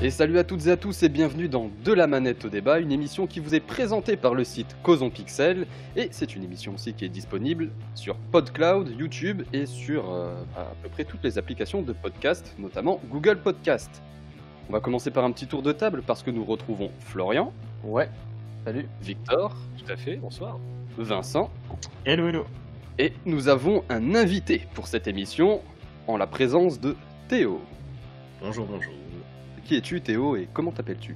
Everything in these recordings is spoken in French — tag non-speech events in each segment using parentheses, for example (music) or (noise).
Et salut à toutes et à tous et bienvenue dans De la manette au débat, une émission qui vous est présentée par le site Causons Pixel et c'est une émission aussi qui est disponible sur PodCloud, YouTube et sur euh, à peu près toutes les applications de podcast, notamment Google Podcast. On va commencer par un petit tour de table parce que nous retrouvons Florian. Ouais. Salut. Victor. Tout à fait, bonsoir. Vincent. Hello, hello. Et nous avons un invité pour cette émission en la présence de Théo. Bonjour, bonjour. Qui es-tu Théo et comment t'appelles-tu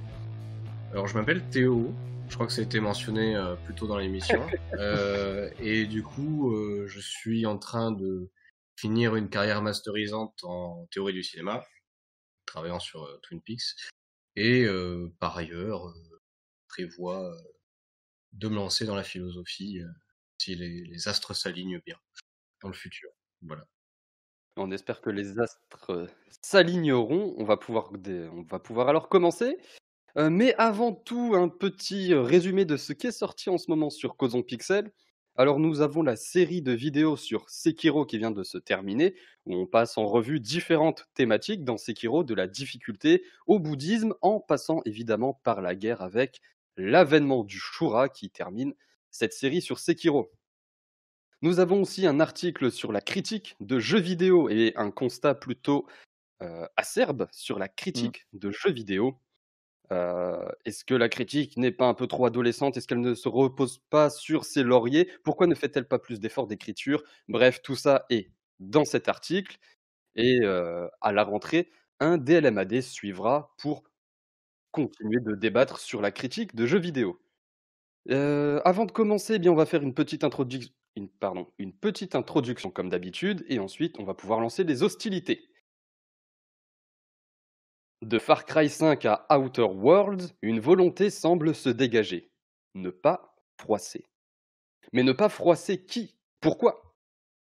Alors je m'appelle Théo, je crois que ça a été mentionné euh, plus tôt dans l'émission. (laughs) Euh, et du coup, euh, je suis en train de finir une carrière masterisante en théorie du cinéma, travaillant sur Twin Peaks. Et par ailleurs, prévois de me lancer dans la philosophie si les, les astres s'alignent bien dans le futur. Voilà. On espère que les astres euh, s'aligneront. On va pouvoir, on va pouvoir alors commencer. Euh, mais avant tout, un petit euh, résumé de ce qui est sorti en ce moment sur Causon Pixel. Alors nous avons la série de vidéos sur Sekiro qui vient de se terminer, où on passe en revue différentes thématiques dans Sekiro, de la difficulté au bouddhisme, en passant évidemment par la guerre avec l'avènement du Shura qui termine cette série sur Sekiro. Nous avons aussi un article sur la critique de jeux vidéo et un constat plutôt euh, acerbe sur la critique mm. de jeux vidéo. Euh, est-ce que la critique n'est pas un peu trop adolescente Est-ce qu'elle ne se repose pas sur ses lauriers Pourquoi ne fait-elle pas plus d'efforts d'écriture Bref, tout ça est dans cet article. Et euh, à la rentrée, un DLMAD suivra pour continuer de débattre sur la critique de jeux vidéo. avant de commencer, eh on va faire une petite introduction une, pardon, une petite introduction comme d'habitude, et ensuite on va pouvoir lancer des hostilités. De Far Cry 5 à Outer Worlds, une volonté semble se dégager. Ne pas froisser. Mais ne pas froisser qui Pourquoi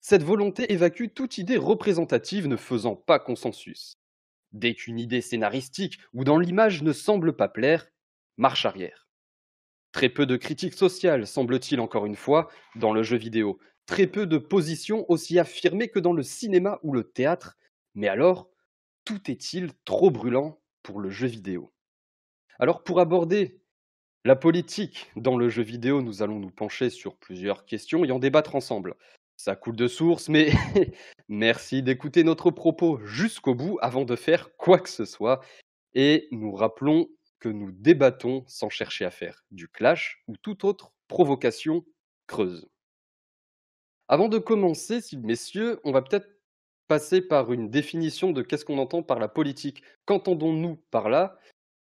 Cette volonté évacue toute idée représentative ne faisant pas consensus. Dès qu'une idée scénaristique ou dans l'image ne semble pas plaire, marche arrière. Très peu de critiques sociales, semble-t-il encore une fois, dans le jeu vidéo. Très peu de positions aussi affirmées que dans le cinéma ou le théâtre. Mais alors, tout est-il trop brûlant pour le jeu vidéo Alors pour aborder la politique dans le jeu vidéo, nous allons nous pencher sur plusieurs questions et en débattre ensemble. Ça coule de source, mais (laughs) merci d'écouter notre propos jusqu'au bout avant de faire quoi que ce soit. Et nous rappelons que nous débattons sans chercher à faire du clash ou toute autre provocation creuse. Avant de commencer, messieurs, on va peut-être passer par une définition de qu'est-ce qu'on entend par la politique. Qu'entendons-nous par là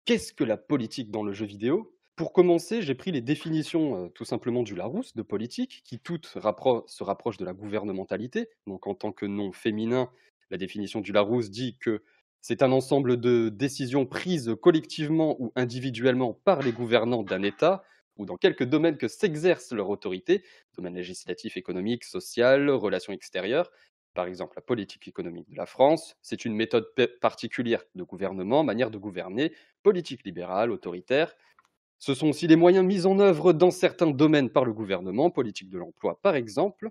Qu'est-ce que la politique dans le jeu vidéo Pour commencer, j'ai pris les définitions euh, tout simplement du Larousse de politique, qui toutes se rapprochent de la gouvernementalité. Donc en tant que nom féminin, la définition du Larousse dit que c'est un ensemble de décisions prises collectivement ou individuellement par les gouvernants d'un État ou dans quelques domaines que s'exerce leur autorité, domaine législatif, économique, social, relations extérieures, par exemple la politique économique de la France. C'est une méthode particulière de gouvernement, manière de gouverner, politique libérale, autoritaire. Ce sont aussi les moyens mis en œuvre dans certains domaines par le gouvernement, politique de l'emploi par exemple,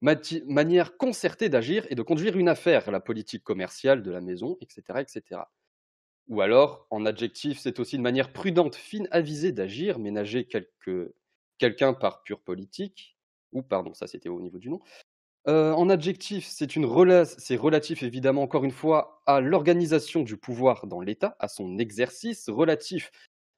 manière concertée d'agir et de conduire une affaire, la politique commerciale de la maison, etc. etc. Ou alors, en adjectif, c'est aussi une manière prudente, fine, avisée d'agir, ménager quelqu'un par pure politique, ou pardon, ça c'était au niveau du nom. Euh, en adjectif, c'est, c'est relatif évidemment encore une fois à l'organisation du pouvoir dans l'État, à son exercice, relatif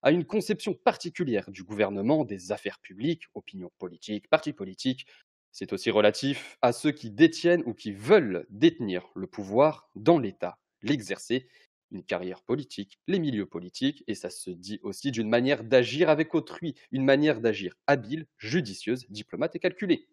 à une conception particulière du gouvernement, des affaires publiques, opinions politiques, partis politiques, c'est aussi relatif à ceux qui détiennent ou qui veulent détenir le pouvoir dans l'État, l'exercer, une carrière politique, les milieux politiques, et ça se dit aussi d'une manière d'agir avec autrui, une manière d'agir habile, judicieuse, diplomate et calculée.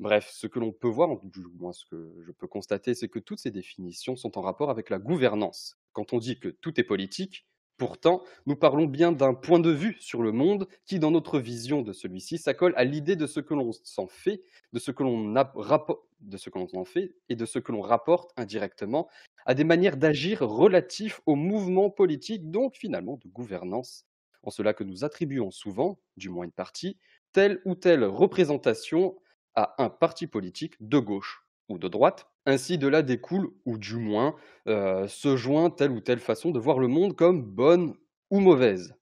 Bref, ce que l'on peut voir, du moins ce que je peux constater, c'est que toutes ces définitions sont en rapport avec la gouvernance. Quand on dit que tout est politique, Pourtant, nous parlons bien d'un point de vue sur le monde qui, dans notre vision de celui-ci, s'accole à l'idée de ce que l'on s'en fait, de ce que l'on en fait et de ce que l'on rapporte indirectement à des manières d'agir relatifs aux mouvements politiques, donc finalement de gouvernance. En cela que nous attribuons souvent, du moins une partie, telle ou telle représentation à un parti politique de gauche ou de droite. Ainsi de là découle, ou du moins, euh, se joint telle ou telle façon de voir le monde comme bonne ou mauvaise.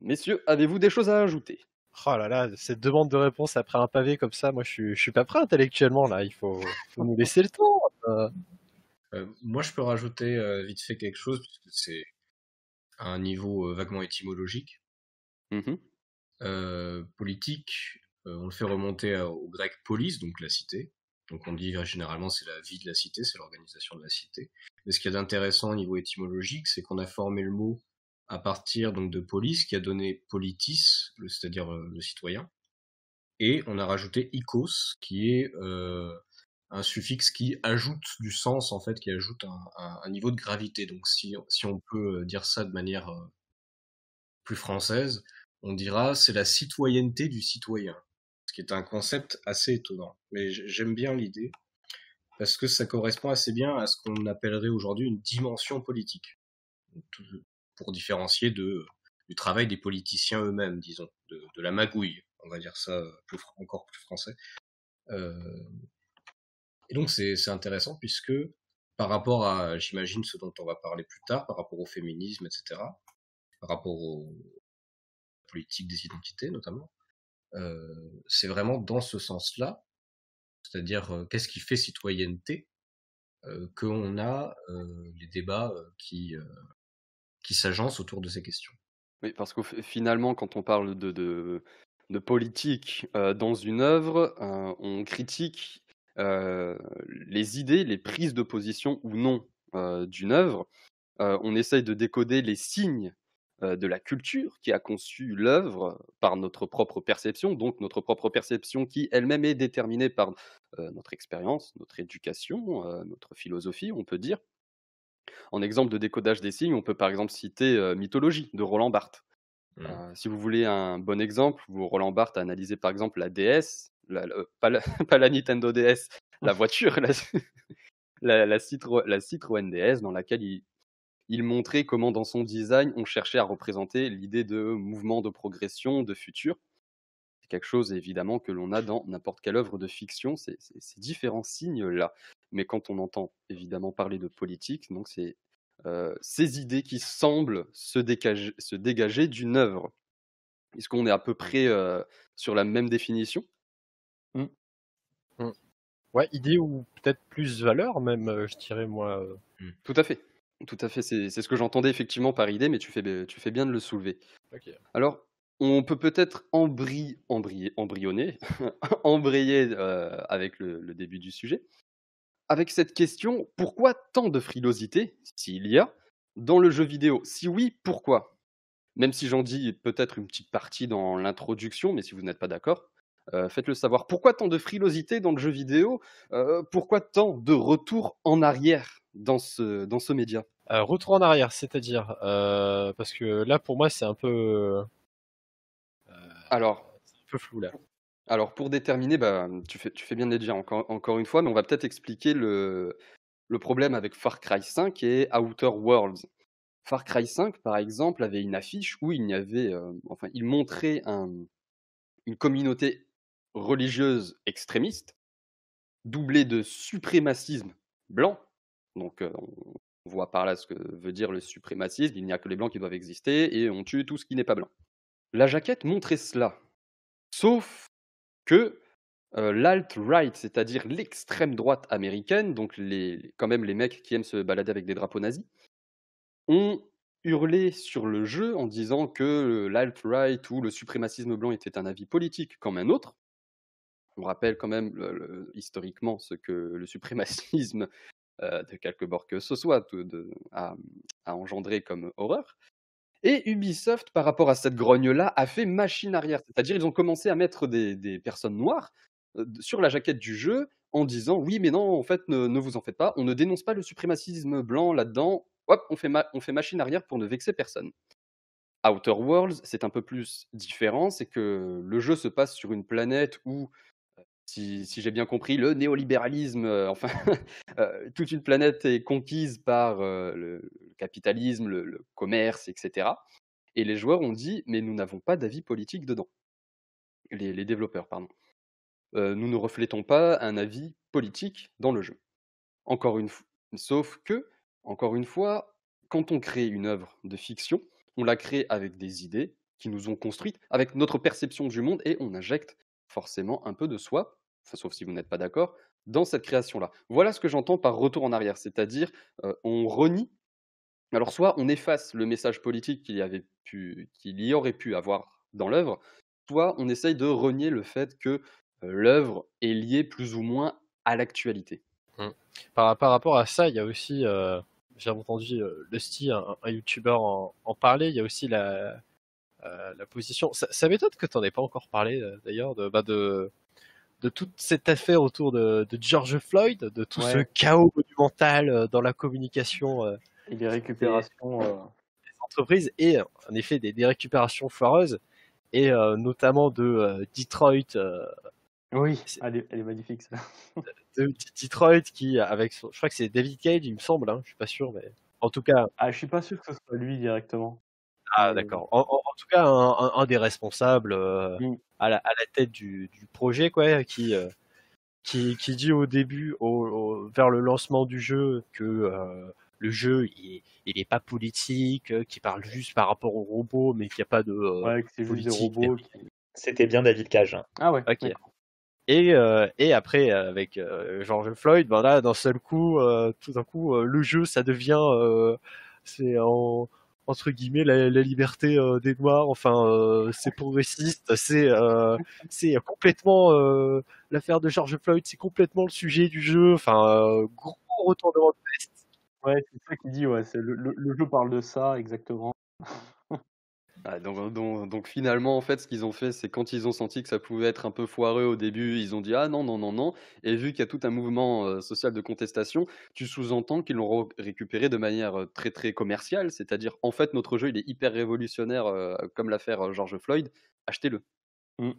Messieurs, avez-vous des choses à ajouter Oh là là, cette demande de réponse après un pavé comme ça, moi je suis, suis pas prêt intellectuellement là, il faut, nous laisser le temps. Euh. Euh, moi je peux rajouter vite fait quelque chose, c'est à un niveau vaguement étymologique. Mmh politique, on le fait remonter au grec polis, donc la cité, donc on dit euh, généralement c'est la vie de la cité, c'est l'organisation de la cité. Mais ce qui est intéressant au niveau étymologique, c'est qu'on a formé le mot à partir donc de polis, qui a donné politis, c'est-à-dire euh, le citoyen, et on a rajouté ikos, qui est euh, un suffixe qui ajoute du sens en fait, qui ajoute un, niveau de gravité. Donc si, on peut dire ça de manière plus française, on dira c'est la citoyenneté du citoyen qui est un concept assez étonnant. Mais j'aime bien l'idée, parce que ça correspond assez bien à ce qu'on appellerait aujourd'hui une dimension politique, pour différencier du travail des politiciens eux-mêmes, disons, de, la magouille, on va dire ça euh, encore plus français. Euh, et donc c'est intéressant puisque par rapport à, j'imagine, ce dont on va parler plus tard, par rapport au féminisme, etc., par rapport aux politiques des identités notamment, euh, c'est vraiment dans ce sens-là, c'est-à-dire euh, qu'est-ce qui fait citoyenneté, euh, qu'on a les débats qui, qui s'agencent autour de ces questions. Oui, parce que finalement, quand on parle de, politique dans une œuvre, on critique les idées, les prises de position ou non d'une œuvre. on essaye de décoder les signes euh, de la culture qui a conçu l'œuvre par notre propre perception, donc notre propre perception qui elle-même est déterminée par euh, notre expérience, notre éducation, euh, notre philosophie, on peut dire. En exemple de décodage des signes, on peut par exemple citer Mythologie de Roland Barthes. Mmh. si vous voulez un bon exemple, vous, Roland Barthes a analysé par exemple la DS, (laughs) la, pas, la, Nintendo DS, la voiture, la, Citro, (laughs) Citroën DS, dans laquelle il, il montrait comment dans son design on cherchait à représenter l'idée de mouvement, de progression, de futur. C'est quelque chose évidemment que l'on a dans n'importe quelle œuvre de fiction, ces différents signes-là. Mais quand on entend évidemment parler de politique, donc c'est euh, ces idées qui semblent se dégager, d'une œuvre. Est-ce qu'on est à peu près euh, sur la même définition mmh. Mmh. Ouais, idée ou peut-être plus valeur même, euh, je dirais moi. Mmh. Tout à fait. Tout à fait, c'est ce que j'entendais effectivement par idée, mais tu fais, tu fais bien de le soulever. Alors, on peut peut-être embry, embryonner, (laughs) embrayer euh, avec le, début du sujet, avec cette question, pourquoi tant de frilosité, s'il y a, dans le jeu vidéo Si oui, pourquoi Même si j'en dis peut-être une petite partie dans l'introduction, mais si vous n'êtes pas d'accord, euh, faites-le savoir. Pourquoi tant de frilosité dans le jeu vidéo euh, Pourquoi tant de retour en arrière dans ce, dans ce média euh, Retour en arrière, c'est-à-dire, euh, parce que là, pour moi, c'est un peu. Euh, alors. Un peu flou, là. Alors, pour déterminer, bah, tu, fais, tu fais bien de les dire encore, encore une fois, mais on va peut-être expliquer le, le problème avec Far Cry 5 et Outer Worlds. Far Cry 5, par exemple, avait une affiche où il y avait, enfin, il montrait un, une communauté religieuse extrémiste, doublée de suprémacisme blanc, donc on voit par là ce que veut dire le suprémacisme, il n'y a que les blancs qui doivent exister et on tue tout ce qui n'est pas blanc. La jaquette montrait cela, sauf que l'alt-right, c'est-à-dire l'extrême droite américaine, donc les, quand même les mecs qui aiment se balader avec des drapeaux nazis, ont hurlé sur le jeu en disant que l'alt-right ou le suprémacisme blanc était un avis politique comme un autre. On rappelle quand même historiquement ce que le (laughs) suprémacisme euh, de quelque bord que ce soit, de, à, engendrer comme horreur. Et Ubisoft, par rapport à cette grogne-là, a fait machine arrière. C'est-à-dire, ils ont commencé à mettre des, personnes noires euh, sur la jaquette du jeu en disant oui, mais non, en fait, ne, vous en faites pas, on ne dénonce pas le suprémacisme blanc là-dedans, on fait, on fait machine arrière pour ne vexer personne. Outer Worlds, c'est un peu plus différent, c'est que le jeu se passe sur une planète où si, j'ai bien compris, le néolibéralisme, euh, enfin, (laughs) euh, toute une planète est conquise par euh, le capitalisme, le, commerce, etc. Et les joueurs ont dit, mais nous n'avons pas d'avis politique dedans. Les, développeurs, pardon. nous ne reflétons pas un avis politique dans le jeu. Encore une fois, sauf que, encore une fois, quand on crée une œuvre de fiction, on la crée avec des idées qui nous ont construites, avec notre perception du monde, et on injecte forcément un peu de soi, sauf si vous n'êtes pas d'accord, dans cette création-là. Voilà ce que j'entends par retour en arrière, c'est-à-dire euh, on renie. Alors soit on efface le message politique qu'il y, avait pu, qu'il y aurait pu avoir dans l'œuvre, soit on essaye de renier le fait que euh, l'œuvre est liée plus ou moins à l'actualité. Mmh. Par, rapport à ça, il y a aussi, euh, j'ai entendu Lusty, un, un YouTuber, en, parler, il y a aussi la, euh, la position. Ça, m'étonne que tu n'en aies pas encore parlé euh, d'ailleurs de, bah, de, de toute cette affaire autour de, George Floyd, de tout ce chaos monumental euh, dans la communication. et les récupérations. Des, entreprises et en effet des, récupérations foireuses et notamment de Detroit. oui, elle est, magnifique ça. de, Detroit qui, avec son, je crois que c'est David Cage, il me semble, hein, je suis pas sûr, mais en tout cas. Ah, je suis pas sûr que ce soit lui directement. Ah, euh, d'accord. En, tout cas, un, des responsables euh, mm. à, la, à, la, tête du, projet, quoi, qui, euh, qui, qui, dit au début, vers le lancement du jeu, que le jeu, il, n'est pas politique, qui parle juste par rapport aux robots, mais qu'il n'y a pas de. ouais, c'est juste des robots. C'était bien David Cage. Ah ouais. Ok. Et, et, après, avec George Floyd, ben là, d'un seul coup, tout d'un coup, le jeu, ça devient, c'est en, entre guillemets la, liberté euh, des Noirs. Enfin, euh, c'est progressiste, c'est euh, (laughs) c'est complètement euh, l'affaire de George Floyd, c'est complètement le sujet du jeu. Enfin, gros retournement de veste. Ouais, c'est ça qu'il dit. Ouais, le, jeu parle de ça exactement. (laughs) Ah, donc, finalement, en fait, ce qu'ils ont fait, c'est quand ils ont senti que ça pouvait être un peu foireux au début, ils ont dit ah non, non, non, non. Et vu qu'il y a tout un mouvement euh, social de contestation, tu sous-entends qu'ils l'ont récupéré de manière euh, très, très commerciale. C'est-à-dire, en fait, notre jeu, il est hyper révolutionnaire, euh, comme l'affaire George Floyd. Achetez-le. Mmh.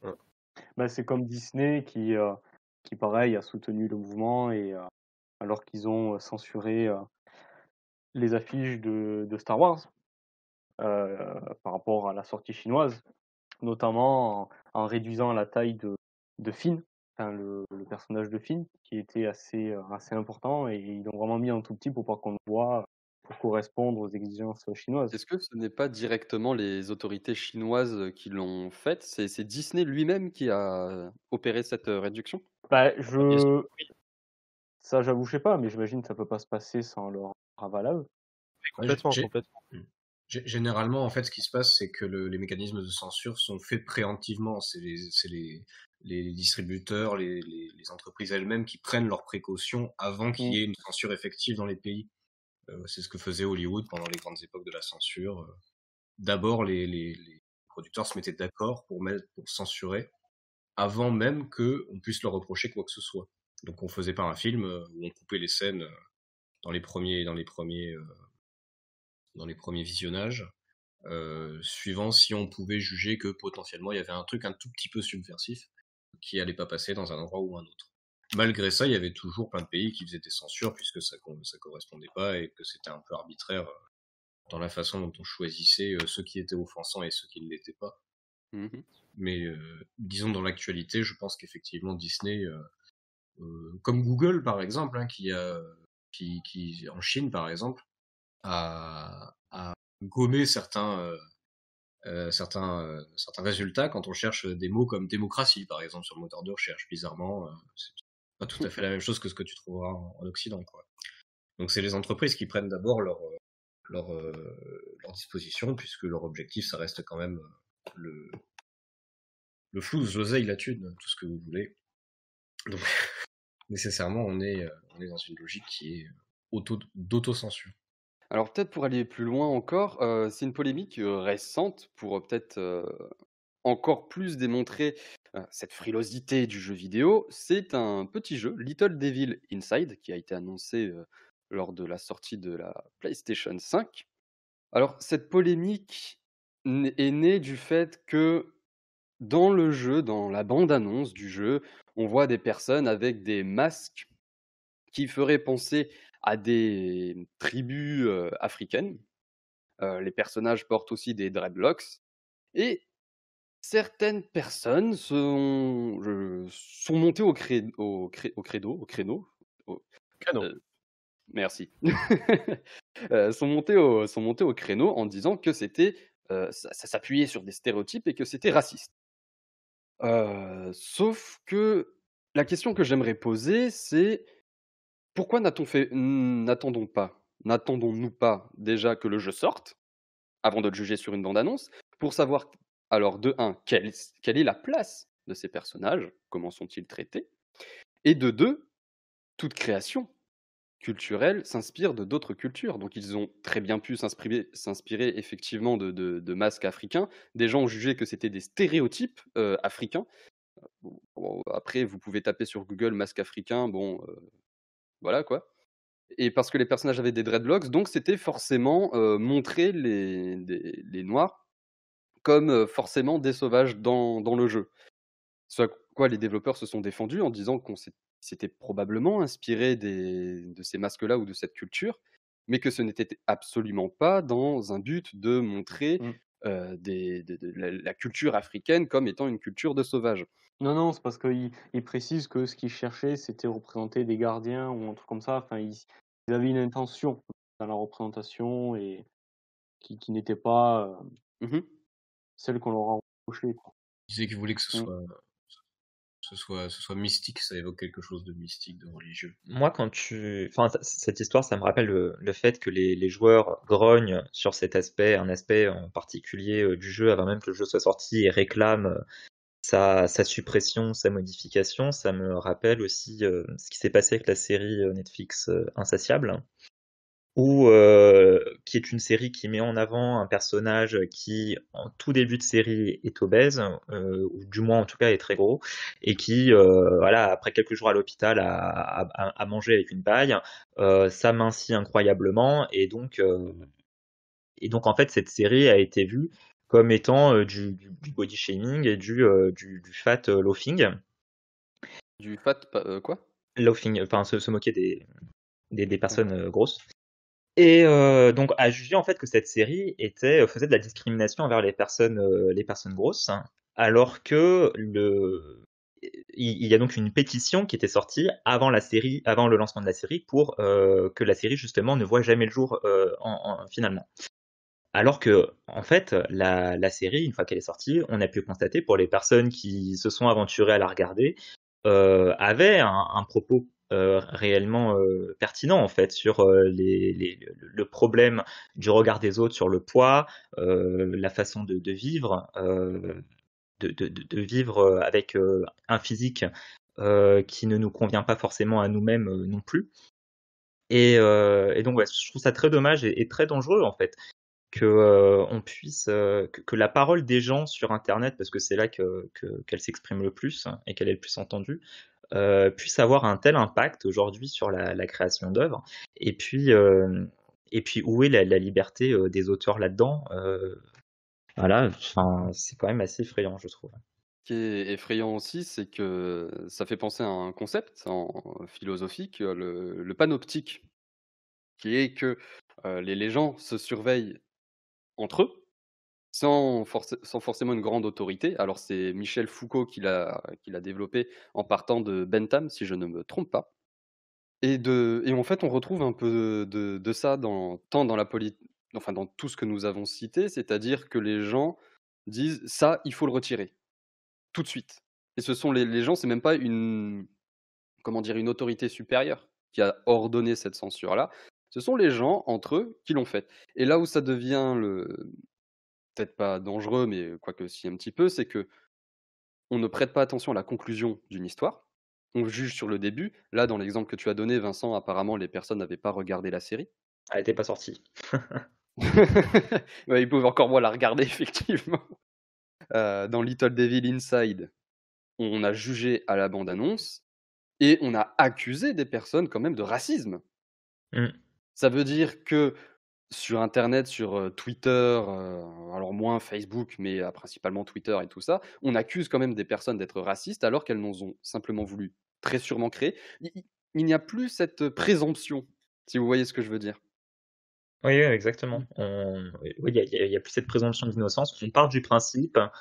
Bah, c'est comme Disney qui, qui, pareil, a soutenu le mouvement et alors qu'ils ont censuré les affiches de Star Wars euh, par rapport à la sortie chinoise, notamment en, réduisant la taille de, de Finn, enfin le, personnage de Finn, qui était assez, euh, assez important, et ils l'ont vraiment mis en tout petit pour pas qu'on le voit pour correspondre aux exigences chinoises. Est-ce que ce n'est pas directement les autorités chinoises qui l'ont fait c'est, c'est Disney lui-même qui a opéré cette euh, réduction bah, je... Ça, j'avoue, je sais pas, mais j'imagine que ça peut pas se passer sans leur aval Complètement, complètement. Généralement, en fait, ce qui se passe, c'est que les mécanismes de censure sont faits préemptivement. C'est les, distributeurs, les, entreprises elles-mêmes qui prennent leurs précautions avant qu'il y mmh. ait une censure effective dans les pays. Euh, c'est ce que faisait Hollywood pendant les grandes époques de la censure. Euh, d'abord, les, producteurs se mettaient d'accord pour, censurer avant même qu'on puisse leur reprocher quoi que ce soit. Donc, on faisait pas un film euh, où on coupait les scènes dans les premiers, dans les premiers dans les premiers visionnages, euh, suivant si on pouvait juger que potentiellement il y avait un truc un tout petit peu subversif qui allait pas passer dans un endroit ou un autre. Malgré ça, il y avait toujours plein de pays qui faisaient des censures puisque ça ne correspondait pas et que c'était un peu arbitraire euh, dans la façon dont on choisissait euh, ceux qui étaient offensants et ceux qui ne l'étaient pas. Mmh Mais disons dans l'actualité, je pense qu'effectivement Disney, comme Google par exemple, hein, qui, a, qui, qui, en Chine par exemple, à, gommer certains, euh, euh, certains, euh, certains résultats quand on cherche des mots comme démocratie, par exemple, sur le moteur de recherche. Bizarrement, c'est pas tout à fait la même chose que ce que tu trouveras en, Occident. Quoi. Donc c'est les entreprises qui prennent d'abord leur, leur, leur disposition, puisque leur objectif, ça reste quand même le, le joseille la thune, tout ce que vous voulez. Donc, (laughs) nécessairement, on est, on est dans une logique qui est auto, d'autocensure. Alors peut-être pour aller plus loin encore, euh, c'est une polémique, euh, récente pour, euh, peut-être, encore plus démontrer, cette frilosité du jeu vidéo. C'est un petit jeu, Little Devil Inside, qui a été annoncé, lors de la sortie de la PlayStation 5. Alors cette polémique est née du fait que, dans le jeu, dans la bande-annonce du jeu, on voit des personnes avec des masques qui feraient penser à des mmh, tribus africaines. les personnages portent aussi des dreadlocks. Et certaines personnes sont, sont montées au, cré, au, cré, au, au créneau. Au, merci. (laughs) sont, montées au, sont montées au créneau en disant que c'était, ça, ça s'appuyait sur des stéréotypes et que c'était raciste. sauf que la question que j'aimerais poser, c'est pourquoi n'attendons pas, n'attendons-nous pas déjà que le jeu sorte avant de le juger sur une bande-annonce pour savoir alors de un quelle, est la place de ces personnages, comment sont-ils traités et de deux, toute création culturelle s'inspire de d'autres cultures. Donc ils ont très bien pu s'inspirer effectivement de, masques africains. Des gens ont jugé que c'était des stéréotypes euh, africains. après, vous pouvez taper sur Google masque africain. Bon, euh, voilà quoi. Et parce que les personnages avaient des dreadlocks, donc c'était forcément euh, montrer les, les, noirs comme euh, forcément des sauvages dans, le jeu. Ce à quoi les développeurs se sont défendus en disant qu'on s'était probablement inspiré de ces masques-là ou de cette culture, mais que ce n'était absolument pas dans un but de montrer mmh. Euh, des, de, la, culture africaine comme étant une culture de sauvage. Non, non, c'est parce qu'ils précisent que ce qu'ils cherchaient, c'était représenter des gardiens ou un truc comme ça. Enfin, ils, avaient une intention dans la représentation et qui, qui n'était pas euh, mmh celle qu'on leur a reprochée. Ils disaient qu'ils voulait que ce mmh. soit ce soit, ce soit mystique, ça évoque quelque chose de mystique, de religieux. Moi, quand tu. Enfin, cette histoire, ça me rappelle le, fait que les, les, joueurs grognent sur cet aspect, un aspect en particulier euh, du jeu, avant même que le jeu soit sorti, et réclament euh, sa, sa suppression, sa modification. Ça me rappelle aussi euh, ce qui s'est passé avec la série Netflix Insatiable, ou euh, qui est une série qui met en avant un personnage qui, en tout début de série, est obèse, euh, ou du moins en tout cas est très gros, et qui, euh, voilà, après quelques jours à l'hôpital, a, a, mangé avec une paille, euh, s'amincit incroyablement, et donc, euh, et donc en fait cette série a été vue comme étant du, du, body shaming et du, du, fat loafing. Du fat quoi Loafing, enfin se, moquer des, des, personnes grosses. Et euh, donc a jugé en fait que cette série était euh, faisait de la discrimination envers les personnes euh, les personnes grosses, hein. alors que le il y a donc une pétition qui était sortie avant la série, avant le lancement de la série, pour euh, que la série justement ne voit jamais le jour euh, en, en, finalement. Alors que, en fait, la, la série, une fois qu'elle est sortie, on a pu constater pour les personnes qui se sont aventurées à la regarder, euh, avait un, un, propos euh, réellement euh, pertinent en fait sur euh, les, le problème du regard des autres sur le poids, la façon de, vivre, de, de, vivre avec un physique qui ne nous convient pas forcément à nous-mêmes non plus. Et, donc je trouve ça très dommage et, très dangereux en fait que on puisse que, la parole des gens sur Internet, parce que c'est là que qu'elle s'exprime le plus et qu'elle est le plus entendue, euh, puisse avoir un tel impact aujourd'hui sur la, création d'œuvres Et puis, euh, et puis où est la, liberté euh, des auteurs là-dedans Voilà, enfin, c'est quand même assez effrayant, je trouve. Ce qui est effrayant aussi, c'est que ça fait penser à un concept philosophique, le, panoptique, qui est que les, les gens se surveillent entre eux, sans, forcément une grande autorité. Alors c'est Michel Foucault qui l'a développé en partant de Bentham, si je ne me trompe pas. Et, de, et en fait, on retrouve un peu de, ça dans, tant dans, la enfin, dans tout ce que nous avons cité, c'est-à-dire que les gens disent ça, il faut le retirer, tout de suite. Et ce sont les, les gens, c'est même pas une, comment dire, une autorité supérieure qui a ordonné cette censure-là, ce sont les gens entre eux qui l'ont fait. Et là où ça devient le, peut-être pas dangereux, mais quoi que si un petit peu, c'est que on ne prête pas attention à la conclusion d'une histoire. On juge sur le début. Là, dans l'exemple que tu as donné, Vincent, apparemment, les personnes n'avaient pas regardé la série. Elle n'était pas sortie. (laughs) ils pouvaient encore moi la regarder, (laughs) effectivement. Euh, dans Little Devil Inside, on a jugé à la bande-annonce et on a accusé des personnes quand même de racisme. Mmh. Ça veut dire que sur Internet, sur Twitter, alors moins Facebook, mais principalement Twitter et tout ça, on accuse quand même des personnes d'être racistes alors qu'elles nous ont simplement voulu très sûrement créer. Il, n'y a plus cette présomption, si vous voyez ce que je veux dire. Oui, exactement. Mmh. Il n'y a, plus cette présomption d'innocence. On part du principe, hein,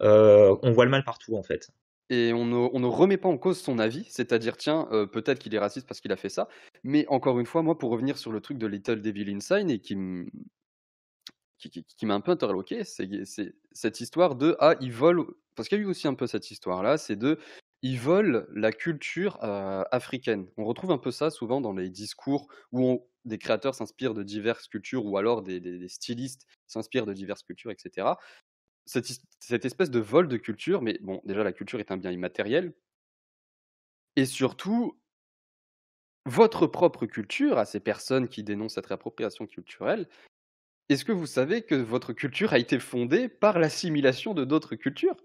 on voit le mal partout en fait et on ne, remet pas en cause son avis, c'est-à-dire, tiens, euh, peut-être qu'il est raciste parce qu'il a fait ça. Mais encore une fois, moi, pour revenir sur le truc de Little Devil Inside et qui, qui, m'a un peu interloqué, c'est cette histoire de Ah, ils volent. Parce qu'il y a eu aussi un peu cette histoire-là, c'est de ils volent la culture euh, africaine. On retrouve un peu ça souvent dans les discours où des créateurs s'inspirent de diverses cultures ou alors des stylistes s'inspirent de diverses cultures, etc cette, espèce de vol de culture, mais bon, déjà la culture est un bien immatériel, et surtout, votre propre culture, à ces personnes qui dénoncent cette réappropriation culturelle, est-ce que vous savez que votre culture a été fondée par l'assimilation de d'autres cultures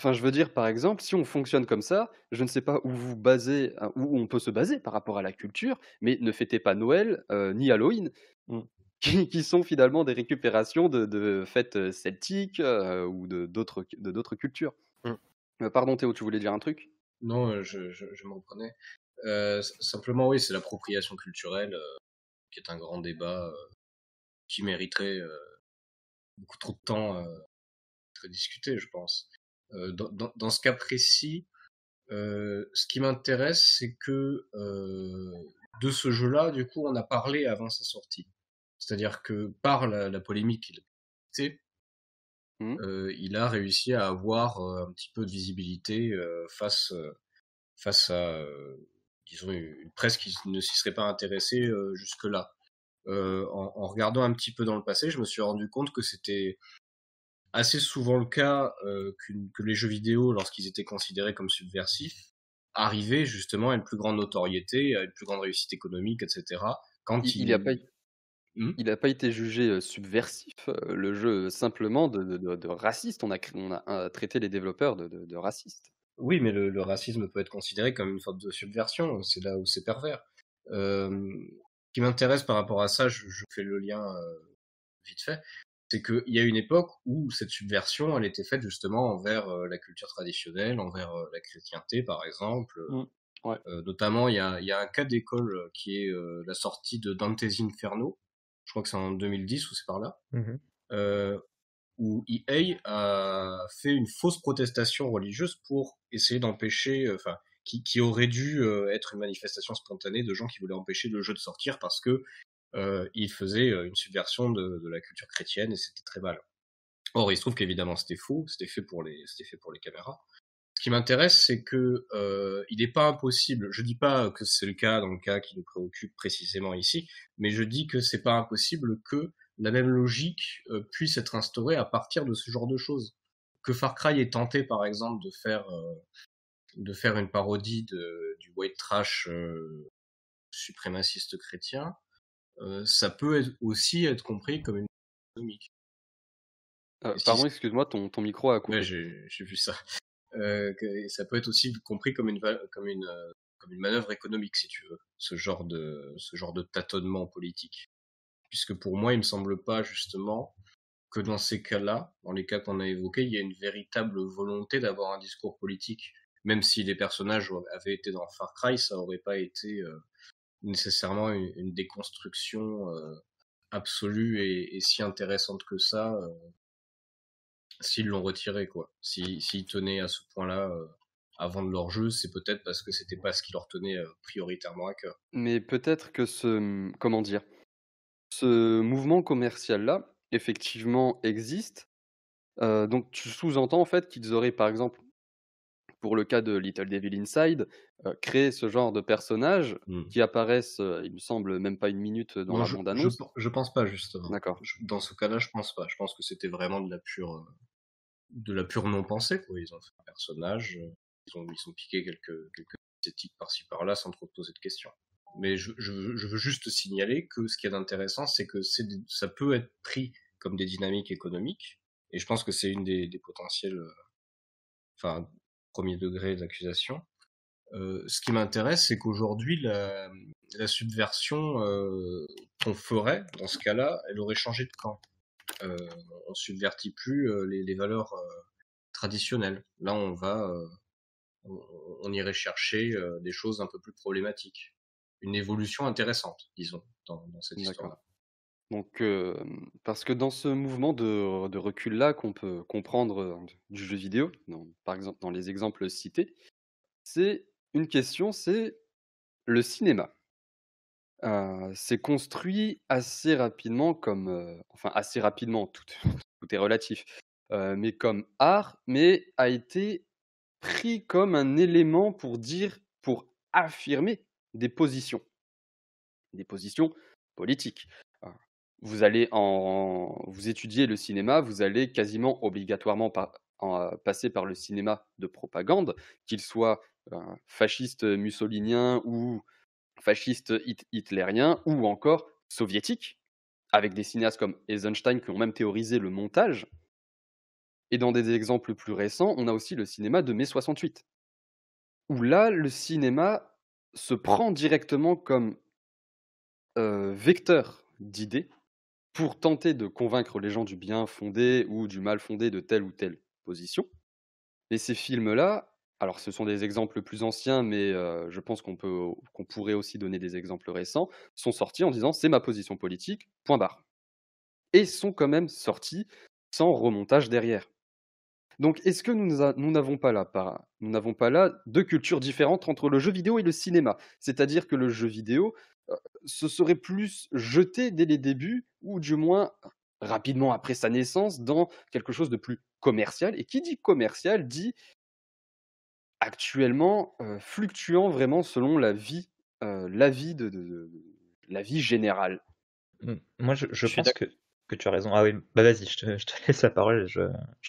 Enfin, je veux dire, par exemple, si on fonctionne comme ça, je ne sais pas où vous basez, hein, où on peut se baser par rapport à la culture, mais ne fêtez pas Noël euh, ni Halloween. Mmh qui, sont finalement des récupérations de, fêtes euh, celtiques euh, ou de d'autres de d'autres cultures. Mm. Euh, pardon Théo, tu voulais dire un truc Non, je, je, m'en prenais. simplement, oui, c'est l'appropriation culturelle qui est un grand débat qui mériterait beaucoup trop de temps être discuté, je pense. dans, ce cas précis, ce qui m'intéresse, c'est que de ce jeu-là, du coup, on a parlé avant sa sortie. C'est-à-dire que par la, polémique qu'il mmh. euh, il a réussi à avoir euh, un petit peu de visibilité euh, face, face à, disons, une presse qui ne s'y serait pas intéressée jusque-là. en, regardant un petit peu dans le passé, je me suis rendu compte que c'était assez souvent le cas que les jeux vidéo, lorsqu'ils étaient considérés comme subversifs, arrivaient justement à une plus grande notoriété, à une plus grande réussite économique, etc. Quand il a pas Mmh. Il n'a pas été jugé subversif, le jeu simplement de, raciste. On a, traité les développeurs de, racistes. Oui, mais le, racisme peut être considéré comme une forme de subversion. C'est là où c'est pervers. ce qui m'intéresse par rapport à ça, je, fais le lien vite fait, c'est qu'il y a une époque où cette subversion, elle était faite justement envers la culture traditionnelle, envers la chrétienté, par exemple. Mmh. notamment, il y a, y a, un cas d'école qui est la sortie de Dante's Inferno, je crois que c'est en 2010 ou c'est par là, mmh euh, où EA a fait une fausse protestation religieuse pour essayer d'empêcher, euh, enfin, qui, aurait dû euh, être une manifestation spontanée de gens qui voulaient empêcher le jeu de sortir parce que il faisait une subversion de, la culture chrétienne et c'était très mal. Or, il se trouve qu'évidemment c'était faux, c'était fait c'était fait pour les caméras. Ce qui m'intéresse, c'est que euh, il n'est pas impossible. Je dis pas que c'est le cas dans le cas qui nous préoccupe précisément ici, mais je dis que c'est pas impossible que la même logique euh, puisse être instaurée à partir de ce genre de choses. Que Far Cry ait tenté, par exemple, de faire euh, de faire une parodie de, du white trash euh, suprémaciste chrétien, ça peut être aussi être compris comme une pardon, excuse-moi, ton, ton, micro a coupé. Ouais, j'ai vu ça. Euh, ça peut être aussi compris comme une, comme, euh, comme une manœuvre économique, si tu veux, ce genre de, ce genre de tâtonnement politique. Puisque pour moi, il me semble pas justement que dans ces cas-là, dans les cas qu'on a évoqués, il y a une véritable volonté d'avoir un discours politique. Même si les personnages avaient été dans Far Cry, ça n'aurait pas été euh, nécessairement une, déconstruction euh, absolue et, si intéressante que ça s'ils l'ont retiré, quoi. S'ils tenaient à ce point-là avant euh, de leur jeu, c'est peut-être parce que c'était pas ce qui leur tenait euh, prioritairement à cœur. Mais peut-être que ce. Mmh, comment dire Ce mouvement commercial-là, effectivement, existe. Euh, donc tu sous-entends en fait qu'ils auraient, par exemple, pour le cas de Little Devil Inside, créé ce genre de personnages mmh. qui apparaissent, il me semble, même pas une minute dans le la Je, je, pense pas, justement. D'accord. Dans ce cas-là, je pense pas. Je pense que c'était vraiment de la pure de la pure non-pensée. Quoi. Ils ont fait un personnage, euh, ils ont, ils ont piqué quelques, quelques par-ci par-là sans trop poser de questions. Mais je, je, veux juste signaler que ce qui est intéressant, c'est que c'est, ça peut être pris comme des dynamiques économiques, et je pense que c'est une des, potentiels, euh, enfin, premier degré d'accusation. Euh, ce qui m'intéresse, c'est qu'aujourd'hui, la, la subversion qu'on ferait dans ce cas-là, elle aurait changé de camp. Euh, on subvertit plus euh, les, valeurs euh, traditionnelles. Là, on va, on, irait chercher des choses un peu plus problématiques. Une évolution intéressante, disons, dans, dans cette histoire-là. Donc, parce que dans ce mouvement de, recul-là qu'on peut comprendre du jeu vidéo, par exemple dans les exemples cités, c'est une question, c'est le cinéma s'est euh, construit assez rapidement comme, euh, enfin assez rapidement, tout, (laughs) est relatif, euh, mais comme art, mais a été pris comme un élément pour dire, pour affirmer des positions, des positions politiques. Vous allez en, vous étudiez le cinéma, vous allez quasiment obligatoirement passer par le cinéma de propagande, qu'il soit fasciste mussolinien ou fasciste hitlérien ou encore soviétique, avec des cinéastes comme Eisenstein qui ont même théorisé le montage. Et dans des exemples plus récents, on a aussi le cinéma de mai 68, où là, le cinéma se prend directement comme euh, vecteur d'idées pour tenter de convaincre les gens du bien fondé ou du mal fondé de telle ou telle position. Et ces films-là, alors, ce sont des exemples plus anciens, mais euh, je pense qu'on pourrait aussi donner des exemples récents, sont sortis en disant c'est ma position politique, point barre. Et sont quand même sortis sans remontage derrière. Donc, est-ce que nous n'avons pas là, nous n'avons pas là deux cultures différentes entre le jeu vidéo et le cinéma C'est-à-dire que le jeu vidéo euh, se serait plus jeté dès les débuts, ou du moins rapidement après sa naissance, dans quelque chose de plus commercial. Et qui dit commercial dit actuellement euh, fluctuant vraiment selon la vie, euh, la vie de, la vie générale. Mm. Moi, je, je, pense que, que, tu as raison. Ah oui, bah vas-y, je, te, (laughs) laisse la parole, et je,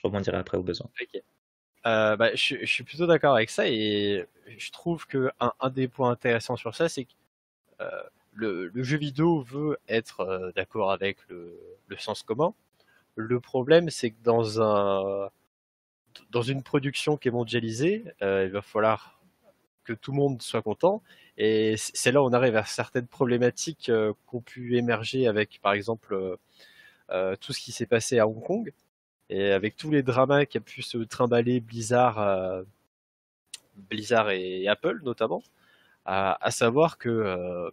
rebondirai après au besoin. Euh, bah, je, suis plutôt d'accord avec ça et je trouve que un, un des points intéressants sur ça, c'est que le, le, jeu vidéo veut être d'accord avec le, le sens commun. Le problème, c'est que dans un dans une production qui est mondialisée, euh, il va falloir que tout le monde soit content. Et c'est là où on arrive à certaines problématiques euh, qui ont pu émerger avec, par exemple, euh, tout ce qui s'est passé à Hong Kong. Et avec tous les dramas qui ont pu se trimballer Blizzard, Blizzard et Apple notamment, à, savoir qu'on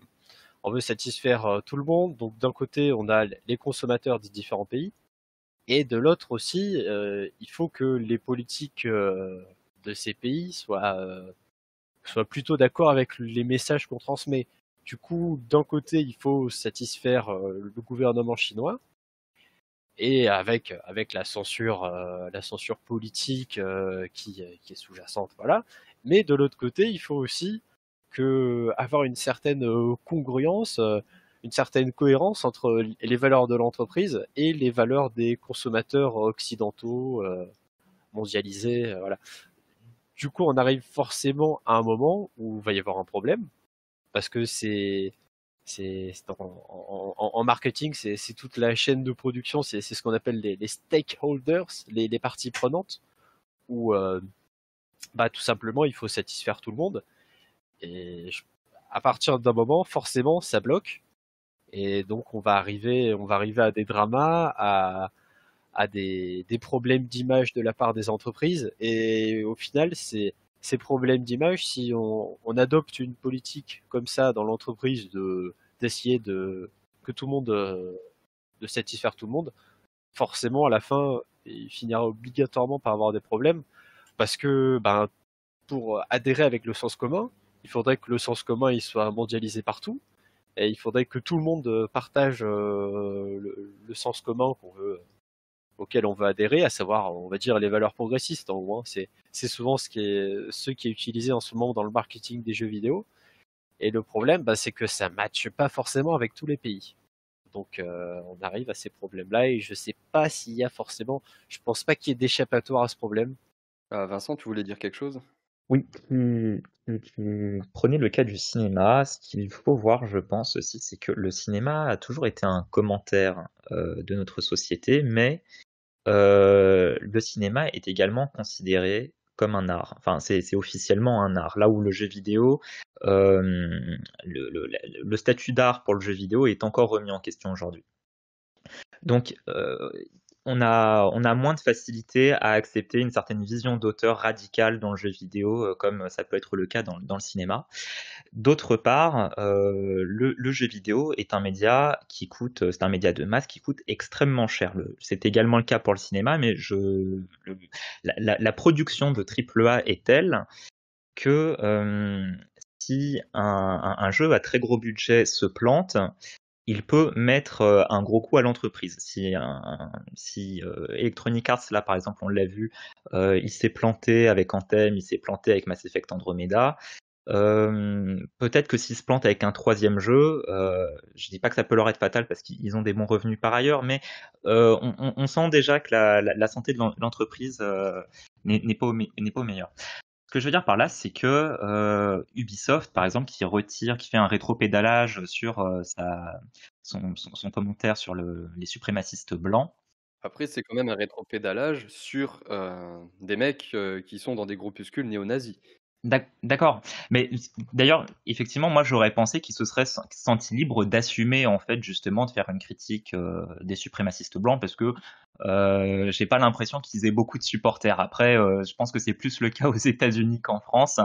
veut satisfaire tout le monde. Donc d'un côté, on a les consommateurs des différents pays et de l'autre aussi, euh, il faut que les politiques euh, de ces pays soient, euh, soient plutôt d'accord avec les messages qu'on transmet. Du coup, d'un côté, il faut satisfaire le gouvernement chinois, et avec avec la censure la censure politique qui, est sous-jacente voilà mais de l'autre côté il faut aussi que avoir une certaine congruence une certaine cohérence entre les valeurs de l'entreprise et les valeurs des consommateurs occidentaux euh, mondialisés. Euh, voilà. Du coup, on arrive forcément à un moment où il va y avoir un problème parce que c'est c'est en, marketing, c'est toute la chaîne de production, c'est ce qu'on appelle les, stakeholders, les, parties prenantes, où euh, bah, tout simplement il faut satisfaire tout le monde. Et à partir d'un moment, forcément, ça bloque. Et donc on va arriver, on va arriver à des dramas, à, des, problèmes d'image de la part des entreprises. Et au final, c'est ces problèmes d'image, si on, on, adopte une politique comme ça dans l'entreprise de d'essayer de que tout le monde de satisfaire tout le monde, forcément à la fin, il finira obligatoirement par avoir des problèmes parce que ben pour adhérer avec le sens commun, il faudrait que le sens commun il soit mondialisé partout. Et il faudrait que tout le monde euh, partage euh, le, sens commun euh, auquel on veut adhérer, à savoir, on va dire, les valeurs progressistes en gros. Hein. C'est, souvent ce qui, est, ce qui est utilisé en ce moment dans le marketing des jeux vidéo. Et le problème, bah, c'est que ça ne matche pas forcément avec tous les pays. Donc on arrive à ces problèmes-là et je ne sais pas s'il y a forcément, je ne pense pas qu'il y ait d'échappatoire à ce problème. Vincent, tu voulais dire quelque chose oui, prenez le cas du cinéma. Ce qu'il faut voir, je pense aussi, c'est que le cinéma a toujours été un commentaire euh, de notre société, mais euh, le cinéma est également considéré comme un art. Enfin, c'est officiellement un art. Là où le jeu vidéo, euh, le, statut d'art pour le jeu vidéo est encore remis en question aujourd'hui. Donc, on a, moins de facilité à accepter une certaine vision d'auteur radicale dans le jeu vidéo, euh, comme ça peut être le cas dans, le cinéma. D'autre part, euh, le, jeu vidéo est un média qui coûte, c'est un média de masse qui coûte extrêmement cher. C'est également le cas pour le cinéma, mais la, production de AAA est telle que euh, si un, jeu à très gros budget se plante, il peut mettre euh, un gros coup à l'entreprise. Si, euh, Electronic Arts, là par exemple, on l'a vu, euh, il s'est planté avec Anthem, il s'est planté avec Mass Effect Andromeda, peut-être que s'il se plante avec un troisième jeu, je je dis pas que ça peut leur être fatal parce qu'ils ont des bons revenus par ailleurs, mais on, sent déjà que la, santé de l'entreprise n'est pas, pas au meilleur. Ce que je veux dire par là, c'est que euh, Ubisoft, par exemple, qui retire, qui fait un rétropédalage sur euh, son, commentaire sur les suprémacistes blancs. Après, c'est quand même un rétropédalage sur euh, des mecs qui sont dans des groupuscules néo-nazis. D'accord. Mais d'ailleurs, effectivement, moi j'aurais pensé qu'il se serait senti libre d'assumer en fait justement de faire une critique euh, des suprémacistes blancs parce que euh, j'ai pas l'impression qu'ils aient beaucoup de supporters. Après, euh, je pense que c'est plus le cas (laughs) aux États-Unis qu'en France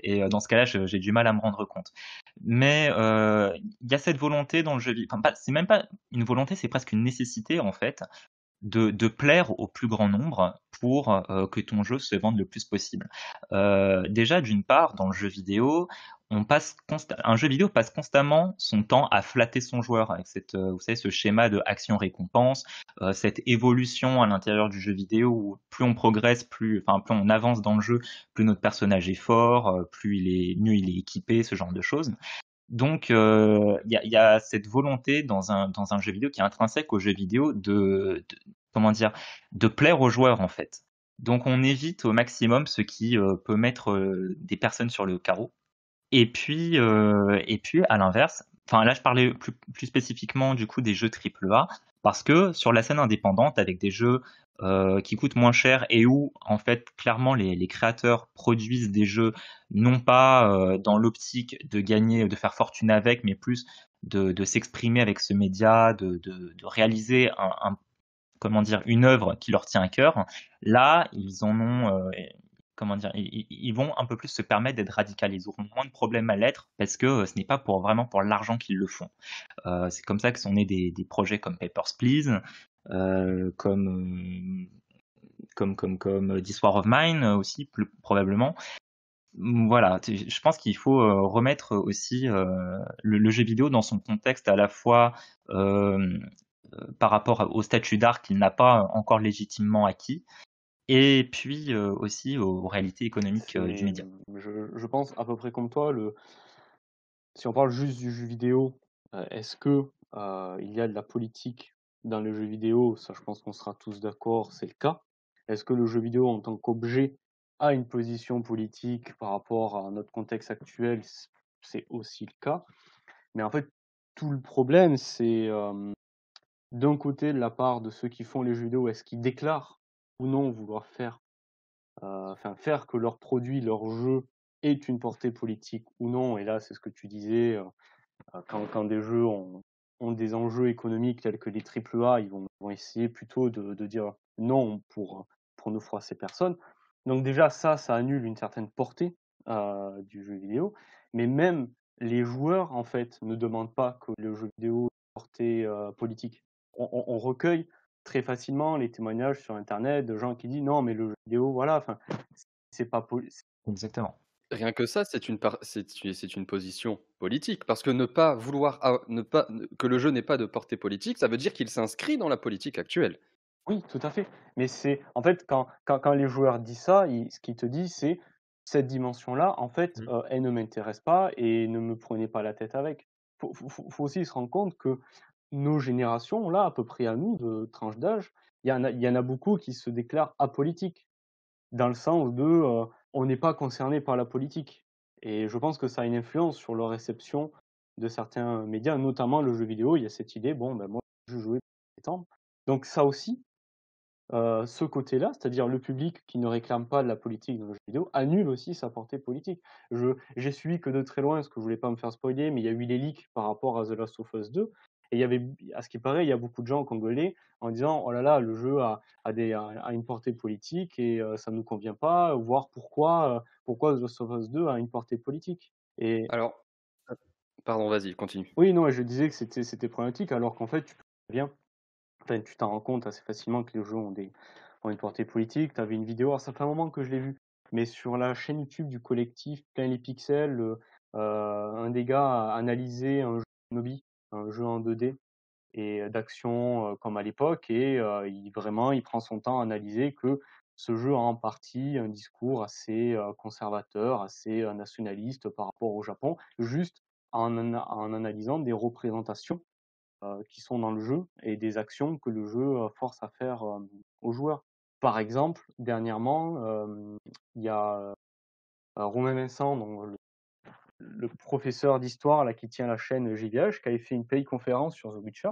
et euh, dans ce cas-là, j'ai du mal à me rendre compte. Mais il y a cette volonté dans le jeu, enfin, c'est même pas une volonté, c'est presque une nécessité en fait de, plaire au plus grand nombre pour euh, que ton jeu se vende le plus possible. Euh, déjà, d'une part, dans le jeu vidéo, un jeu vidéo passe constamment son temps à flatter son joueur avec cette, euh, vous savez, ce schéma de action-récompense, cette évolution à l'intérieur du jeu vidéo où plus on progresse, plus, on avance dans le jeu, plus notre personnage est fort, plus il est mieux il est équipé, ce genre de choses. Donc, euh, il y, a, cette volonté dans un, dans un jeu vidéo qui est intrinsèque au jeu vidéo de, comment dire, de plaire aux joueurs en fait. Donc, on évite au maximum ce qui euh, peut mettre euh, des personnes sur le carreau. Et puis, et puis à l'inverse, enfin là, je parlais plus, plus, spécifiquement du coup des jeux AAA parce que sur la scène indépendante, avec des jeux euh, qui coûtent moins cher et où en fait clairement les, créateurs produisent des jeux non pas euh, dans l'optique de gagner, de faire fortune avec, mais plus de, s'exprimer avec ce média, de, réaliser un, comment dire une œuvre qui leur tient à cœur. Là, ils en ont euh, comment dire, ils, vont un peu plus se permettre d'être radicaux. Ils auront moins de problèmes à l'être parce que ce n'est pas pour vraiment pour l'argent qu'ils le font. c'est comme ça que sont nés des, des projets comme Papers Please, euh, euh, comme comme comme comme euh, of Mine aussi probablement. Mm, voilà, je pense qu'il faut remettre aussi le, jeu vidéo dans son contexte à la fois par rapport au statut d'art qu'il n'a pas encore légitimement acquis, et puis aussi aux réalités économiques du média. Je, pense à peu près comme toi, le... si on parle juste du jeu vidéo, est-ce que il y a de la politique dans le jeu vidéo, ça je pense qu'on sera tous d'accord, c'est le cas. Est-ce que le jeu vidéo en tant qu'objet a une position politique par rapport à notre contexte actuel C'est aussi le cas. Mais en fait, tout le problème, c'est d'un côté de la part de ceux qui font les jeux vidéo, est-ce qu'ils déclarent ou non vouloir faire, euh, enfin, faire que leur produit, leur jeu est une portée politique ou non Et là, c'est ce que tu disais, euh, quand, quand, des jeux ont, ont des enjeux économiques tels que les A, ils vont, essayer plutôt de, dire non pour, pour ne froisser personne. Donc déjà, ça, ça annule une certaine portée euh, du jeu vidéo. Mais même les joueurs, en fait, ne demandent pas que le jeu vidéo ait portée euh, politique. On, recueille très facilement les témoignages sur Internet de gens qui disent non, mais le jeu vidéo, voilà, c'est pas... Exactement. Rien que ça, c'est une c'est une position politique, parce que ne pas vouloir pas que le jeu n'ait pas de portée politique, ça veut dire qu'il s'inscrit dans la politique actuelle. Oui, tout à fait. Mais c'est en fait quand les joueurs disent ça, ce qu'ils te disent, c'est: «Cette dimension-là, en fait, mmh. euh, elle ne m'intéresse pas et ne me prenez pas la tête avec». Faut faut aussi se rendre compte que nos générations, là, à peu près à nous, de tranche d'âge, il y en a beaucoup qui se déclarent apolitiques. Dans le sens de, euh, on n'est pas concerné par la politique. Et je pense que ça a une influence sur leur réception de certains médias, notamment le jeu vidéo. Il y a cette idée, bon, ben moi, je jouais temps. Donc ça aussi, euh, ce côté-là, c'est-à-dire le public qui ne réclame pas de la politique dans le jeu vidéo, annule aussi sa portée politique. J'ai suivi que de très loin, parce que je voulais pas me faire spoiler, mais il y a eu des leaks par rapport à The Last of Us 2, et il y avait, à ce qui paraît, il y a beaucoup de gens congolais en disant oh là là, le jeu a, a, des, a une portée politique et ça ne nous convient pas, voir pourquoi, pourquoi The Last of 2 a une portée politique. Et... Alors, pardon, vas-y, continue. Oui, non, je disais que c'était, c'était problématique, alors qu'en fait, tu bien. tu t'en rends compte assez facilement que les jeux ont, des, ont une portée politique. Tu avais une vidéo, alors ça fait un moment que je l'ai vue, mais sur la chaîne YouTube du collectif Plein les Pixels, un des gars a analysé un jeu Nobi un jeu en 2D et d'action comme à l'époque et il, vraiment il prend son temps à analyser que ce jeu a en partie un discours assez conservateur, assez nationaliste par rapport au Japon, juste en, en analysant des représentations qui sont dans le jeu et des actions que le jeu force à faire aux joueurs. Par exemple, dernièrement, il y a Romain Vincent, dont le le professeur d'histoire là qui tient la chaîne JVH qui avait fait une pays conférence sur The Witcher.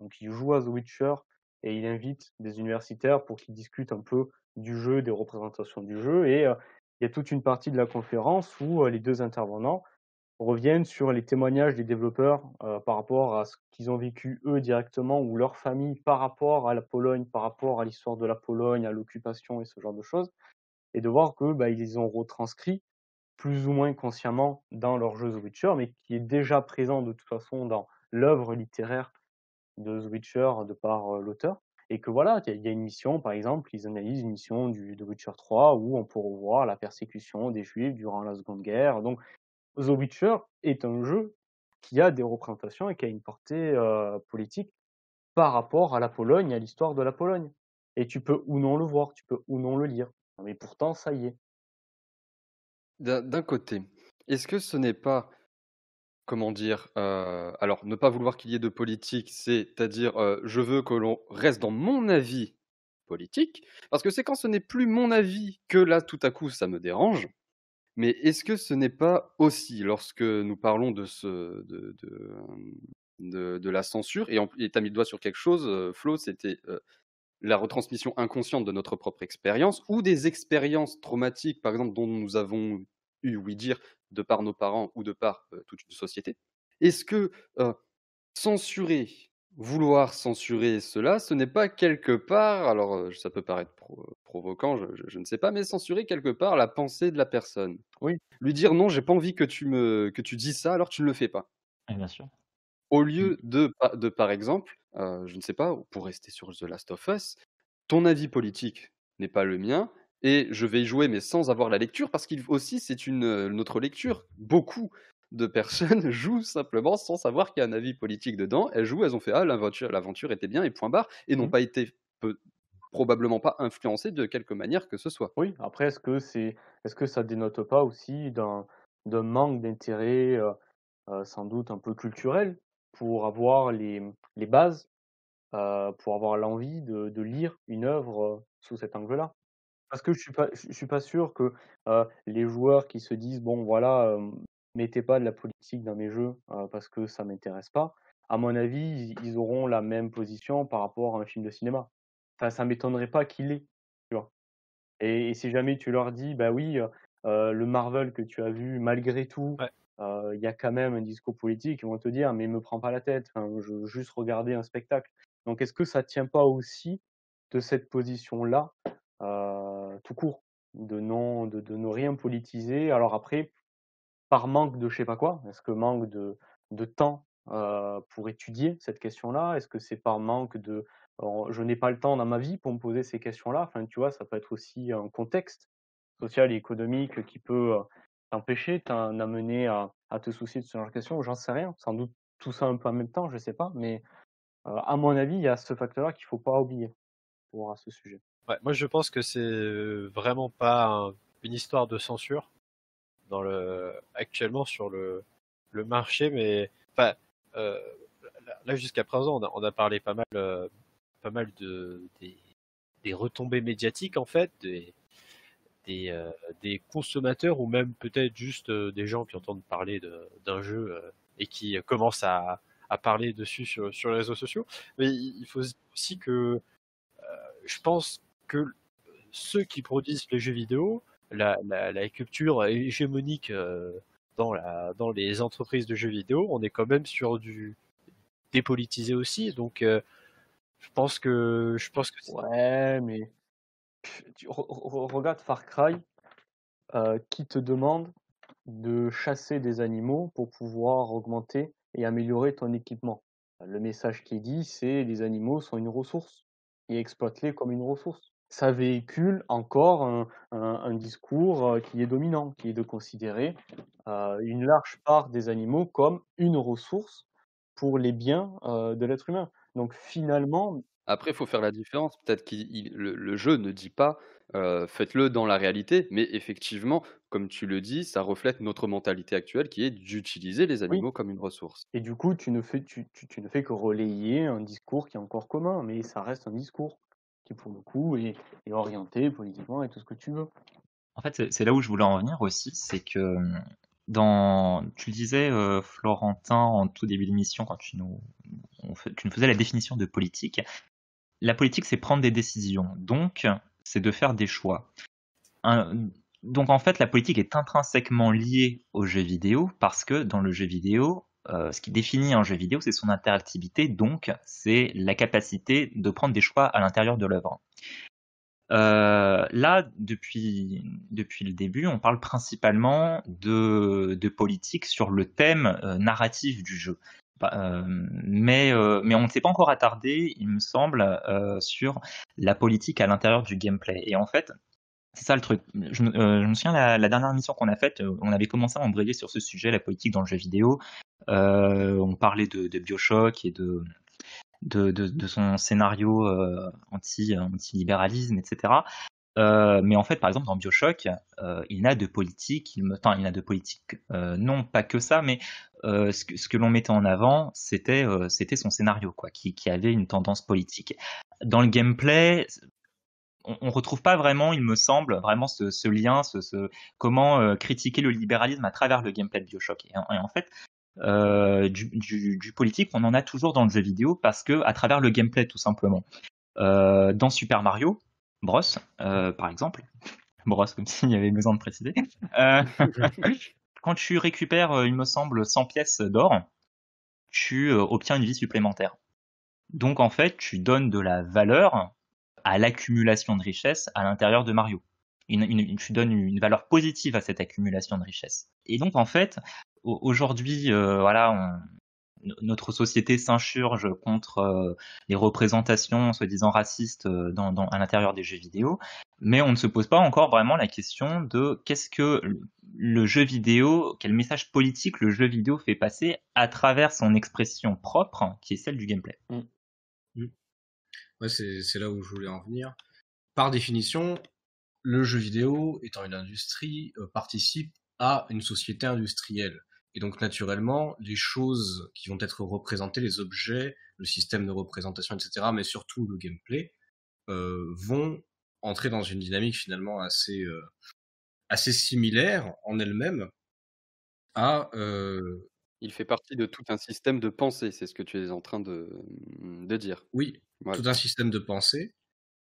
Donc il joue à The Witcher et il invite des universitaires pour qu'ils discutent un peu du jeu, des représentations du jeu et euh, il y a toute une partie de la conférence où euh, les deux intervenants reviennent sur les témoignages des développeurs euh, par rapport à ce qu'ils ont vécu eux directement ou leur famille par rapport à la Pologne, par rapport à l'histoire de la Pologne, à l'occupation et ce genre de choses et de voir que bah, ils les ont retranscrits plus ou moins consciemment dans leur jeu The Witcher, mais qui est déjà présent de toute façon dans l'œuvre littéraire de The Witcher de par euh, l'auteur. Et que voilà, il y a une mission, par exemple, ils analysent une mission du The Witcher 3 où on pourra voir la persécution des Juifs durant la Seconde Guerre. Donc, The Witcher est un jeu qui a des représentations et qui a une portée euh, politique par rapport à la Pologne, à l'histoire de la Pologne. Et tu peux ou non le voir, tu peux ou non le lire. Mais pourtant, ça y est, d'un côté, est-ce que ce n'est pas, comment dire, euh, alors ne pas vouloir qu'il y ait de politique, c'est-à-dire, euh, je veux que l'on reste dans mon avis politique, parce que c'est quand ce n'est plus mon avis que là, tout à coup, ça me dérange. Mais est-ce que ce n'est pas aussi, lorsque nous parlons de ce de de, la censure et tu mis le doigt sur quelque chose, euh, Flo, c'était, la retransmission inconsciente de notre propre expérience ou des expériences traumatiques, par exemple, dont nous avons eu oui dire de par nos parents ou de par euh, toute une société. Est-ce que euh, censurer, vouloir censurer cela, ce n'est pas quelque part, alors euh, ça peut paraître provoquant, je, ne sais pas, mais censurer quelque part la pensée de la personne. Oui. Lui dire non, j'ai pas envie que tu me que tu dis ça, alors tu ne le fais pas. Eh, bien sûr. Au lieu mmh. de, de par exemple euh, je ne sais pas, pour rester sur The Last of Us, ton avis politique n'est pas le mien, et je vais y jouer, mais sans avoir la lecture, parce qu'il aussi, c'est une, euh, autre lecture. Beaucoup de personnes (laughs) jouent simplement sans savoir qu'il y a un avis politique dedans. Elles jouent, elles ont fait Ah, l'aventure, était bien, et point barre, et n'ont mmh. pas été probablement pas influencées de quelque manière que ce soit. Oui, après, est-ce que, c'est, est-ce que ça dénote pas aussi d'un, manque d'intérêt, euh, sans doute un peu culturel pour avoir les, bases, pour avoir l'envie de, lire une œuvre sous cet angle-là. Parce que je suis je suis pas sûr que les joueurs qui se disent bon voilà, ne mettez pas de la politique dans mes jeux parce que ça m'intéresse pas. À mon avis, ils, auront la même position par rapport à un film de cinéma. Enfin, ça m'étonnerait pas qu'il ait tu vois. Et, si jamais tu leur dis bah oui, le Marvel que tu as vu malgré tout, il y a quand même un discours politique, ils vont te dire mais me prends pas la tête, je veux juste regarder un spectacle. Donc est-ce que ça tient pas aussi de cette position-là, tout court, de, non, de, de ne rien politiser Alors après, par manque de je sais pas quoi Est-ce que manque de, de temps pour étudier cette question-là Est-ce que c'est par manque de je n'ai pas le temps dans ma vie pour me poser ces questions-là Enfin, tu vois, ça peut être aussi un contexte social et économique qui peut t'empêcher, t'en à, te soucier de ce genre de questions J'en sais rien. Sans doute tout ça un peu en même temps, je sais pas. Mais euh, à mon avis, il y a ce facteur-là qu'il faut pas oublier pour à ce sujet. moi, je pense que c'est euh, vraiment pas une histoire de censure dans le actuellement sur le, marché, mais euh, là, jusqu'à présent, on a, parlé pas mal, pas mal de des, des retombées médiatiques en fait, des, euh, des, consommateurs ou même peut-être juste euh, des gens qui entendent parler d'un jeu euh, et qui commencent à, parler dessus sur, les réseaux sociaux. Mais il faut aussi que je pense que ceux qui produisent les jeux vidéo, la, la, culture hégémonique dans, dans les entreprises de jeux vidéo, on est quand même sur du dépolitisé aussi. Donc je pense que je pense que ouais mais tu regardes Far Cry euh, qui te demande de chasser des animaux pour pouvoir augmenter et améliorer ton équipement. Euh, le message qui est dit, c'est les animaux sont une ressource et exploite-les comme une ressource. Ça véhicule encore un, discours euh, qui est dominant, qui est de considérer une large part des animaux comme une ressource pour les biens de l'être humain. Donc finalement, après, il faut faire la différence. Peut-être que le, jeu ne dit pas faites-le dans la réalité, mais effectivement, comme tu le dis, ça reflète notre mentalité actuelle qui est d'utiliser les animaux comme une ressource. Et du coup, tu ne, fais, tu, ne fais que relayer un discours qui est encore commun, mais ça reste un discours qui, pour le coup, est, orienté politiquement et tout ce que tu veux. En fait, c'est là où je voulais en venir aussi, c'est que dans, tu le disais, Florentin, en tout début d'émission, quand tu nous, tu nous faisais la définition de politique, la politique, c'est prendre des décisions. Donc, c'est de faire des choix. donc, en fait, la politique est intrinsèquement liée au jeu vidéo parce que dans le jeu vidéo, euh, ce qui définit un jeu vidéo, c'est son interactivité. Donc, c'est la capacité de prendre des choix à l'intérieur de l'œuvre. Euh, là, depuis, le début, on parle principalement de, politique sur le thème euh, narratif du jeu. Bah, euh, euh, mais, on ne s'est pas encore attardé, il me semble, euh, sur la politique à l'intérieur du gameplay. Et en fait, c'est ça le truc. Je, me souviens, la, la dernière mission qu'on a faite, on avait commencé à embrayer sur ce sujet, la politique dans le jeu vidéo. on parlait de, de, Bioshock et de, de, son scénario anti, anti-libéralisme, etc. mais en fait, par exemple, dans Bioshock, il n'a de politique, il, il de politique, non pas que ça, mais euh, ce que, ce que l'on mettait en avant, euh, c'était son scénario, quoi, qui, qui, avait une tendance politique. Dans le gameplay, on, ne retrouve pas vraiment, il me semble, vraiment ce, ce lien, ce, comment euh, critiquer le libéralisme à travers le gameplay de Bioshock. Et, en fait, du, du, politique, on en a toujours dans le jeu vidéo parce que à travers le gameplay, tout simplement. dans Super Mario Bros, par exemple, Bros comme (laughs) s'il y avait besoin de préciser. Euh, (laughs) quand tu récupères, euh, il me semble, 100 pièces d'or, tu euh, obtiens une vie supplémentaire. Donc en fait, tu donnes de la valeur à l'accumulation de richesses à l'intérieur de Mario. tu donnes une valeur positive à cette accumulation de richesses. Et donc en fait, aujourd'hui, euh, voilà, voilà, notre société s'insurge contre euh, les représentations soi-disant racistes euh, à l'intérieur des jeux vidéo, mais on ne se pose pas encore vraiment la question de qu'est-ce que le jeu vidéo, quel message politique le jeu vidéo fait passer à travers son expression propre, qui est celle du gameplay. Mm. Mm. c'est là où je voulais en venir. Par définition, le jeu vidéo, étant une industrie, euh, participe à une société industrielle. Et donc naturellement, les choses qui vont être représentées, les objets, le système de représentation, etc., mais surtout le gameplay, euh, vont entrer dans une dynamique finalement assez, euh, similaire en elle-même à... Euh, Il fait partie de tout un système de pensée, c'est ce que tu es en train de, dire. Oui, tout un système de pensée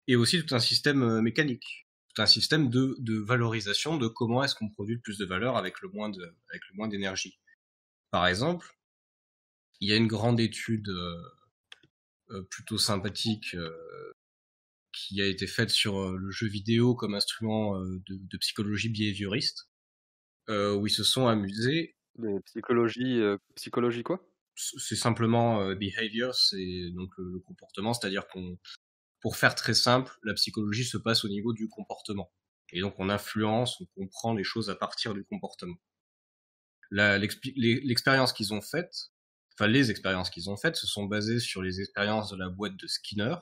et aussi tout un système mécanique tout un système de, valorisation de comment est-ce qu'on produit le plus de valeur avec le moins avec le moins d'énergie. Par exemple, il y a une grande étude euh, euh, plutôt sympathique euh, qui a été faite sur le jeu vidéo comme instrument de, psychologie behavioriste, où ils se sont amusés. Mais psychologie, psychologie quoi C'est simplement behavior, c'est donc le comportement, c'est-à-dire qu'on pour faire très simple, la psychologie se passe au niveau du comportement. Et donc on influence, on comprend les choses à partir du comportement. L'expérience qu'ils ont faite, enfin les expériences qu'ils ont faites, se sont basées sur les expériences de la boîte de Skinner,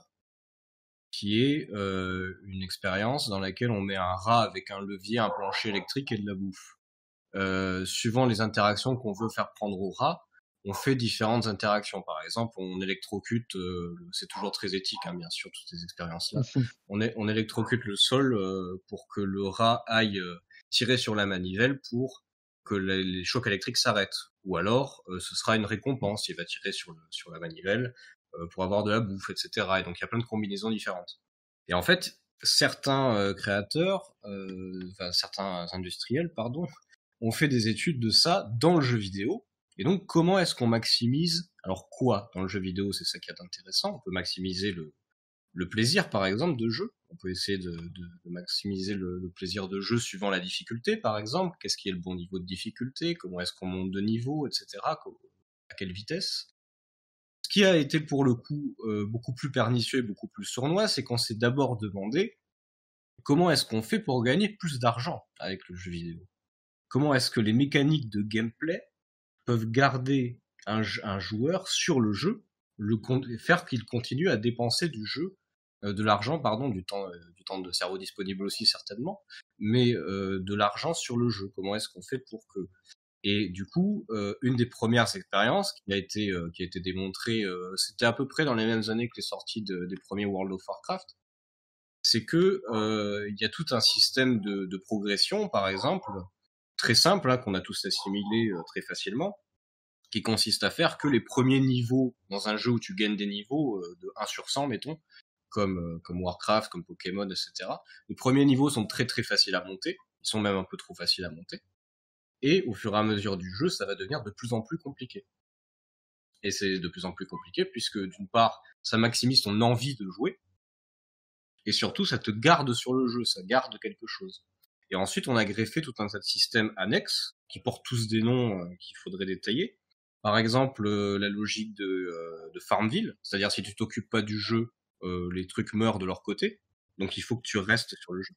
qui est euh, une expérience dans laquelle on met un rat avec un levier, un plancher électrique et de la bouffe. Euh, suivant les interactions qu'on veut faire prendre au rat, on fait différentes interactions. Par exemple, on électrocute, euh, c'est toujours très éthique, hein, bien sûr, toutes ces expériences-là. Mm, mm. On, électrocute le sol euh, pour que le rat aille euh, tirer sur la manivelle pour que les, chocs électriques s'arrêtent. Ou alors, ce sera une récompense, il va tirer sur, sur la manivelle pour avoir de la bouffe, etc. Et donc, il y a plein de combinaisons différentes. Et en fait, certains créateurs, certains industriels, pardon, ont fait des études de ça dans le jeu vidéo et donc, comment est-ce qu'on maximise Alors quoi dans le jeu vidéo, c'est ça qui est intéressant. On peut maximiser le, plaisir, par exemple, de jeu. On peut essayer de, maximiser le, plaisir de jeu suivant la difficulté, par exemple. Qu'est-ce qui est le bon niveau de difficulté Comment est-ce qu'on monte de niveau, etc. À quelle vitesse Ce qui a été pour le coup euh, beaucoup plus pernicieux et beaucoup plus sournois, c'est qu'on s'est d'abord demandé comment est-ce qu'on fait pour gagner plus d'argent avec le jeu vidéo Comment est-ce que les mécaniques de gameplay peuvent garder un, joueur sur le jeu, le, faire qu'il continue à dépenser du jeu, euh, de l'argent, pardon, du temps, euh, du temps de cerveau disponible aussi certainement, mais euh, de l'argent sur le jeu. Comment est-ce qu'on fait pour que et du coup, une des premières expériences qui a été, qui a été démontrée, c'était à peu près dans les mêmes années que les sorties des premiers World of Warcraft, c'est que il y a tout un système de progression, par exemple, très simple, hein, qu'on a tous assimilé euh, très facilement, qui consiste à faire que les premiers niveaux, dans un jeu où tu gagnes des niveaux euh, de 1 sur 100, mettons, comme, euh, comme Warcraft, comme Pokémon, etc., les premiers niveaux sont très très faciles à monter, ils sont même un peu trop faciles à monter, et au fur et à mesure du jeu, ça va devenir de plus en plus compliqué. Et c'est de plus en plus compliqué, puisque d'une part, ça maximise ton envie de jouer, et surtout, ça te garde sur le jeu, ça garde quelque chose. Et ensuite, on a greffé tout un tas de systèmes annexes qui portent tous des noms euh, qu'il faudrait détailler. Par exemple, euh, la logique euh, de, Farmville, c'est-à-dire si tu t'occupes pas du jeu, les trucs meurent de leur côté. Donc il faut que tu restes sur le jeu.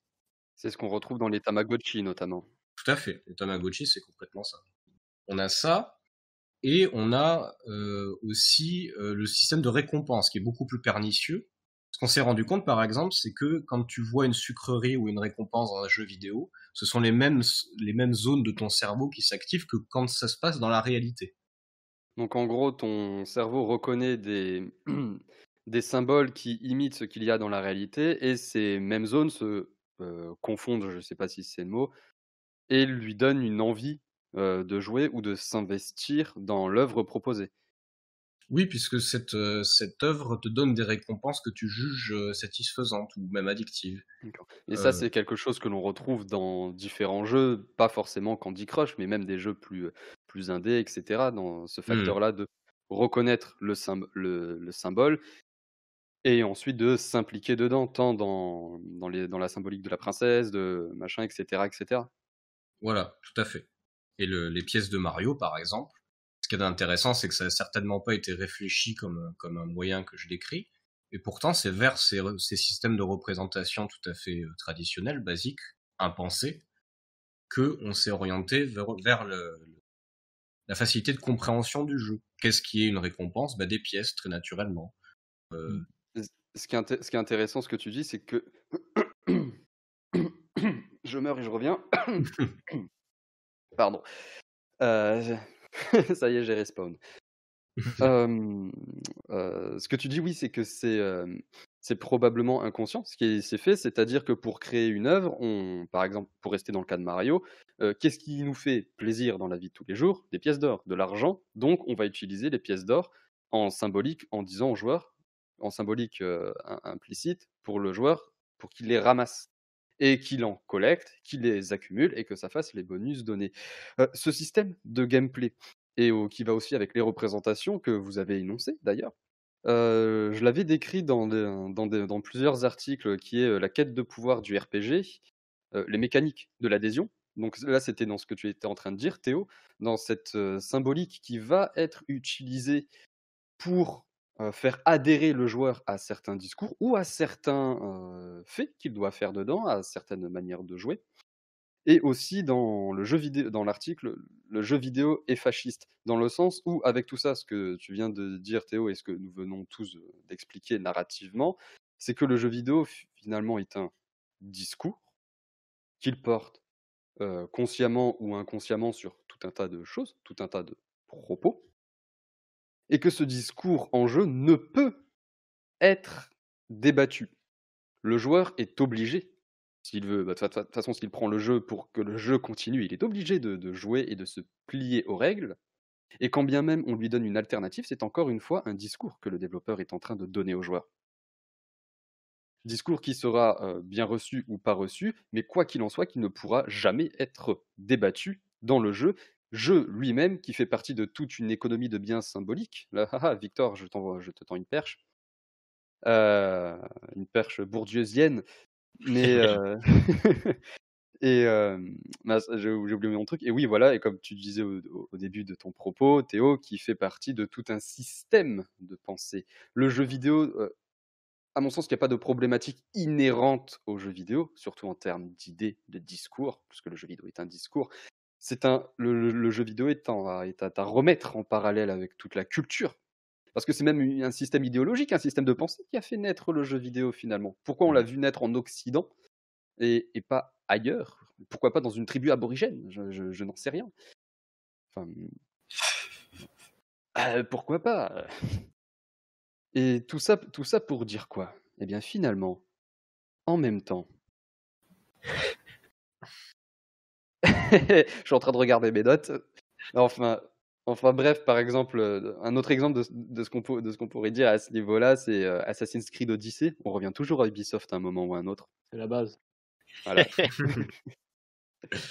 C'est ce qu'on retrouve dans les Tamagotchi notamment. Tout à fait. Les Tamagotchi, c'est complètement ça. On a ça, et on a aussi le système de récompense qui est beaucoup plus pernicieux, qu'on s'est rendu compte, par exemple, c'est que quand tu vois une sucrerie ou une récompense dans un jeu vidéo, ce sont les mêmes, les mêmes zones de ton cerveau qui s'activent que quand ça se passe dans la réalité. Donc en gros, ton cerveau reconnaît des, (clears throat) des symboles qui imitent ce qu'il y a dans la réalité et ces mêmes zones se euh, confondent, je ne sais pas si c'est le mot, et lui donnent une envie euh, de jouer ou de s'investir dans l'œuvre proposée. Oui, puisque cette, euh, cette œuvre te donne des récompenses que tu juges euh, satisfaisantes ou même addictives. Et ça, euh. c'est quelque chose que l'on retrouve dans différents jeux, pas forcément Candy Crush, mais même des jeux plus, plus indés, etc. Dans ce hmm. facteur-là de reconnaître le, le symbole et ensuite de s'impliquer dedans, tant dans, dans, les, dans la symbolique de la princesse, de machin, etc. etc. Voilà, tout à fait. Et le- les pièces de Mario, par exemple, qui est intéressant, c'est que ça n'a certainement pas été réfléchi comme, comme un moyen que je décris. Et pourtant, c'est vers ces, systèmes de représentation tout à fait euh, traditionnels, basiques, impensés, qu'on s'est orienté vers, vers le, la facilité de compréhension du jeu. Qu'est-ce qui est une récompense bah, Des pièces, très naturellement. Euh, mm. Ce, qui est ce qui est intéressant, ce que tu dis, c'est que (coughs) je meurs et je reviens. (coughs) (coughs) Pardon. Euh, (laughs) ça y est, j'ai respawn. (laughs) ce que tu dis, oui, c'est que c'est probablement inconscient ce qui s'est fait, c'est-à-dire que pour créer une œuvre, on, par exemple, pour rester dans le cas de Mario, qu'est-ce qui nous fait plaisir dans la vie de tous les jours Des pièces d'or, de l'argent. Donc, on va utiliser les pièces d'or en symbolique, en disant au joueur, en symbolique implicite pour le joueur, pour qu'il les ramasse et qu'il en collecte, qu'il les accumule et que ça fasse les bonus donnés. Euh, ce système de gameplay, et qui va aussi avec les représentations que vous avez énoncées d'ailleurs, euh, je l'avais décrit dans, dans, plusieurs articles, qui est euh, la quête de pouvoir du RPG, les mécaniques de l'adhésion. Donc là, c'était dans ce que tu étais en train de dire, Théo, dans cette symbolique qui va être utilisée pour euh, faire adhérer le joueur à certains discours ou à certains euh, faits qu'il doit faire dedans, à certaines manières de jouer. Et aussi dans le jeu vidéo, dans l'article, le jeu vidéo est fasciste, dans le sens où, avec tout ça, ce que tu viens de dire, Théo, et ce que nous venons tous euh, d'expliquer narrativement, c'est que le jeu vidéo finalement est un discours qu'il porte consciemment ou inconsciemment sur tout un tas de choses, tout un tas de propos, et que ce discours en jeu ne peut être débattu. Le joueur est obligé, s'il veut, bah, de toute façon, s'il prend le jeu pour que le jeu continue, il est obligé de, jouer et de se plier aux règles. Et quand bien même on lui donne une alternative, c'est encore une fois un discours que le développeur est en train de donner au joueur. Discours qui sera euh, bien reçu ou pas reçu, mais quoi qu'il en soit, qui ne pourra jamais être débattu dans le jeu, je lui-même qui fait partie de toute une économie de biens symboliques. Là, (laughs) Victor, je, je te tends une perche. Euh, une perche bourdieusienne. Mais. (laughs) Euh, (laughs) et euh, bah, j'ai oublié mon truc. Et oui, voilà, et comme tu disais au, au, début de ton propos, Théo, qui fait partie de tout un système de pensée. Le jeu vidéo, à mon sens, il n'y a pas de problématique inhérente au jeu vidéo, surtout en termes d'idées, de discours, puisque le jeu vidéo est un discours c'est un, le, jeu vidéo est, est à, remettre en parallèle avec toute la culture. Parce que c'est même un système idéologique, un système de pensée qui a fait naître le jeu vidéo finalement. Pourquoi on l'a mmh. vu naître en Occident et, et pas ailleurs Pourquoi pas dans une tribu aborigène Je, je, n'en sais rien. Enfin, euh, euh, pourquoi pas (laughs) Et tout ça, tout ça pour dire quoi Eh bien finalement, en même temps, (laughs) je suis en train de regarder mes notes. Enfin, enfin bref, par exemple, euh, un autre exemple de, de ce qu'on pourrait dire à ce niveau-là, c'est euh, Assassin's Creed Odyssey. On revient toujours à Ubisoft à un moment ou à un autre. C'est la base. Voilà. (laughs) (laughs)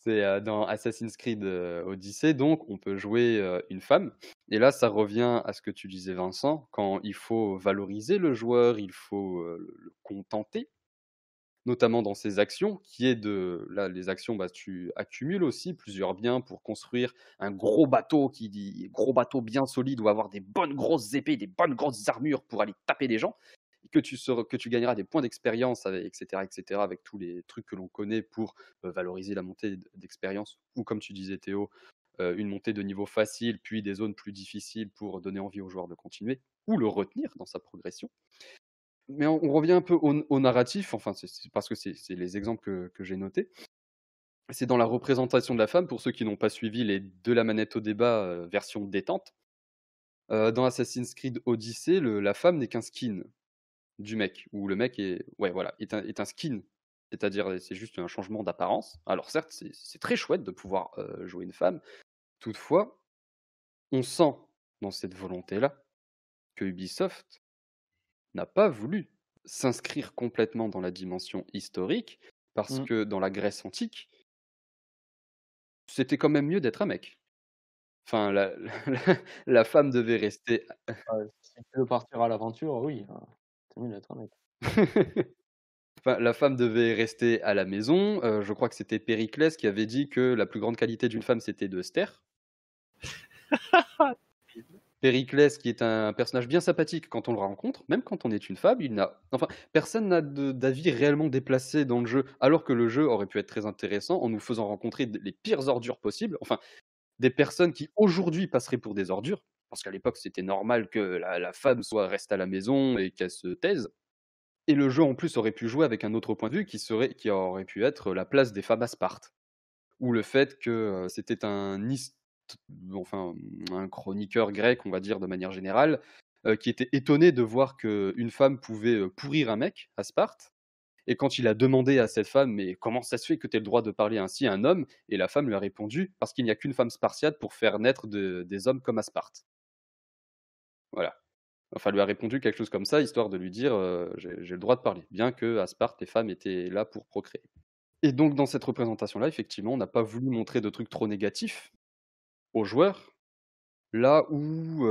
c'est euh, dans Assassin's Creed Odyssey, donc on peut jouer une femme. Et là, ça revient à ce que tu disais, Vincent, quand il faut valoriser le joueur, il faut le contenter notamment dans ces actions, qui est de. Là, les actions, bah, tu accumules aussi plusieurs biens pour construire un gros bateau qui dit gros bateau bien solide ou avoir des bonnes grosses épées, des bonnes grosses armures pour aller taper des gens. Et que tu, que tu gagneras des points d'expérience, etc., etc., avec tous les trucs que l'on connaît pour euh, valoriser la montée d'expérience, ou comme tu disais Théo, euh, une montée de niveau facile, puis des zones plus difficiles pour donner envie aux joueurs de continuer, ou le retenir dans sa progression mais on, revient un peu au, narratif, enfin, c'est parce que c'est les exemples que, j'ai notés. C'est dans la représentation de la femme, pour ceux qui n'ont pas suivi les De la manette au débat euh, version détente. Euh, dans Assassin's Creed Odyssey, la femme n'est qu'un skin du mec, ou le mec est, ouais, voilà, est, un, skin. C'est-à-dire, euh, c'est juste un changement d'apparence. Alors, certes, c'est très chouette de pouvoir jouer une femme. Toutefois, on sent dans cette volonté-là que Ubisoft n'a pas voulu s'inscrire complètement dans la dimension historique, parce mmh. que dans la Grèce antique, c'était quand même mieux d'être un mec. Enfin, la, la, (laughs) femme devait rester. Ah si tu veux partir à l'aventure, oui, c'est mieux d'être un mec. (laughs) Enfin, la femme devait rester à la maison. Euh, je crois que c'était Périclès qui avait dit que la plus grande qualité d'une femme, c'était de se (laughs) Périclès, qui est un personnage bien sympathique quand on le rencontre, même quand on est une fable, il n'a, enfin, personne n'a d'avis réellement déplacé dans le jeu, alors que le jeu aurait pu être très intéressant en nous faisant rencontrer les pires ordures possibles, enfin, des personnes qui aujourd'hui passeraient pour des ordures, parce qu'à l'époque c'était normal que la, femme soit reste à la maison et qu'elle se taise. Et le jeu en plus aurait pu jouer avec un autre point de vue qui serait, qui aurait pu être la place des femmes à Sparte, ou le fait que euh, c'était un, enfin un chroniqueur grec, on va dire de manière générale, euh, qui était étonné de voir qu'une femme pouvait euh, pourrir un mec à Sparte. Et quand il a demandé à cette femme, mais comment ça se fait que tu as le droit de parler ainsi à un homme Et la femme lui a répondu, parce qu'il n'y a qu'une femme spartiate pour faire naître des hommes comme à Sparte. Voilà. Enfin, lui a répondu quelque chose comme ça, histoire de lui dire, euh, j'ai le droit de parler, bien que à Sparte, les femmes étaient là pour procréer. Et donc, dans cette représentation-là, effectivement, on n'a pas voulu montrer de trucs trop négatifs, aux joueurs, là où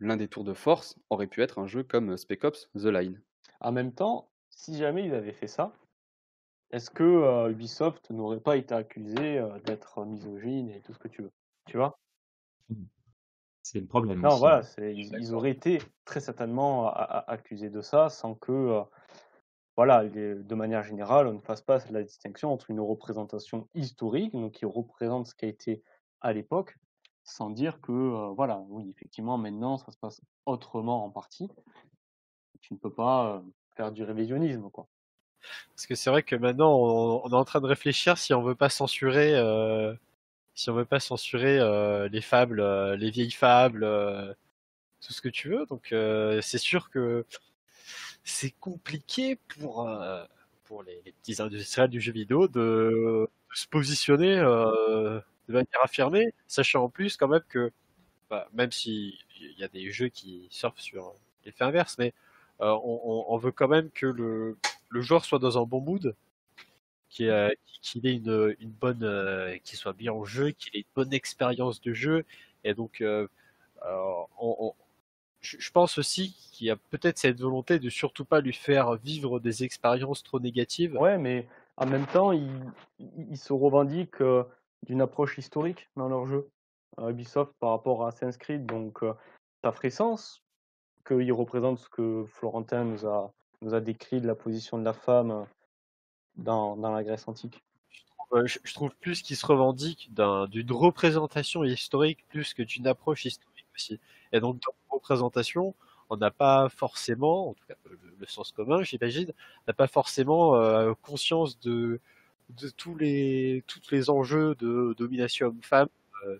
l'un des tours de force aurait pu être un jeu comme Spec Ops The Line. En même temps, si jamais ils avaient fait ça, est-ce que Ubisoft n'aurait pas été accusé d'être misogyne et tout ce que tu veux Tu vois mmh. C'est le problème. Non, voilà, ils, auraient été très certainement accusés de ça sans que voilà, de manière générale, on ne fasse pas la distinction entre une représentation historique, donc qui représente ce qui a été à l'époque, sans dire que, voilà, oui, effectivement, maintenant, ça se passe autrement en partie. Tu ne peux pas faire du révisionnisme, quoi. Parce que c'est vrai que maintenant, on, est en train de réfléchir si on veut pas censurer, si on veut pas censurer les fables, les vieilles fables, tout ce que tu veux. Donc, c'est sûr que c'est compliqué pour pour les, petits industriels du jeu vidéo de, se positionner de manière affirmée, sachant en plus quand même que, bah, même il y a des jeux qui surfent sur l'effet inverse, mais euh, on, veut quand même que le, le, joueur soit dans un bon mood, qu'il ait une, bonne, euh, qu'il soit bien au jeu, qu'il ait une bonne expérience de jeu, et donc euh, je pense aussi qu'il y a peut-être cette volonté de surtout pas lui faire vivre des expériences trop négatives. Ouais, mais en même temps, il, il se revendique d'une approche historique dans leur jeu. Euh, Ubisoft par rapport à Assassin's Creed, donc euh, ça ferait sens qu'ils représentent ce que Florentin nous a, décrit de la position de la femme euh, dans, la Grèce antique. Je, trouve plus qu'ils se revendiquent d'une représentation historique plus que d'une approche historique aussi. Et donc, dans la représentation, on n'a pas forcément, en tout cas le, sens commun, j'imagine, n'a pas forcément conscience de, de tous les tous les enjeux de domination homme-femme euh,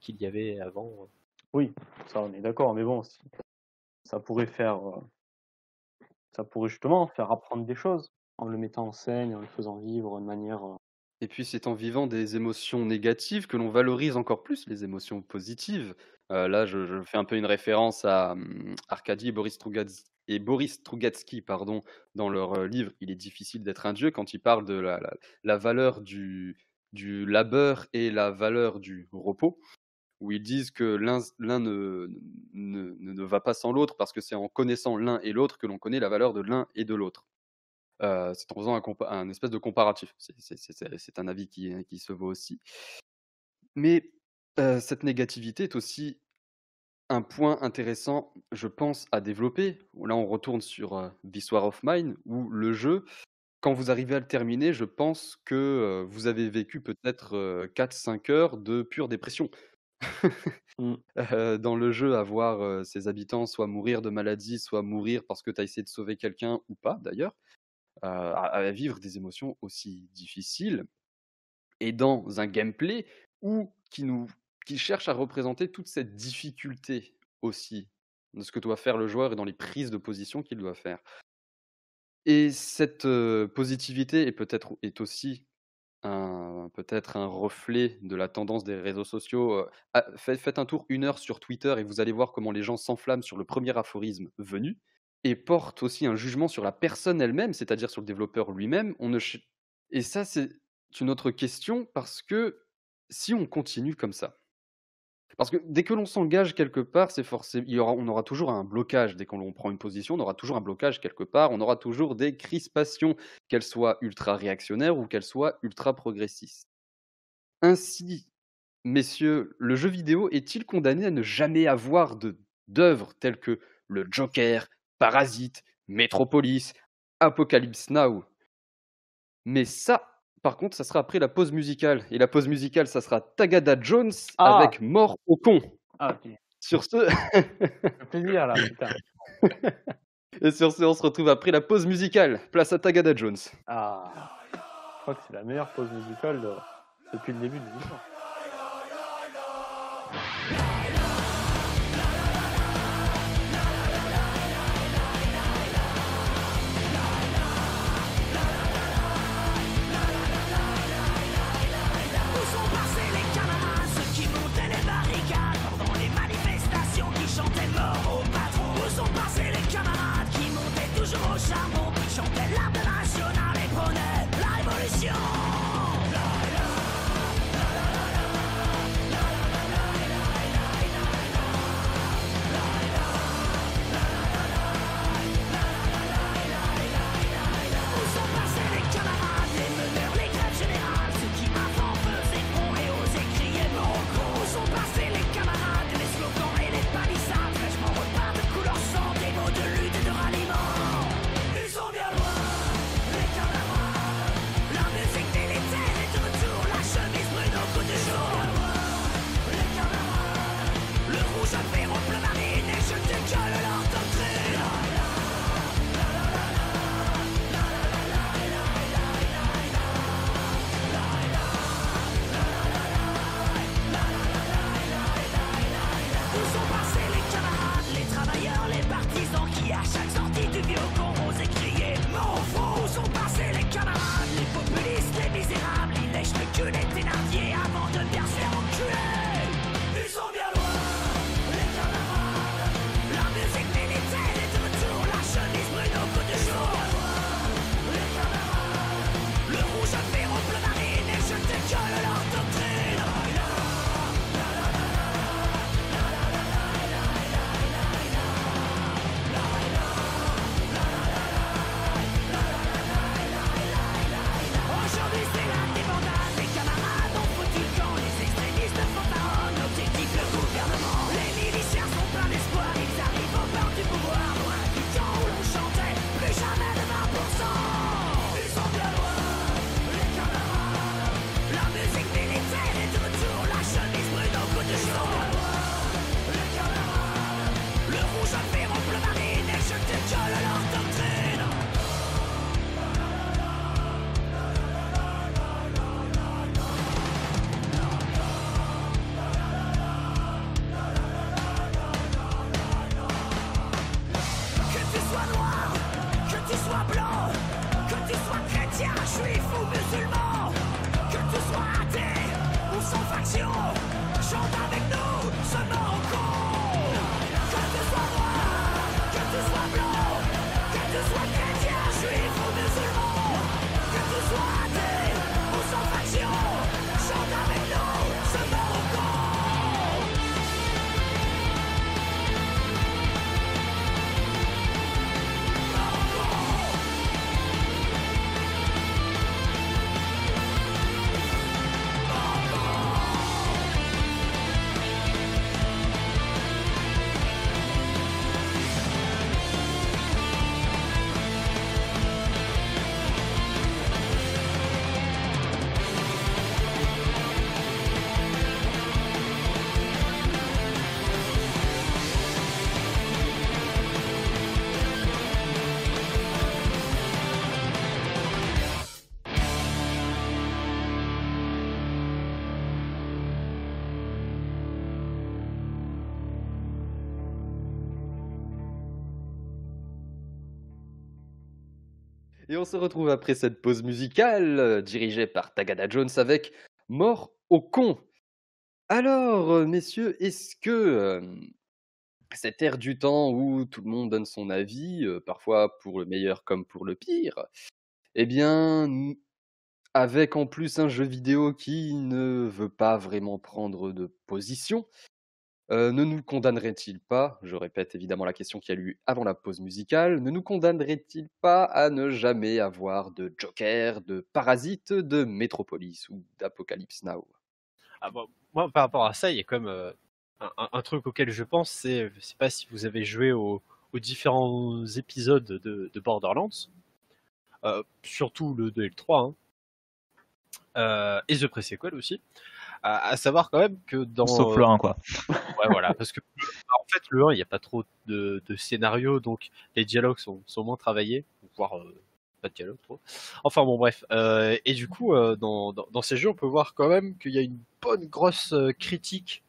qu'il y avait avant. Oui, ça on est d'accord, mais bon, ça pourrait faire, euh, ça pourrait justement faire apprendre des choses en le mettant en scène en le faisant vivre de manière. Euh, Et puis c'est en vivant des émotions négatives que l'on valorise encore plus les émotions positives. Euh, là, je, fais un peu une référence à hum, Arcadie et Boris, et Boris pardon, dans leur euh, livre Il est difficile d'être un dieu, quand ils parlent de la, valeur du, du, labeur et la valeur du repos, où ils disent que l'un ne, ne, va pas sans l'autre, parce que c'est en connaissant l'un et l'autre que l'on connaît la valeur de l'un et de l'autre. Euh, c'est en faisant un, espèce de comparatif. C'est un avis qui, qui se vaut aussi. Mais cette négativité est aussi un point intéressant, je pense, à développer. Là, on retourne sur euh, This of Mine, où le jeu, quand vous arrivez à le terminer, je pense que vous avez vécu peut-être 4-5 heures de pure dépression. Mmh. (laughs) dans le jeu, avoir ses habitants soit mourir de maladie, soit mourir parce que tu as essayé de sauver quelqu'un ou pas d'ailleurs, à, vivre des émotions aussi difficiles. Et dans un gameplay où qui nous qui cherche à représenter toute cette difficulté aussi de ce que doit faire le joueur et dans les prises de position qu'il doit faire. Et cette positivité est peut-être est aussi peut-être un reflet de la tendance des réseaux sociaux. Ah, faites, un tour une heure sur Twitter et vous allez voir comment les gens s'enflamment sur le premier aphorisme venu et portent aussi un jugement sur la personne elle-même, c'est-à-dire sur le développeur lui-même. On et ça, c'est une autre question parce que si on continue comme ça, parce que dès que l'on s'engage quelque part, c'est forcément, on aura toujours un blocage. Dès qu'on prend une position, on aura toujours un blocage quelque part. On aura toujours des crispations, qu'elles soient ultra réactionnaires ou qu'elles soient ultra progressistes. Ainsi, messieurs, le jeu vidéo est-il condamné à ne jamais avoir de d'œuvres telles que le Joker, Parasite, Metropolis, Apocalypse Now Mais ça, par contre, ça sera après la pause musicale. Et la pause musicale, ça sera Tagada Jones ah. avec Mort au con. Ah, sur ce. plaisir, (laughs) Et sur ce, on se retrouve après la pause musicale. Place à Tagada Jones. Ah. Je crois que c'est la meilleure pause musicale depuis le début de 上不比兄弟，拉得长。Et on se retrouve après cette pause musicale euh, dirigée par Tagada Jones avec Mort au con. Alors, euh, messieurs, est-ce que euh, cette ère du temps où tout le monde donne son avis, parfois pour le meilleur comme pour le pire, eh bien, avec en plus un jeu vidéo qui ne veut pas vraiment prendre de position, euh, ne nous condamnerait-il pas, je répète évidemment la question qu'il y a eu avant la pause musicale, ne nous condamnerait-il pas à ne jamais avoir de Joker, de Parasite, de Metropolis ou d'Apocalypse Now ah bah, Moi, par rapport à ça, il y a comme euh, un, truc auquel je pense, c'est, je sais pas si vous avez joué aux différents épisodes de, Borderlands, euh, surtout le 2 et le 3, hein. et The Press aussi. À, savoir quand même que dans. Sauf le 1, quoi. ouais, voilà. Parce que, bah, en fait, le 1, il n'y a pas trop de, de scénario, donc les dialogues sont, sont moins travaillés, voire euh, pas de dialogue, trop. Enfin, bon, bref. Euh, et du coup, euh, dans, dans, dans, ces jeux, on peut voir quand même qu'il y a une bonne grosse critique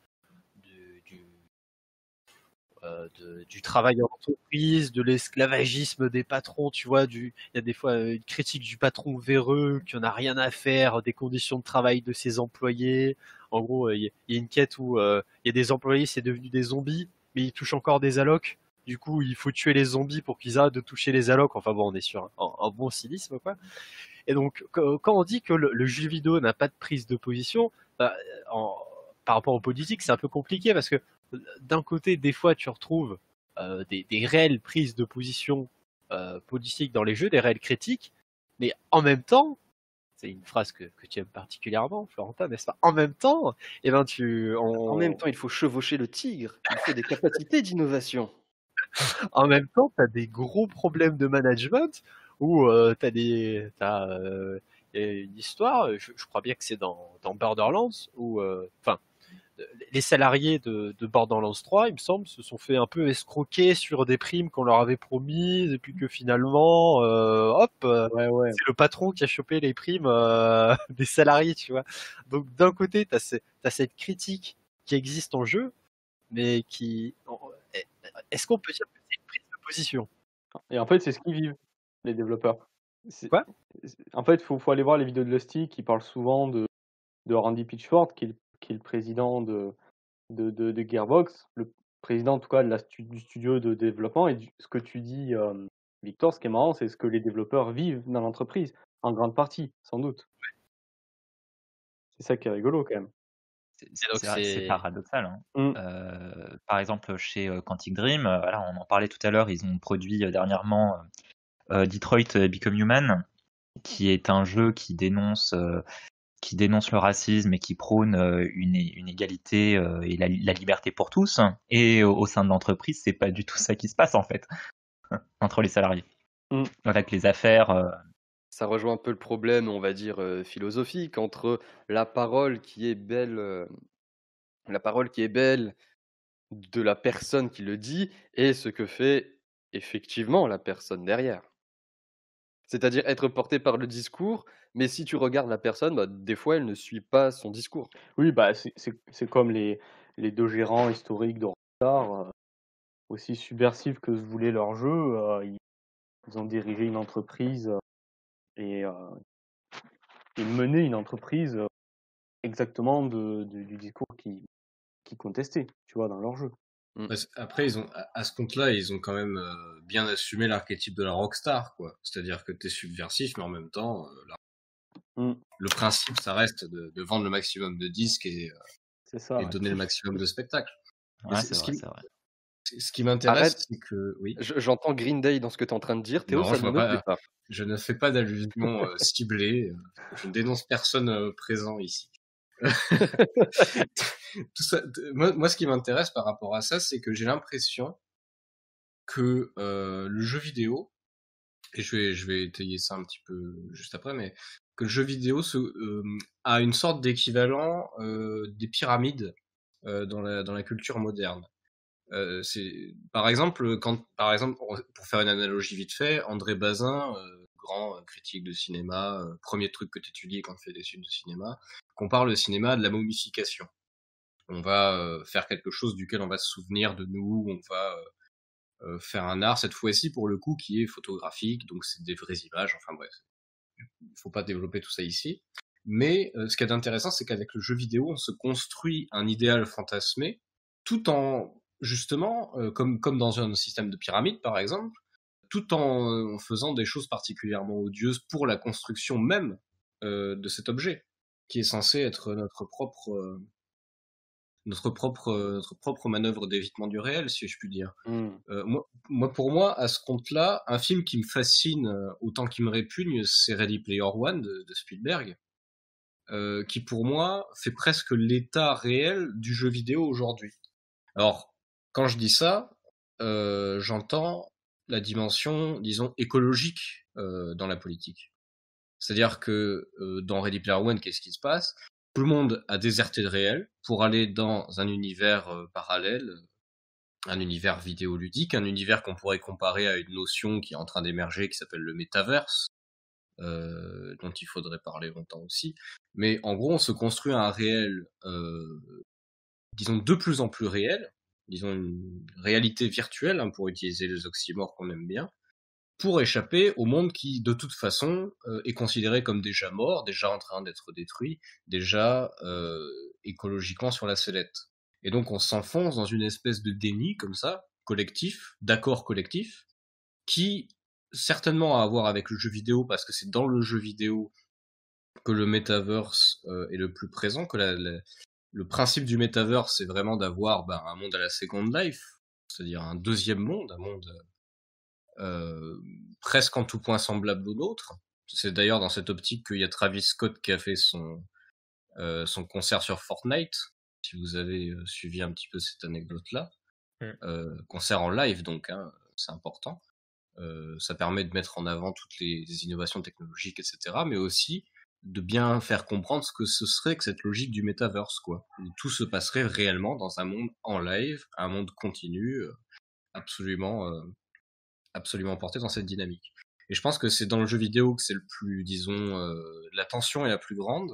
euh, du travail en entreprise, de l'esclavagisme des patrons, tu vois, il y a des fois euh, une critique du patron véreux qui en a rien à faire des conditions de travail de ses employés. En gros, euh, il y, a une quête où il y a des employés, c'est devenu des zombies, mais ils touchent encore des allocs. Du coup, il faut tuer les zombies pour qu'ils arrêtent de toucher les allocs. Enfin bon, on est sur un, bon cynisme, quoi. Et donc, quand on dit que le, le vidéo n'a pas de prise de position, bah, en, par rapport aux politiques, c'est un peu compliqué parce que d'un côté, des fois, tu retrouves euh, des, réelles prises de position euh, politique dans les jeux, des réelles critiques, mais en même temps, c'est une phrase que, tu aimes particulièrement, Florentin, n'est-ce pas En même temps, eh ben tu, en même temps, il faut chevaucher le tigre. Il faut des (laughs) capacités d'innovation. En même temps, tu as des gros problèmes de management ou euh, tu as des, euh, une histoire. Je, crois bien que c'est dans, Borderlands ou... enfin, les salariés de, Borderlands 3, il me semble, se sont fait un peu escroquer sur des primes qu'on leur avait promises et puis que finalement, euh, hop, euh, c'est le patron qui a chopé les primes euh, (laughs) des salariés, tu vois. Donc d'un côté, t'as as cette critique qui existe en jeu, mais qui, eh, est-ce qu'on peut dire que c'est une prise de position Et en fait, c'est ce qu'ils vivent, les développeurs. Quoi En fait, faut, faut aller voir les vidéos de Lusty qui parlent souvent de de Randy Pitchford, qui est qui est le président de, de, de, Gearbox, le président en tout cas de la, du studio de développement. Et ce que tu dis, euh, Victor, ce qui est marrant, c'est ce que les développeurs vivent dans l'entreprise, en grande partie, sans doute. C'est ça qui est rigolo quand même. C'est paradoxal. Hein. Mmh. Euh, par exemple, chez euh, Quantic Dream, voilà, on en parlait tout à l'heure, ils ont produit dernièrement Detroit Become Human, qui est un jeu qui dénonce qui dénonce le racisme et qui prône euh, une, égalité euh, et la, liberté pour tous. Et au, sein de l'entreprise, c'est pas du tout ça qui se passe en fait (laughs) entre les salariés. Mm. avec les affaires. Euh, ça rejoint un peu le problème, on va dire philosophique, entre la parole qui est belle, la parole qui est belle de la personne qui le dit et ce que fait effectivement la personne derrière c'est-à-dire être porté par le discours, mais si tu regardes la personne, bah, des fois, elle ne suit pas son discours. Oui, bah, c'est comme les, deux gérants historiques de Rockstar, euh, aussi subversifs que se voulait leur jeu, euh, ils, ont dirigé une entreprise euh, et, mené une entreprise exactement du discours qu'ils qui contestait, tu vois, dans leur jeu. Mm. Après, ils ont, à ce compte-là, ils ont quand même euh, bien assumé l'archétype de la rockstar, quoi. C'est-à-dire que t'es subversif, mais en même temps, euh, mm. le principe, ça reste de, vendre le maximum de disques et, euh, donner le maximum de spectacles. ce, qui m'intéresse, c'est que. Oui. J'entends Green Day dans ce que tu es en train de dire. Théo, ça je, je ne fais pas d'allusion ciblée. Je ne dénonce personne présent ici. (laughs) moi, ce qui m'intéresse par rapport à ça, c'est que j'ai l'impression que euh, le jeu vidéo, et je vais, je vais étayer ça un petit peu juste après, mais que le jeu vidéo euh, a une sorte d'équivalent euh, des pyramides dans, la, dans la culture moderne. c'est par exemple quand par exemple pour faire une analogie vite fait André Bazin euh, critique de cinéma, euh, premier truc que tu étudies quand tu fais des études de cinéma, qu'on parle de cinéma de la momification. On va euh, faire quelque chose duquel on va se souvenir de nous, on va faire un art, cette fois-ci pour le coup, qui est photographique, donc c'est des vraies images, enfin bref. Il faut pas développer tout ça ici. Mais ce qui est intéressant, c'est qu'avec le jeu vidéo, on se construit un idéal fantasmé, tout en, justement, comme, comme dans un système de pyramide par exemple, tout euh, en, faisant des choses particulièrement odieuses pour la construction même euh, de cet objet, qui est censé être notre propre, euh, notre propre, notre propre manœuvre d'évitement du réel, si je puis dire. Hmm. Moi, pour moi, à ce compte-là, un film qui me fascine autant qu'il me répugne, c'est Ready Player One de, de Spielberg. qui pour moi fait presque l'état réel du jeu vidéo aujourd'hui. Alors, quand je dis ça, j'entends la dimension, disons, écologique euh, dans la politique. C'est-à-dire que euh, dans Ready Player One, qu'est-ce qui se passe Tout le monde a déserté le réel pour aller dans un univers euh, parallèle, un univers vidéoludique, un univers qu'on pourrait comparer à une notion qui est en train d'émerger qui s'appelle le métaverse, dont il faudrait parler longtemps aussi. Mais en gros, on se construit un réel, disons, de plus en plus réel, disons, une réalité virtuelle, hein, pour utiliser les oxymores qu'on aime bien, pour échapper au monde qui, de toute façon, euh, est considéré comme déjà mort, déjà en train d'être détruit, déjà euh, écologiquement sur la sellette. Et donc on s'enfonce dans une espèce de déni comme ça, collectif, d'accord collectif, qui certainement a à voir avec le jeu vidéo, parce que c'est dans le jeu vidéo que le metaverse euh, est le plus présent, que la, le principe du métavers, c'est vraiment d'avoir ben, un monde à la seconde Life, c'est-à-dire un deuxième monde, un monde euh, presque en tout point semblable au nôtre. C'est d'ailleurs dans cette optique qu'il y a Travis Scott qui a fait son, euh, son concert sur Fortnite, si vous avez euh, suivi un petit peu cette anecdote-là. concert en live, donc, hein, c'est important. ça permet de mettre en avant toutes les innovations technologiques, etc., mais aussi de bien faire comprendre ce que ce serait que cette logique du metaverse, quoi. tout se passerait réellement dans un monde en live, un monde continu, euh, absolument, euh, absolument porté dans cette dynamique. Et je pense que c'est dans le jeu vidéo que c'est le plus, disons, euh, la tension est la plus grande.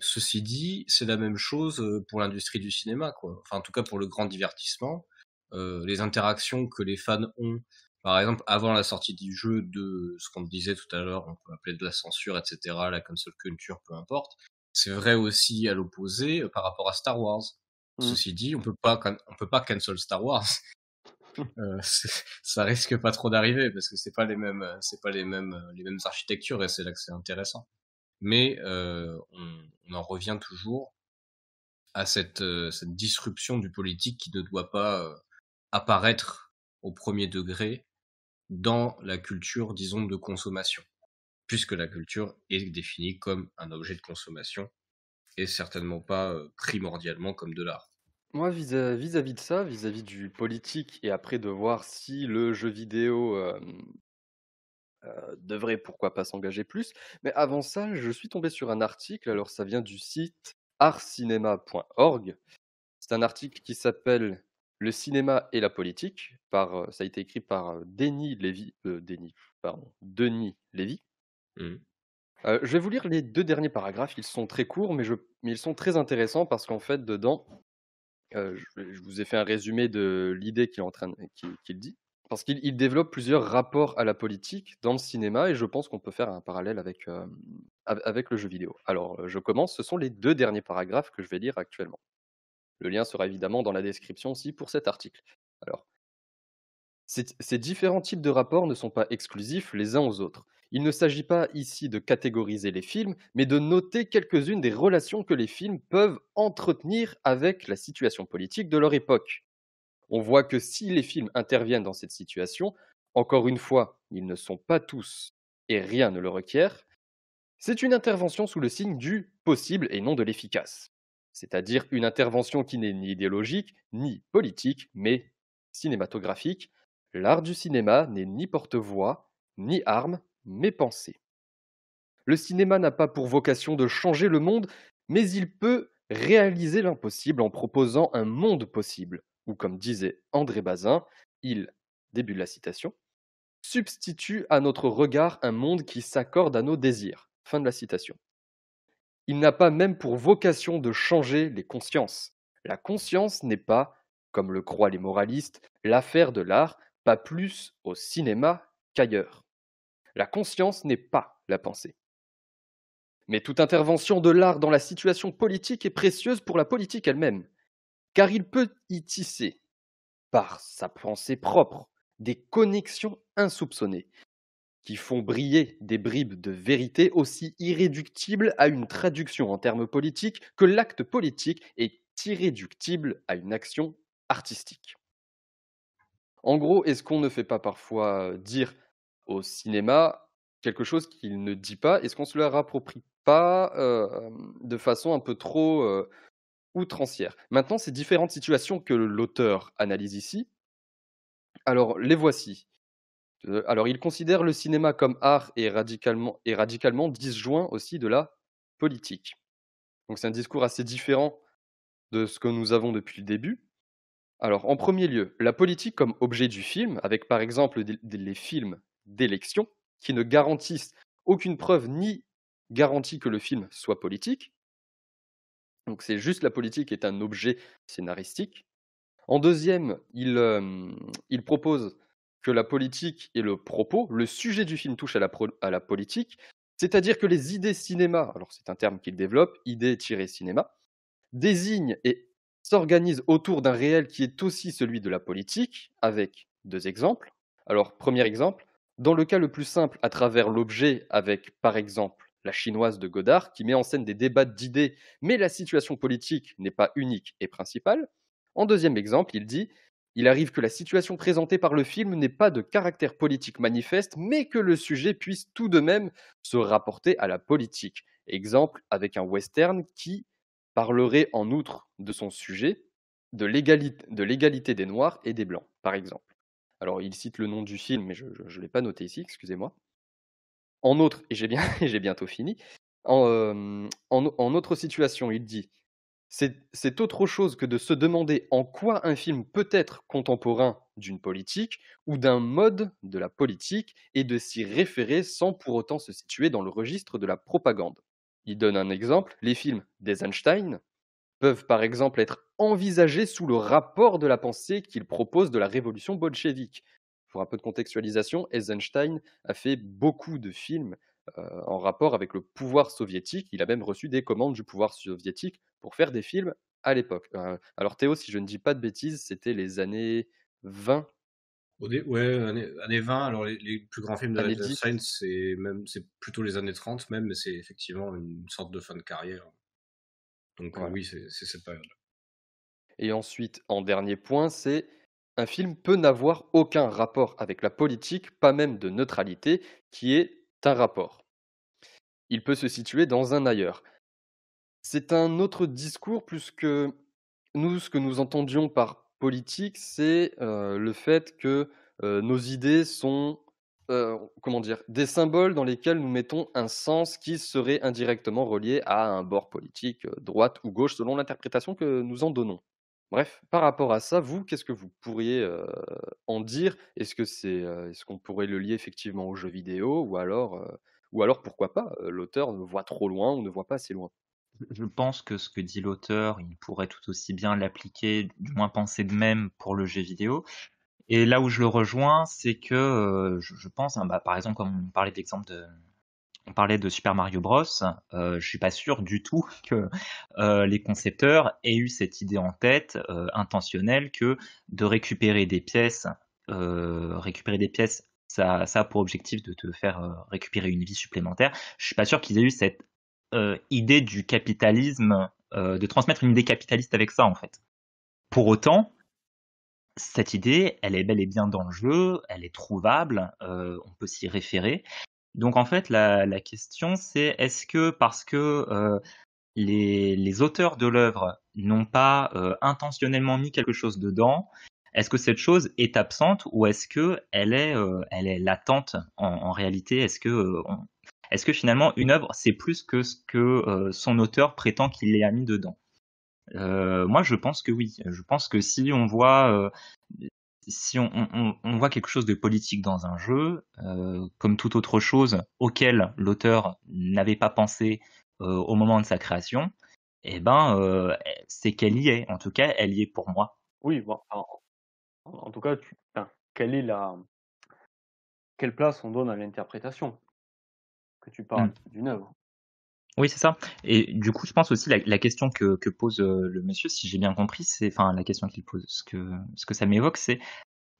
Ceci dit, c'est la même chose pour l'industrie du cinéma, quoi. Enfin, en tout cas pour le grand divertissement, les interactions que les fans ont par exemple, avant la sortie du jeu, de ce qu'on disait tout à l'heure, on peut appeler de la censure, etc., la console culture, peu importe. C'est vrai aussi à l'opposé euh, par rapport à Star Wars. Mmh. Ceci dit, on peut pas, on peut pas cancel Star Wars. (laughs) euh, ça risque pas trop d'arriver parce que c'est pas les mêmes, euh, c'est pas les mêmes, euh, les mêmes architectures et c'est là que c'est intéressant. Mais euh, on, en revient toujours à cette, cette disruption du politique qui ne doit pas apparaître au premier degré dans la culture, disons, de consommation, puisque la culture est définie comme un objet de consommation et certainement pas primordialement comme de l'art. Moi, vis-à-vis de ça, vis-à-vis du politique, et après de voir si le jeu vidéo devrait, pourquoi pas, s'engager plus, mais avant ça, je suis tombé sur un article, alors ça vient du site artcinema.org. C'est un article qui s'appelle le cinéma et la politique, ça a été écrit par Denis Lévy, Denis, mmh. je vais vous lire les deux derniers paragraphes, ils sont très courts, mais, ils sont très intéressants parce qu'en fait, dedans, je, vous ai fait un résumé de l'idée qu'il dit, parce qu'il développe plusieurs rapports à la politique dans le cinéma, et je pense qu'on peut faire un parallèle avec, avec le jeu vidéo. Alors, je commence, ce sont les deux derniers paragraphes que je vais lire actuellement. Le lien sera évidemment dans la description aussi pour cet article. Alors, ces, ces différents types de rapports ne sont pas exclusifs les uns aux autres. Il ne s'agit pas ici de catégoriser les films, mais de noter quelques-unes des relations que les films peuvent entretenir avec la situation politique de leur époque. On voit que si les films interviennent dans cette situation, encore une fois, ils ne sont pas tous et rien ne le requiert, c'est une intervention sous le signe du possible et non de l'efficace c'est-à-dire une intervention qui n'est ni idéologique, ni politique, mais cinématographique. L'art du cinéma n'est ni porte-voix, ni arme, mais pensée. Le cinéma n'a pas pour vocation de changer le monde, mais il peut réaliser l'impossible en proposant un monde possible, ou comme disait André Bazin, il, début de la citation, substitue à notre regard un monde qui s'accorde à nos désirs. Fin de la citation. Il n'a pas même pour vocation de changer les consciences. La conscience n'est pas, comme le croient les moralistes, l'affaire de l'art, pas plus au cinéma qu'ailleurs. La conscience n'est pas la pensée. Mais toute intervention de l'art dans la situation politique est précieuse pour la politique elle-même, car il peut y tisser, par sa pensée propre, des connexions insoupçonnées qui font briller des bribes de vérité aussi irréductibles à une traduction en termes politiques que l'acte politique est irréductible à une action artistique. En gros, est-ce qu'on ne fait pas parfois euh, dire au cinéma quelque chose qu'il ne dit pas Est-ce qu'on se le approprie pas euh, de façon un peu trop euh, outrancière Maintenant, ces différentes situations que l'auteur analyse ici. Alors, les voici. Euh, alors, il considère le cinéma comme art et radicalement, et radicalement disjoint aussi de la politique. Donc, c'est un discours assez différent de ce que nous avons depuis le début. Alors, en premier lieu, la politique comme objet du film, avec par exemple les films d'élection, qui ne garantissent aucune preuve ni garantie que le film soit politique. Donc, c'est juste la politique est un objet scénaristique. En deuxième, il euh, propose que la politique et le propos, le sujet du film touche à la, à la politique, c'est-à-dire que les idées cinéma, alors c'est un terme qu'il développe, idées-cinéma, désignent et s'organisent autour d'un réel qui est aussi celui de la politique, avec deux exemples. Alors, premier exemple, dans le cas le plus simple, à travers l'objet, avec par exemple la chinoise de Godard, qui met en scène des débats d'idées, mais la situation politique n'est pas unique et principale. En deuxième exemple, il dit il arrive que la situation présentée par le film n'ait pas de caractère politique manifeste, mais que le sujet puisse tout de même se rapporter à la politique. Exemple avec un western qui parlerait en outre de son sujet de l'égalité, des Noirs et des Blancs, par exemple. Alors il cite le nom du film, mais je ne l'ai pas noté ici, excusez-moi. En outre, et j'ai bien, (laughs) bientôt fini, euh, en autre situation, il dit c'est autre chose que de se demander en quoi un film peut être contemporain d'une politique ou d'un mode de la politique et de s'y référer sans pour autant se situer dans le registre de la propagande. Il donne un exemple, les films d'Eisenstein peuvent par exemple être envisagés sous le rapport de la pensée qu'il propose de la révolution bolchevique. Pour un peu de contextualisation, Eisenstein a fait beaucoup de films euh, en rapport avec le pouvoir soviétique. Il a même reçu des commandes du pouvoir soviétique pour faire des films à l'époque. Euh, alors Théo, si je ne dis pas de bêtises, c'était les années 20 Ouais, années, 20. Alors, les, plus grands films de science, c'est même, c'est plutôt les années 30 même, mais c'est effectivement une sorte de fin de carrière. Donc, euh, oui, c'est cette période-là. Et ensuite, en dernier point, c'est un film peut n'avoir aucun rapport avec la politique, pas même de neutralité, qui est un rapport. Il peut se situer dans un ailleurs. C'est un autre discours plus que nous, ce que nous entendions par politique, c'est euh, le fait que euh, nos idées sont, euh, comment dire, des symboles dans lesquels nous mettons un sens qui serait indirectement relié à un bord politique, droite ou gauche, selon l'interprétation que nous en donnons. Bref, par rapport à ça, vous, qu'est-ce que vous pourriez en dire Est-ce que c'est, est-ce qu'on pourrait le lier effectivement au jeu vidéo, ou alors, ou alors pourquoi pas L'auteur ne voit trop loin ou ne voit pas assez loin. Je pense que ce que dit l'auteur, il pourrait tout aussi bien l'appliquer, du moins penser de même pour le jeu vidéo. Et là où je le rejoins, c'est que je, pense, hein, bah, par exemple, comme on parlait d'exemple de, on parlait de Super Mario Bros. Euh, je suis pas sûr du tout (laughs) que euh, les concepteurs aient eu cette idée en tête euh, intentionnelle que de récupérer des pièces, euh, récupérer des pièces, ça, a pour objectif de te faire récupérer une vie supplémentaire. Je suis pas sûr qu'ils aient eu cette idée du capitalisme, de transmettre une idée capitaliste avec ça en fait. Pour autant, cette idée, elle est bel et bien dans le jeu, elle est trouvable, on peut s'y référer, donc en fait, la, la question c'est est-ce que parce que euh, les, les, auteurs de l'œuvre n'ont pas euh, intentionnellement mis quelque chose dedans, est-ce que cette chose est absente ou est-ce que elle est, euh, elle est latente en, réalité Est-ce que, est que, finalement une œuvre c'est plus que ce que son auteur prétend qu'il a mis dedans moi, je pense que oui. Je pense que si on voit si on, voit quelque chose de politique dans un jeu, euh, comme toute autre chose auquel l'auteur n'avait pas pensé euh, au moment de sa création, eh ben, euh, c'est qu'elle y est. En tout cas, elle y est pour moi. Oui, en tout cas, tu, quelle est la, quelle place on donne à l'interprétation que tu parles hmm. d'une œuvre oui, c'est ça. Et du coup, je pense aussi la, la question que, pose euh, le monsieur, si j'ai bien compris, c'est enfin la question qu'il pose, ce que, ce que ça m'évoque, c'est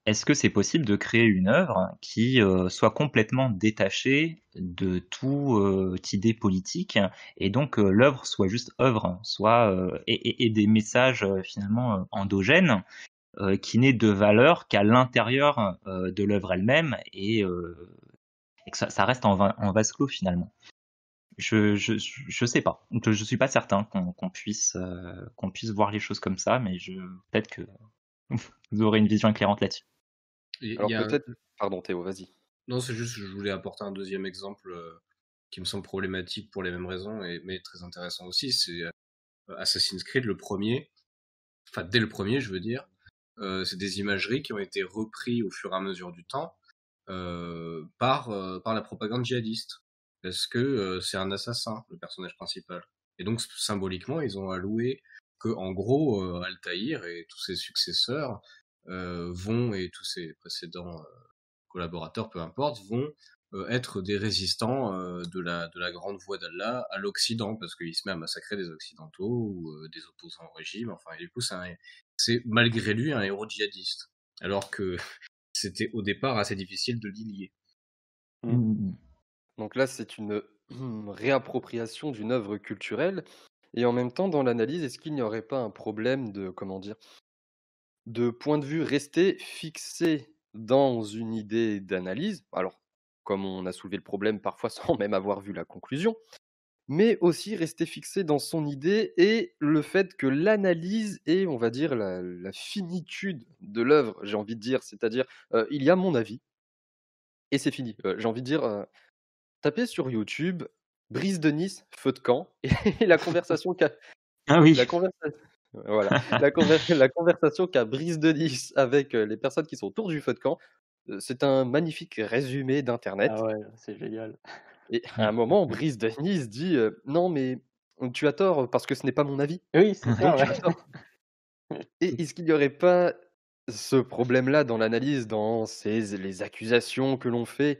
est-ce que c'est possible de créer une œuvre qui euh, soit complètement détachée de toute euh, idée politique et donc l'œuvre soit juste œuvre, soit et, des messages finalement endogènes qui n'aient de valeur qu'à l'intérieur de l'œuvre elle-même et, que ça, reste en vase clos finalement je, je, je sais pas. Je, suis pas certain qu'on puisse, euh, qu'on puisse voir les choses comme ça, mais je peut-être que (laughs) vous aurez une vision éclairante là-dessus. Pardon Théo, vas-y. Non, c'est juste que je voulais apporter un deuxième exemple euh, qui me semble problématique pour les mêmes raisons, et, mais très intéressant aussi. C'est euh, Assassin's Creed, le premier. Enfin, dès le premier, je veux dire. c'est des imageries qui ont été reprises au fur et à mesure du temps par, par la propagande djihadiste parce que c'est un assassin, le personnage principal. Et donc symboliquement, ils ont alloué que en gros Altaïr et tous ses successeurs vont et tous ses précédents collaborateurs, peu importe, vont être des résistants de, la, grande voie d'Allah à l'Occident, parce qu'il se met à massacrer des Occidentaux ou des opposants au régime. Enfin, du coup, c'est malgré lui un héros djihadiste, alors que (laughs) c'était au départ assez difficile de l'y lier. Mmh, mmh, mmh. Donc là, c'est une (clears throat) réappropriation d'une œuvre culturelle. Et en même temps, dans l'analyse, est-ce qu'il n'y aurait pas un problème de, comment dire, de point de vue resté fixé dans une idée d'analyse Alors, comme on a soulevé le problème parfois (laughs) sans même avoir vu la conclusion, mais aussi rester fixé dans son idée et le fait que l'analyse est, on va dire, la, finitude de l'œuvre, j'ai envie de dire, c'est-à-dire, euh, il y a mon avis, et c'est fini. Euh, j'ai envie de dire, euh, Tapez sur YouTube Brise de Nice, feu de camp, (laughs) et la conversation qu'a. Ah la conversation. Voilà. (laughs) la, conversation qu'a Brise de Nice avec euh, les personnes qui sont autour du feu de camp, euh, c'est un magnifique résumé d'Internet. Ah c'est génial. Et à un moment, Brise de Nice dit euh, Non, mais tu as tort parce que ce n'est pas mon avis. Oui, c'est ça. Et est-ce qu'il n'y aurait pas ce problème-là dans l'analyse, dans ces, les accusations que l'on fait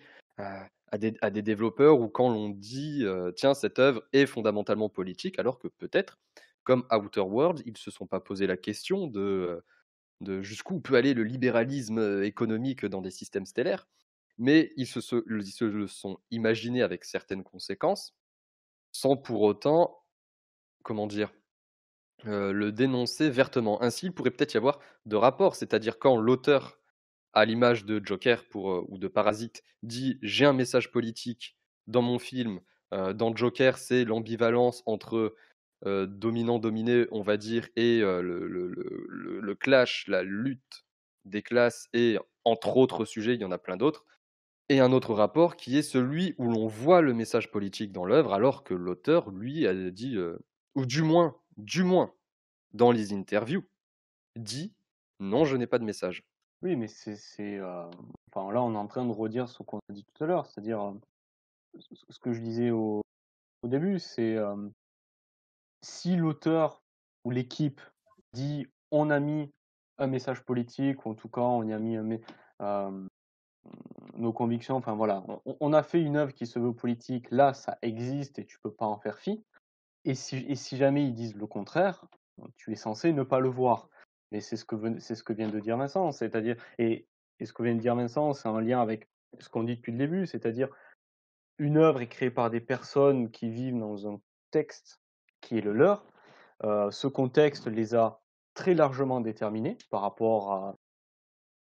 à des, développeurs ou quand l'on dit euh, tiens, cette œuvre est fondamentalement politique, alors que peut-être, comme Outer world ils ne se sont pas posé la question de, euh, jusqu'où peut aller le libéralisme euh, économique dans des systèmes stellaires, mais ils se, le sont imaginés avec certaines conséquences, sans pour autant, comment dire, le dénoncer vertement. Ainsi, il pourrait peut-être y avoir de rapports, c'est-à-dire quand l'auteur à l'image de Joker pour, euh, ou de Parasite, dit j'ai un message politique dans mon film. Euh, dans Joker, c'est l'ambivalence entre euh, dominant-dominé, on va dire, et le, clash, la lutte des classes, et entre autres sujets, il y en a plein d'autres, et un autre rapport qui est celui où l'on voit le message politique dans l'œuvre, alors que l'auteur, lui, a dit, ou du moins, du moins, dans les interviews, dit non, je n'ai pas de message. Oui, mais c'est, euh, enfin là, on est en train de redire ce qu'on a dit tout à l'heure, c'est-à-dire euh, ce que je disais au, début, c'est euh, si l'auteur ou l'équipe dit on a mis un message politique ou en tout cas on y a mis nos convictions, enfin voilà, on, a fait une œuvre qui se veut politique, là ça existe et tu peux pas en faire fi. et si jamais ils disent le contraire, tu es censé ne pas le voir. Mais c'est ce que c'est ce que vient de dire Vincent, c'est-à-dire et, ce que vient de dire Vincent, c'est en lien avec ce qu'on dit depuis le début, c'est-à-dire une œuvre est créée par des personnes qui vivent dans un texte qui est le leur. Euh, ce contexte les a très largement déterminés par rapport à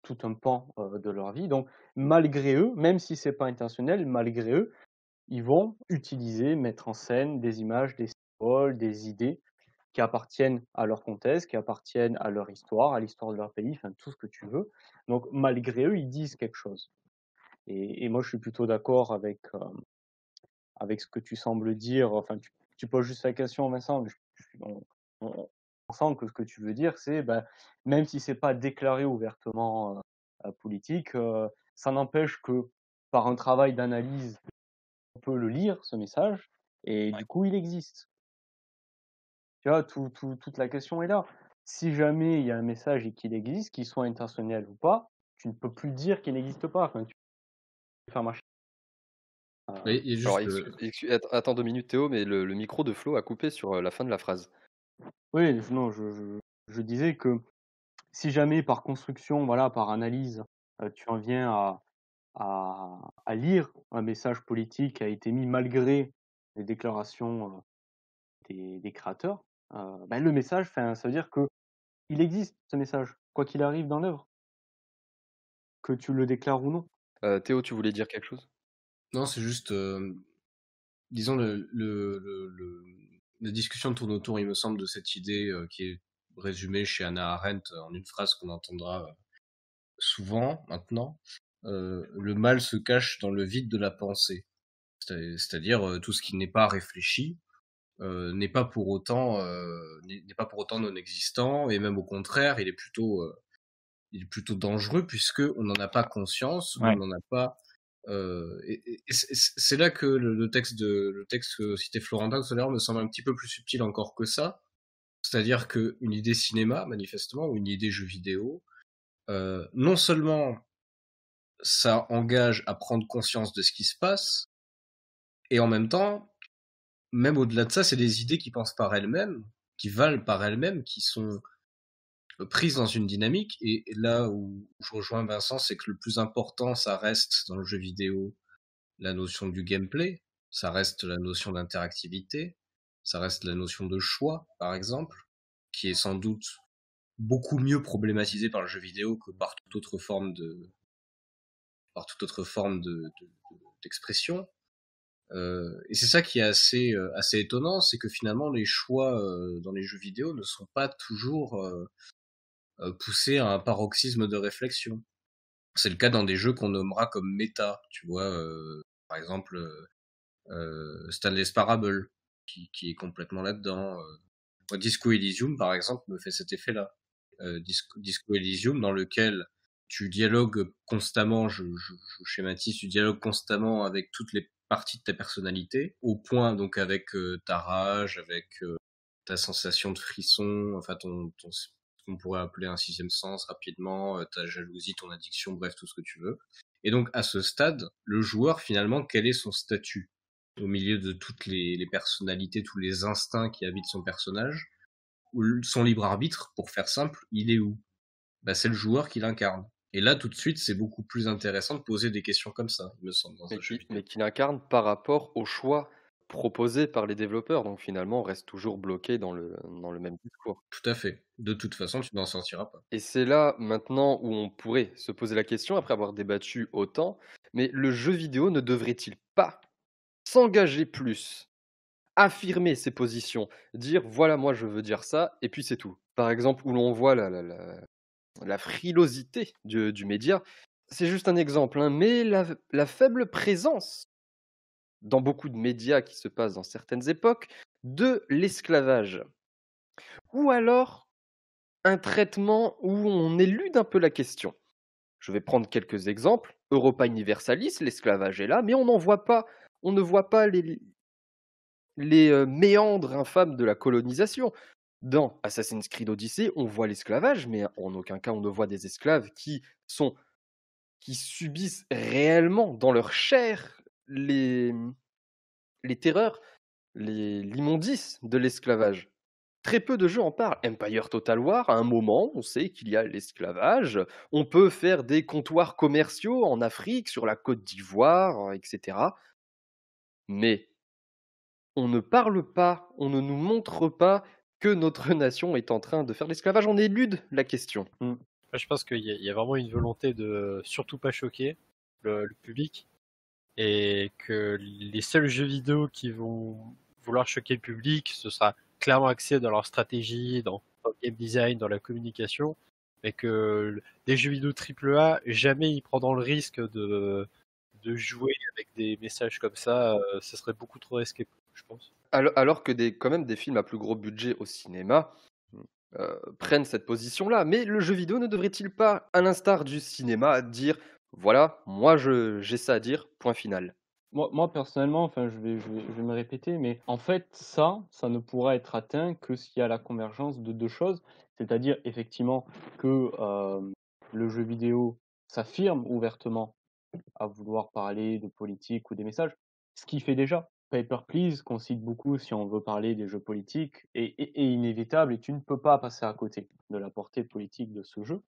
tout un pan euh, de leur vie. Donc malgré eux, même si ce c'est pas intentionnel, malgré eux, ils vont utiliser, mettre en scène des images, des symboles, des idées qui appartiennent à leur comtesse, qui appartiennent à leur histoire, à l'histoire de leur pays, enfin tout ce que tu veux. Donc malgré eux, ils disent quelque chose. Et, moi, je suis plutôt d'accord avec avec ce que tu sembles dire. Enfin, tu, poses juste la question, Vincent. je, sent que ce que tu veux dire, c'est ben, même si c'est pas déclaré ouvertement euh, politique, euh, ça n'empêche que par un travail d'analyse, on peut le lire ce message et du coup, il existe. Tu tout, toute la question est là. Si jamais il y a un message et qu'il existe, qu'il soit intentionnel ou pas, tu ne peux plus dire qu'il n'existe pas. tu peux faire attends deux minutes Théo, mais le, micro de Flo a coupé sur euh, la fin de la phrase. Oui, non, je, disais que si jamais par construction, voilà, par analyse, euh, tu en viens à, à, lire un message politique qui a été mis malgré les déclarations euh, des créateurs, euh, bah, le message, ça veut dire que il existe ce message, quoi qu'il arrive dans l'œuvre, que tu le déclares ou non. Euh, Théo, tu voulais dire quelque chose Non, c'est juste, euh, disons, le, le, la discussion tourne autour, il me semble, de cette idée qui est résumée chez Anna Arendt en une phrase qu'on entendra souvent maintenant. le mal se cache dans le vide de la pensée, c'est-à-dire tout ce qui n'est pas réfléchi, euh, n'est pas pour autant euh, n'est pas pour autant non existant et même au contraire il est plutôt euh, il est plutôt dangereux puisque on n'en a pas conscience on n'en a pas c'est là que le, texte de le texte que citait Florentin me semble un petit peu plus subtil encore que ça c'est-à-dire que une idée cinéma manifestement ou une idée jeu vidéo non seulement ça engage à prendre conscience de ce qui se passe et en même temps même au-delà de ça, c'est des idées qui pensent par elles-mêmes, qui valent par elles-mêmes, qui sont euh, prises dans une dynamique. Et là où je rejoins Vincent, c'est que le plus important, ça reste dans le jeu vidéo la notion du gameplay, ça reste la notion d'interactivité, ça reste la notion de choix, par exemple, qui est sans doute beaucoup mieux problématisée par le jeu vidéo que par toute autre forme de par toute autre forme d'expression. Euh, et c'est ça qui est assez, euh, assez étonnant, c'est que finalement les choix euh, dans les jeux vidéo ne sont pas toujours poussés à un paroxysme de réflexion. C'est le cas dans des jeux qu'on nommera comme méta, tu vois, par exemple Stanley's Parable, qui, qui est complètement là-dedans. Disco Elysium, par exemple, me fait cet effet-là. Disco, Disco Elysium, dans lequel tu dialogues constamment, je, je, je schématise, tu dialogues constamment avec toutes les partie de ta personnalité, au point donc avec euh, ta rage, avec euh, ta sensation de frisson, enfin ton, ton ce qu'on pourrait appeler un sixième sens rapidement, euh, ta jalousie, ton addiction, bref tout ce que tu veux. Et donc à ce stade, le joueur finalement, quel est son statut au milieu de toutes les, personnalités, tous les instincts qui habitent son personnage, son libre arbitre, pour faire simple, il est où bah, C'est le joueur qui l'incarne. Et là, tout de suite, c'est beaucoup plus intéressant de poser des questions comme ça, il me semble. Dans mais, qui, mais qu'il incarne par rapport aux choix proposés par les développeurs. Donc finalement, on reste toujours bloqué dans le, dans le même discours. Tout à fait. De toute façon, tu n'en sortiras pas. Et c'est là maintenant où on pourrait se poser la question, après avoir débattu autant, mais le jeu vidéo ne devrait-il pas s'engager plus affirmer ses positions, dire voilà moi je veux dire ça, et puis c'est tout. Par exemple, où l'on voit la, la, la, la frilosité du, média. C'est juste un exemple, hein, mais la, faible présence dans beaucoup de médias qui se passent dans certaines époques de l'esclavage. Ou alors un traitement où on élude un peu la question. Je vais prendre quelques exemples. Europa Universalis, l'esclavage est là, mais on n'en voit pas, on ne voit pas les, les euh, méandres infâmes de la colonisation. Dans Assassin's Creed Odyssey, on voit l'esclavage, mais en aucun cas on ne voit des esclaves qui sont qui subissent réellement dans leur chair les, les terreurs, l'immondice de l'esclavage. Très peu de jeux en parlent. Empire Total War, à un moment, on sait qu'il y a l'esclavage. On peut faire des comptoirs commerciaux en Afrique, sur la Côte d'Ivoire, etc. Mais on ne parle pas, on ne nous montre pas que notre nation est en train de faire l'esclavage. On élude la question. Mmh. Bah, je pense qu'il y, a vraiment une volonté de surtout pas choquer le, public et que les seuls jeux vidéo qui vont vouloir choquer le public, ce sera clairement axé dans leur stratégie, dans le game design, dans la communication, mais que des jeux vidéo AAA, jamais ils prendront le risque de, de jouer avec des messages comme ça, euh, ce serait beaucoup trop risqué. Alors, que des, quand même des films à plus gros budget au cinéma euh, prennent cette position-là. Mais le jeu vidéo ne devrait-il pas, à l'instar du cinéma, dire voilà, moi j'ai ça à dire, point final moi, personnellement, enfin, je vais, je, vais, me répéter, mais en fait, ça, ça ne pourra être atteint que s'il y a la convergence de deux choses, c'est-à-dire effectivement que euh, le jeu vidéo s'affirme ouvertement à vouloir parler de politique ou des messages, ce qu'il fait déjà. Paper Please, qu'on cite beaucoup si on veut parler des jeux politiques, est, inévitable et tu ne peux pas passer à côté de la portée politique de ce jeu.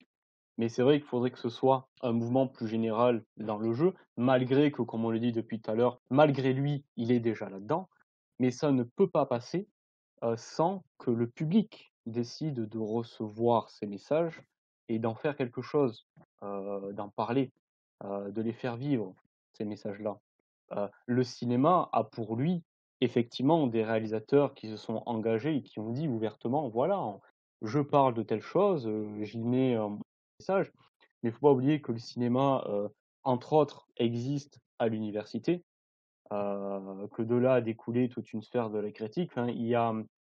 Mais c'est vrai qu'il faudrait que ce soit un mouvement plus général dans le jeu, malgré que, comme on le dit depuis tout à l'heure, malgré lui, il est déjà là-dedans. Mais ça ne peut pas passer euh, sans que le public décide de recevoir ces messages et d'en faire quelque chose, euh, d'en parler, euh, de les faire vivre, ces messages-là. Euh, le cinéma a pour lui effectivement des réalisateurs qui se sont engagés et qui ont dit ouvertement voilà, je parle de telle chose, j'y mets un message. Mais il faut pas oublier que le cinéma, euh, entre autres, existe à l'université, euh, que de là a découlé toute une sphère de la critique.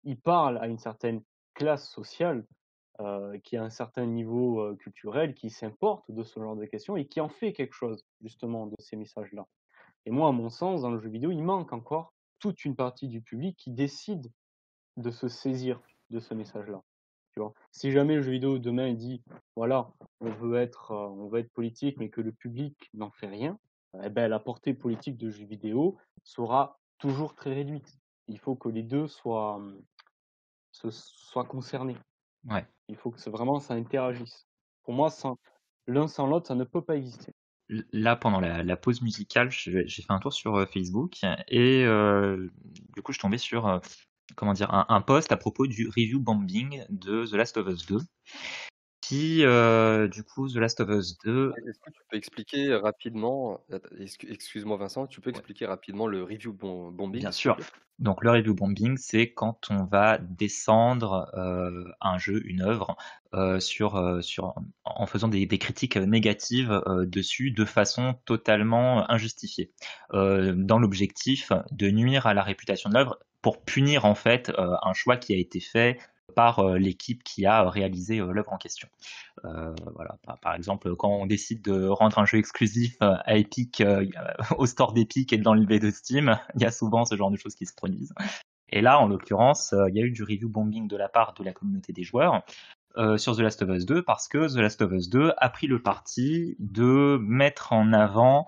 Il, parle à une certaine classe sociale qui a un certain niveau culturel, qui s'importe de ce genre de questions et qui en fait quelque chose, justement, de ces messages-là. Et moi, à mon sens, dans le jeu vidéo, il manque encore toute une partie du public qui décide de se saisir de ce message-là. Tu vois si jamais le jeu vidéo demain dit voilà, on veut être, euh, on être politique, mais que le public n'en fait rien, eh ben, la portée politique de jeu vidéo sera toujours très réduite. Il faut que les deux soient, hum, soient concernés. Ouais. Il faut que vraiment ça interagisse. Pour moi, l'un sans l'autre, ça ne peut pas exister là, pendant la, pause musicale, j'ai fait un tour sur euh, Facebook et euh, du coup, je tombais sur euh, comment dire, un, un, post à propos du review bombing de The Last of Us 2. Si euh, du coup, The Last of Us 2. Est-ce que tu peux expliquer rapidement, euh, excuse-moi Vincent, tu peux expliquer rapidement le review bombing Bien sûr. Donc, le review bombing, c'est quand on va descendre euh, un jeu, une œuvre, sur, sur, en faisant des, des critiques négatives dessus de façon totalement injustifiée, dans l'objectif de nuire à la réputation de l'œuvre pour punir en fait un choix qui a été fait par euh, l'équipe qui a euh, réalisé euh, l'œuvre en question. voilà, par, exemple, quand on décide de rendre un jeu exclusif à Epic, (laughs) au store d'Epic et dans le de Steam, il y a souvent ce genre de choses qui se produisent. Et là, en l'occurrence, il y a eu du review bombing de la part de la communauté des joueurs. sur The Last of Us 2 parce que The Last of Us 2 a pris le parti de mettre en avant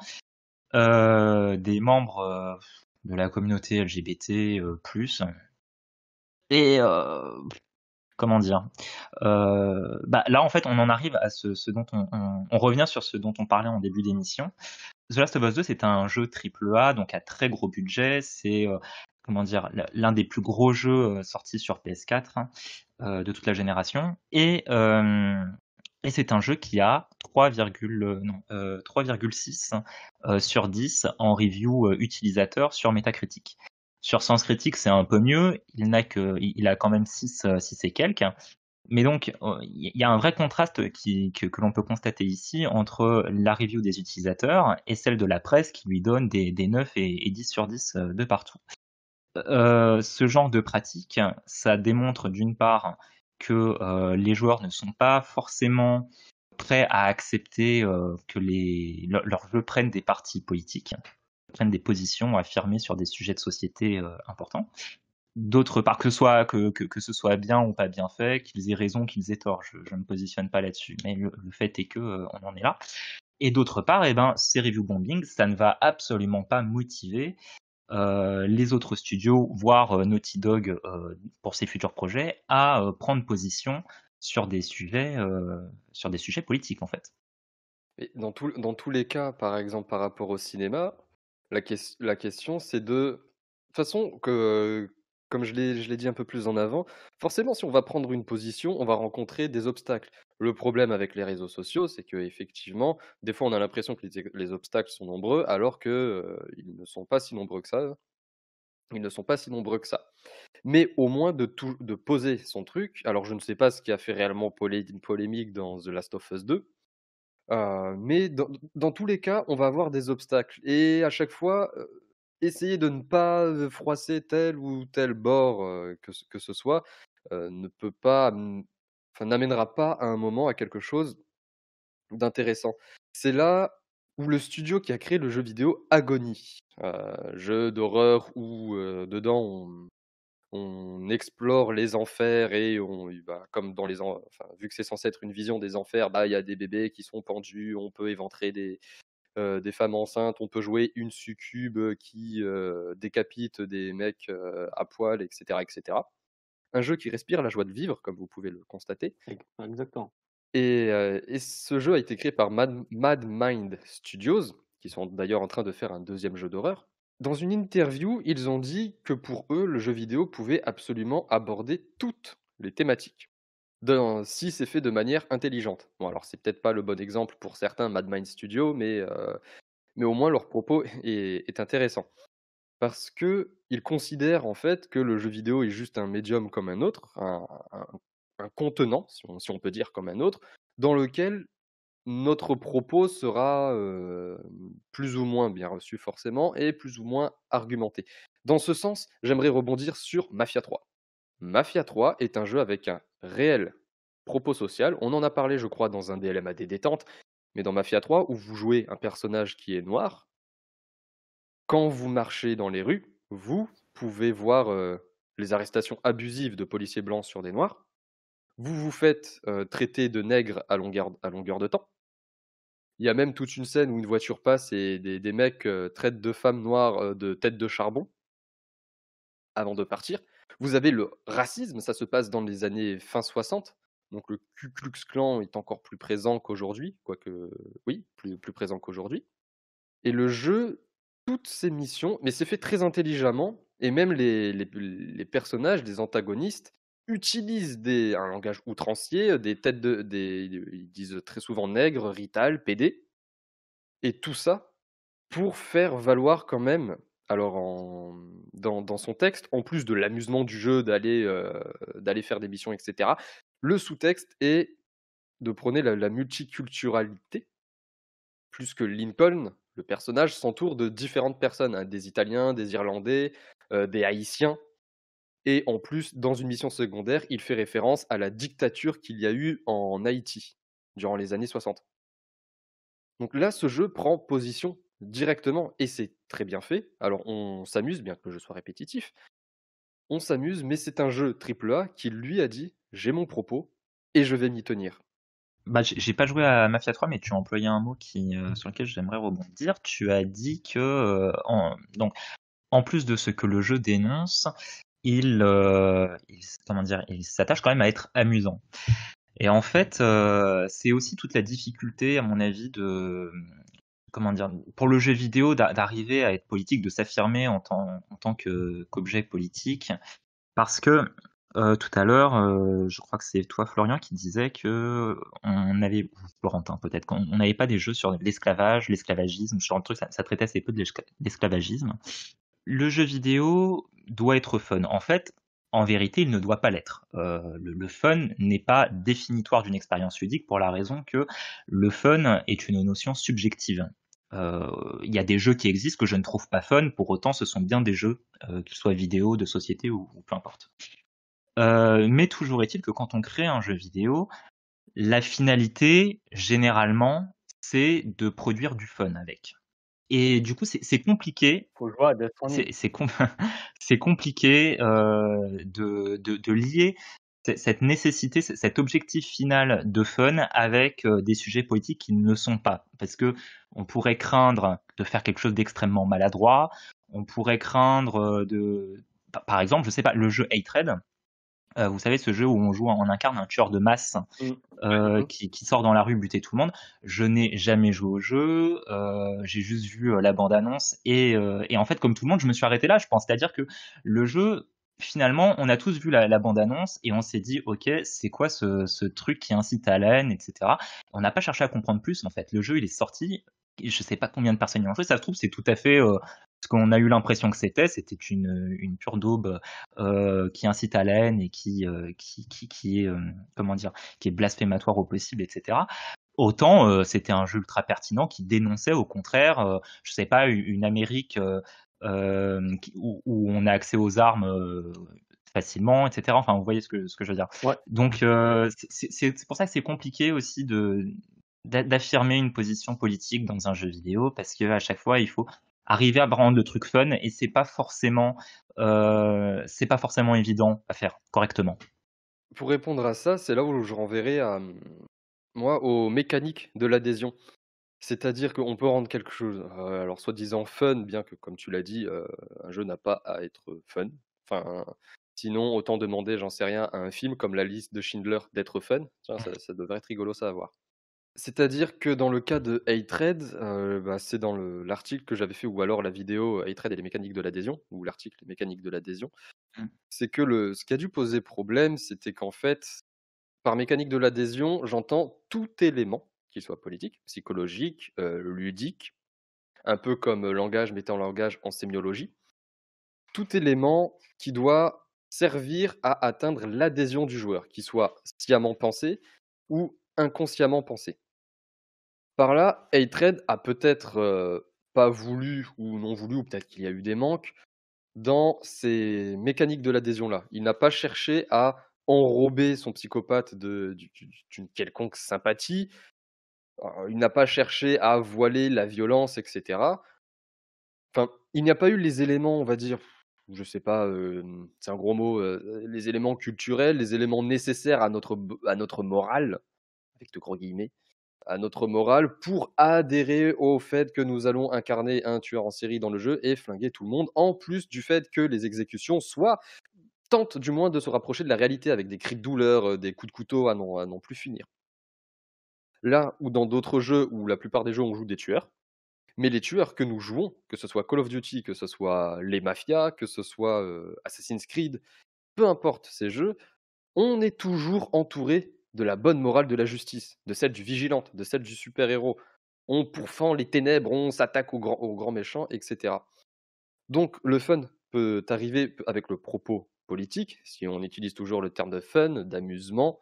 des membres de la communauté LGBT+, et comment dire euh, bah, Là, en fait, on en arrive à ce, dont on, revient sur ce dont on parlait en début d'émission. The Last of Us 2, c'est un jeu AAA, donc à très gros budget. C'est euh, comment dire l'un des plus gros jeux euh, sortis sur PS4 hein, de toute la génération. Et, et c'est un jeu qui a 3,6 hein, sur 10 en review utilisateur sur Metacritic. Sur Science Critique, c'est un peu mieux. Il n'a a quand même 6, euh, et quelques. Mais donc, euh, il y a un vrai contraste que, l'on peut constater ici entre la review des utilisateurs et celle de la presse qui lui donne des, 9 et, 10 sur 10 euh, de partout. ce genre de pratique, ça démontre d'une part que les joueurs ne sont pas forcément prêts à accepter que leurs jeux prennent des partis politiques prennent des positions affirmées sur des sujets de société euh, importants. D'autre part, que, ce soit bien ou pas bien fait, qu'ils aient raison, qu'ils aient tort, je ne me positionne pas là-dessus, mais le, fait est qu'on euh, en est là. Et d'autre part, eh ben, ces review bombing, ça ne va absolument pas motiver euh, les autres studios, voire Naughty Dog pour ses futurs projets, à prendre position sur des sujets, sur des sujets politiques en fait. dans tous les cas, par exemple par rapport au cinéma, la, question, c'est de... de façon que, comme je l'ai dit un peu plus en avant, forcément, si on va prendre une position, on va rencontrer des obstacles. Le problème avec les réseaux sociaux, c'est qu'effectivement, des fois, on a l'impression que les, obstacles sont nombreux, alors qu'ils ne sont pas si nombreux que ça. Hein. Ils ne sont pas si nombreux que ça. Mais au moins de, poser son truc. Alors, je ne sais pas ce qui a fait réellement une polémique dans The Last of Us 2, euh, mais dans, tous les cas, on va avoir des obstacles. Et à chaque fois, euh, essayer de ne pas euh, froisser tel ou tel bord que, que, ce soit ne peut pas, hum, n'amènera pas à un moment à quelque chose d'intéressant. C'est là où le studio qui a créé le jeu vidéo agonie. jeu d'horreur où dedans on, on explore les enfers et on, bah, comme dans les, vu que c'est censé être une vision des enfers, bah il y a des bébés qui sont pendus, on peut éventrer des, euh, femmes enceintes, on peut jouer une succube qui décapite des mecs à poil, etc., etc. Un jeu qui respire la joie de vivre, comme vous pouvez le constater. Exactement. Et, ce jeu a été créé par Mad Mind Studios, qui sont d'ailleurs en train de faire un deuxième jeu d'horreur. Dans une interview, ils ont dit que pour eux, le jeu vidéo pouvait absolument aborder toutes les thématiques. si c'est fait de manière intelligente. Bon, alors c'est peut-être pas le bon exemple pour certains Mad Mind Studio, mais, euh, mais au moins leur propos est, intéressant. Parce qu'ils considèrent en fait que le jeu vidéo est juste un médium comme un autre, un, contenant, si on peut dire comme un autre, dans lequel notre propos sera plus ou moins bien reçu forcément et plus ou moins argumenté. Dans ce sens, j'aimerais rebondir sur Mafia 3. Mafia 3 est un jeu avec un réel propos social. On en a parlé, je crois, dans un des détentes, mais dans Mafia 3, où vous jouez un personnage qui est noir, quand vous marchez dans les rues, vous pouvez voir les arrestations abusives de policiers blancs sur des noirs. Vous vous faites traiter de nègre à longueur de temps il y a même toute une scène où une voiture passe et des, mecs euh, traitent deux femmes noires euh, de tête de charbon avant de partir. Vous avez le racisme, ça se passe dans les années fin 60. Donc le Ku Klux Klan est encore plus présent qu'aujourd'hui, quoique, oui, plus, présent qu'aujourd'hui. Et le jeu, toutes ces missions, mais c'est fait très intelligemment, et même les, les personnages, les antagonistes, utilisent un langage outrancier, euh, des têtes de, ils disent très souvent nègre, rital, PD, et tout ça pour faire valoir quand même, alors dans, son texte, en plus de l'amusement du jeu d'aller euh, faire des missions, etc., le sous-texte est de prôner la, multiculturalité, plus que Lincoln, le personnage s'entoure de différentes personnes, hein, des Italiens, des Irlandais, euh, des Haïtiens, et en plus, dans une mission secondaire, il fait référence à la dictature qu'il y a eu en Haïti durant les années 60. Donc là, ce jeu prend position directement et c'est très bien fait. Alors on s'amuse, bien que je sois répétitif. On s'amuse, mais c'est un jeu AAA qui lui a dit j'ai mon propos et je vais m'y tenir. Bah, j'ai pas joué à Mafia 3, mais tu as employé un mot qui, euh, sur lequel j'aimerais rebondir. Tu as dit que, euh, donc, en plus de ce que le jeu dénonce, il, euh, comment dire, il s'attache quand même à être amusant. Et en fait, euh, c'est aussi toute la difficulté, à mon avis, de comment dire, pour le jeu vidéo, d'arriver à être politique, de s'affirmer en tant, en tant qu'objet politique, parce que euh, tout à l'heure, je crois que c'est toi, Florian, qui disais que on avait, Florentin peut-être, qu'on n'avait pas des jeux sur l'esclavage, l'esclavagisme, genre de truc, ça, ça, traitait assez peu de l'esclavagisme. Le jeu vidéo, doit être fun. En fait, en vérité, il ne doit pas l'être. Euh, le, fun n'est pas définitoire d'une expérience ludique pour la raison que le fun est une notion subjective. Euh, il y a des jeux qui existent que je ne trouve pas fun, pour autant ce sont bien des jeux, euh, qu'ils soient vidéo, de société ou, ou peu importe. mais toujours est-il que quand on crée un jeu vidéo, la finalité, généralement, c'est de produire du fun avec. Et du coup, c'est compliqué. C'est compliqué de, de, lier cette nécessité, cet objectif final de fun avec euh, des sujets politiques qui ne le sont pas. Parce que on pourrait craindre de faire quelque chose d'extrêmement maladroit. On pourrait craindre euh, de, par exemple, je sais pas, le jeu Hatred euh, vous savez, ce jeu où on joue, on incarne un tueur de masse mm. euh, qui, sort dans la rue buter tout le monde. Je n'ai jamais joué au jeu, euh, j'ai juste vu la bande-annonce et, en fait, comme tout le monde, je me suis arrêté là. Je pense, c'est-à-dire que le jeu, finalement, on a tous vu la, bande-annonce et on s'est dit, ok, c'est quoi ce, ce, truc qui incite à la haine, etc. On n'a pas cherché à comprendre plus. En fait, le jeu, il est sorti, je sais pas combien de personnes y ont joué, ça se trouve, c'est tout à fait euh, ce qu'on a eu l'impression que c'était. C'était une, une pure daube euh, qui incite à la haine et euh, qui, qui, qui, est, comment dire, qui est blasphématoire au possible, etc. Autant c'était un jeu ultra pertinent qui dénonçait au contraire, je sais pas, une Amérique où, on a accès aux armes facilement, etc. Enfin, vous voyez ce que, ce que je veux dire. Donc, c'est pour ça que c'est compliqué aussi de, d'affirmer une position politique dans un jeu vidéo parce que à chaque fois il faut arriver à rendre le truc fun et c'est pas forcément euh, pas forcément évident à faire correctement. Pour répondre à ça, c'est là où je renverrai euh, moi aux mécaniques de l'adhésion. C'est-à-dire qu'on peut rendre quelque chose, euh, alors soi-disant fun, bien que, comme tu l'as dit, un jeu n'a pas à être fun. Enfin, sinon, autant demander, j'en sais rien, à un film comme la liste de Schindler d'être fun. ça, ça, devrait être rigolo, ça à voir. C'est-à-dire que dans le cas de a euh, bah, c'est dans l'article que j'avais fait ou alors la vidéo a et les mécaniques de l'adhésion ou l'article les mécaniques de l'adhésion. Mmh. C'est que ce qui a dû poser problème, c'était qu'en fait, par mécanique de l'adhésion, j'entends tout élément, qu'il soit politique, psychologique, euh, ludique, un peu comme, langage mettant langage en sémiologie. Tout élément qui doit servir à atteindre l'adhésion du joueur, qu'il soit sciemment pensé ou inconsciemment pensé par là, A-Trade a a peut être euh, pas voulu ou non voulu, ou peut-être qu'il y a eu des manques, dans ces mécaniques de l'adhésion-là. Il n'a pas cherché à enrober son psychopathe d'une quelconque sympathie. Euh, il n'a pas cherché à voiler la violence, etc. Enfin, il n'y a pas eu les éléments, on va dire, je sais pas, euh, c'est un gros mot, les éléments culturels, les éléments nécessaires à notre, à notre morale, avec de gros guillemets, à notre morale pour adhérer au fait que nous allons incarner un tueur en série dans le jeu et flinguer tout le monde, en plus du fait que les exécutions soient tentent du moins de se rapprocher de la réalité avec des cris de douleur, euh, des coups de couteau à non, plus finir. Là ou dans d'autres jeux où la plupart des jeux on joue des tueurs, mais les tueurs que nous jouons, que ce soit Call of Duty, que ce soit les mafias, que ce soit euh, Assassin's Creed, peu importe ces jeux, on est toujours entouré de la bonne morale de la justice, de celle du vigilante, de celle du super-héros. On pourfend les ténèbres, on s'attaque aux grands, méchants, etc. Donc le fun peut arriver avec le propos politique, si on utilise toujours le terme de fun, d'amusement,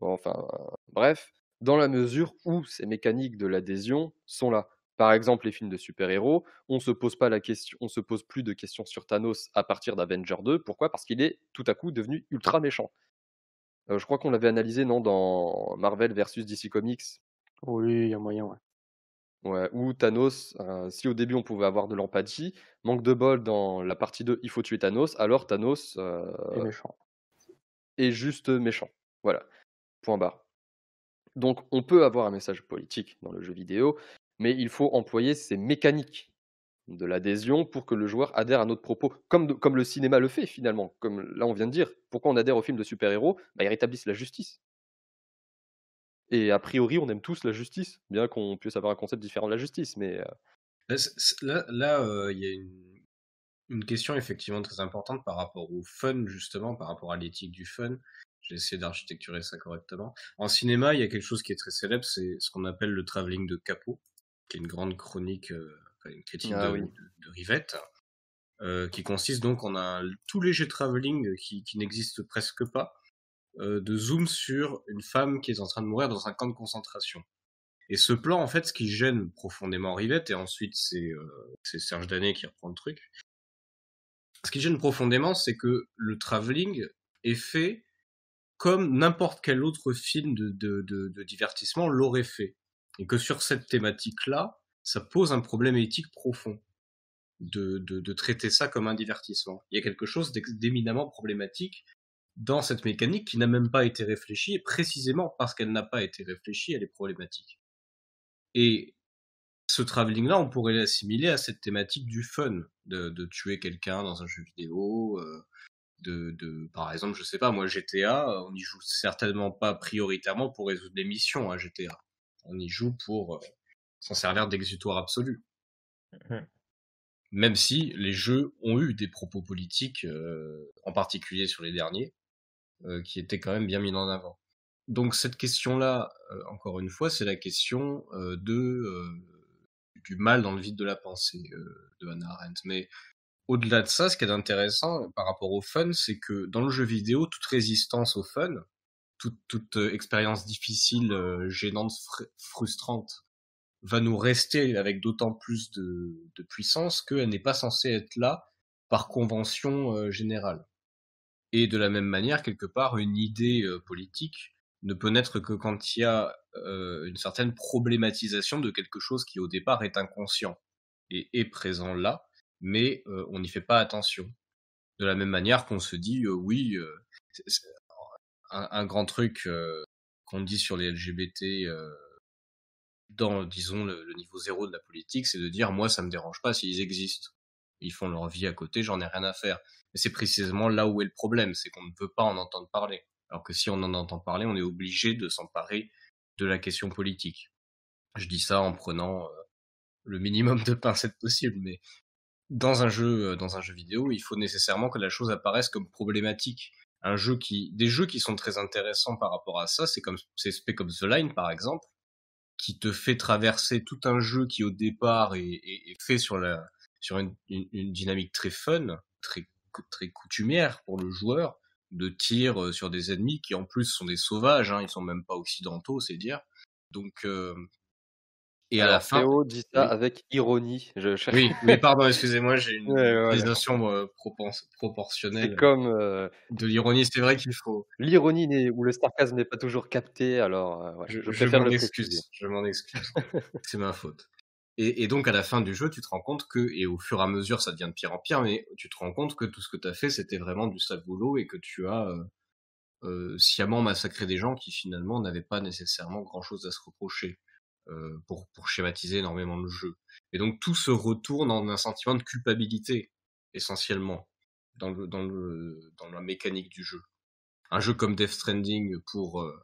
enfin bref, dans la mesure où ces mécaniques de l'adhésion sont là. Par exemple, les films de super-héros, on se pose pas la question, on se pose plus de questions sur Thanos à partir d'Avenger 2. Pourquoi Parce qu'il est tout à coup devenu ultra méchant. Euh, je crois qu'on l'avait analysé non dans Marvel versus DC Comics. Oui, il y a moyen, ouais. ou Thanos, euh, si au début on pouvait avoir de l'empathie, manque de bol dans la partie 2, il faut tuer Thanos, alors Thanos est euh, méchant. Est juste méchant. Voilà. Point barre. Donc on peut avoir un message politique dans le jeu vidéo, mais il faut employer ces mécaniques de l'adhésion pour que le joueur adhère à notre propos, comme, le cinéma le fait finalement. Comme là on vient de dire, pourquoi on adhère au film de super-héros bah, Ils rétablissent la justice. Et a priori, on aime tous la justice, bien qu'on puisse avoir un concept différent de la justice. Mais euh Là, euh, il y a une, question effectivement très importante par rapport au fun, justement, par rapport à l'éthique du fun. J'ai essayé d'architecturer ça correctement. En cinéma, il y a quelque chose qui est très célèbre, c'est ce qu'on appelle le travelling de Capot, qui est une grande chronique. Euh, une critique ah de, Rivette, euh, qui consiste donc en un tout léger travelling qui, n'existe presque pas, euh, de zoom sur une femme qui est en train de mourir dans un camp de concentration. Et ce plan, en fait, ce qui gêne profondément Rivette, et ensuite c'est euh, Serge Danet qui reprend le truc, ce qui gêne profondément, c'est que le travelling est fait comme n'importe quel autre film de divertissement l'aurait fait. Et que sur cette thématique-là, ça pose un problème éthique profond de, de, traiter ça comme un divertissement. Il y a quelque chose d'éminemment problématique dans cette mécanique qui n'a même pas été réfléchie, et précisément parce qu'elle n'a pas été réfléchie, elle est problématique. Et ce travelling-là, on pourrait l'assimiler à cette thématique du fun, de, tuer quelqu'un dans un jeu vidéo, euh, de, de, par exemple, je sais pas, moi GTA, on y joue certainement pas prioritairement pour résoudre des missions à hein, GTA. On y joue pour euh, s'en servir d'exutoire absolu. Mmh. Même si les jeux ont eu des propos politiques, euh, en particulier sur les derniers, euh, qui étaient quand même bien mis en avant. Donc cette question-là, euh, encore une fois, c'est la question de du mal dans le vide de la pensée de Hannah Arendt. Mais au-delà de ça, ce qui est intéressant par rapport au fun, c'est que dans le jeu vidéo, toute résistance au fun, toute expérience difficile, gênante, frustrante, va nous rester avec d'autant plus de, puissance qu'elle n'est pas censée être là par convention euh, générale. Et de la même manière, quelque part, une idée euh, politique ne peut naître que quand il y a euh, une certaine problématisation de quelque chose qui au départ est inconscient et est présent là, mais on n'y fait pas attention. De la même manière qu'on se dit oui, un, grand truc qu'on dit sur les LGBT dans, disons, le, niveau zéro de la politique, c'est de dire, moi, ça me dérange pas s'ils existent. Ils font leur vie à côté, j'en ai rien à faire. Mais c'est précisément là où est le problème, c'est qu'on ne peut pas en entendre parler. Alors que si on en entend parler, on est obligé de s'emparer de la question politique. Je dis ça en prenant euh, le minimum de pincettes possible, mais dans un jeu, euh, dans un jeu vidéo, il faut nécessairement que la chose apparaisse comme problématique. Un jeu qui, des jeux qui sont très intéressants par rapport à ça, c'est comme, c'est Spec Ops The Line par exemple qui te fait traverser tout un jeu qui au départ est, fait sur la sur une, dynamique très fun, très très coutumière pour le joueur de tir euh, sur des ennemis qui en plus sont des sauvages, hein, ils sont même pas occidentaux, c'est dire. Donc euh, et à la fin. Théo dit ça avec ironie. Je Oui, (laughs) mais pardon, excusez-moi, j'ai une présentation proportionnelle. C'est comme. Euh, de l'ironie, c'est vrai qu'il faut. L'ironie ou le sarcasme n'est pas toujours capté, alors. Euh, je, je, m'en excuse. Je m'en excuse. c'est ma faute. Et, donc, à la fin du jeu, tu te rends compte que, et au fur et à mesure, ça devient de pire en pire, mais tu te rends compte que tout ce que tu as fait, c'était vraiment du sale boulot et que tu as. Euh, sciemment massacré des gens qui finalement n'avaient pas nécessairement grand chose à se reprocher. Euh, pour, pour schématiser énormément le jeu. Et donc tout se retourne en un sentiment de culpabilité, essentiellement, dans, le, dans, le, dans la mécanique du jeu. Un jeu comme Death Stranding, pour, euh,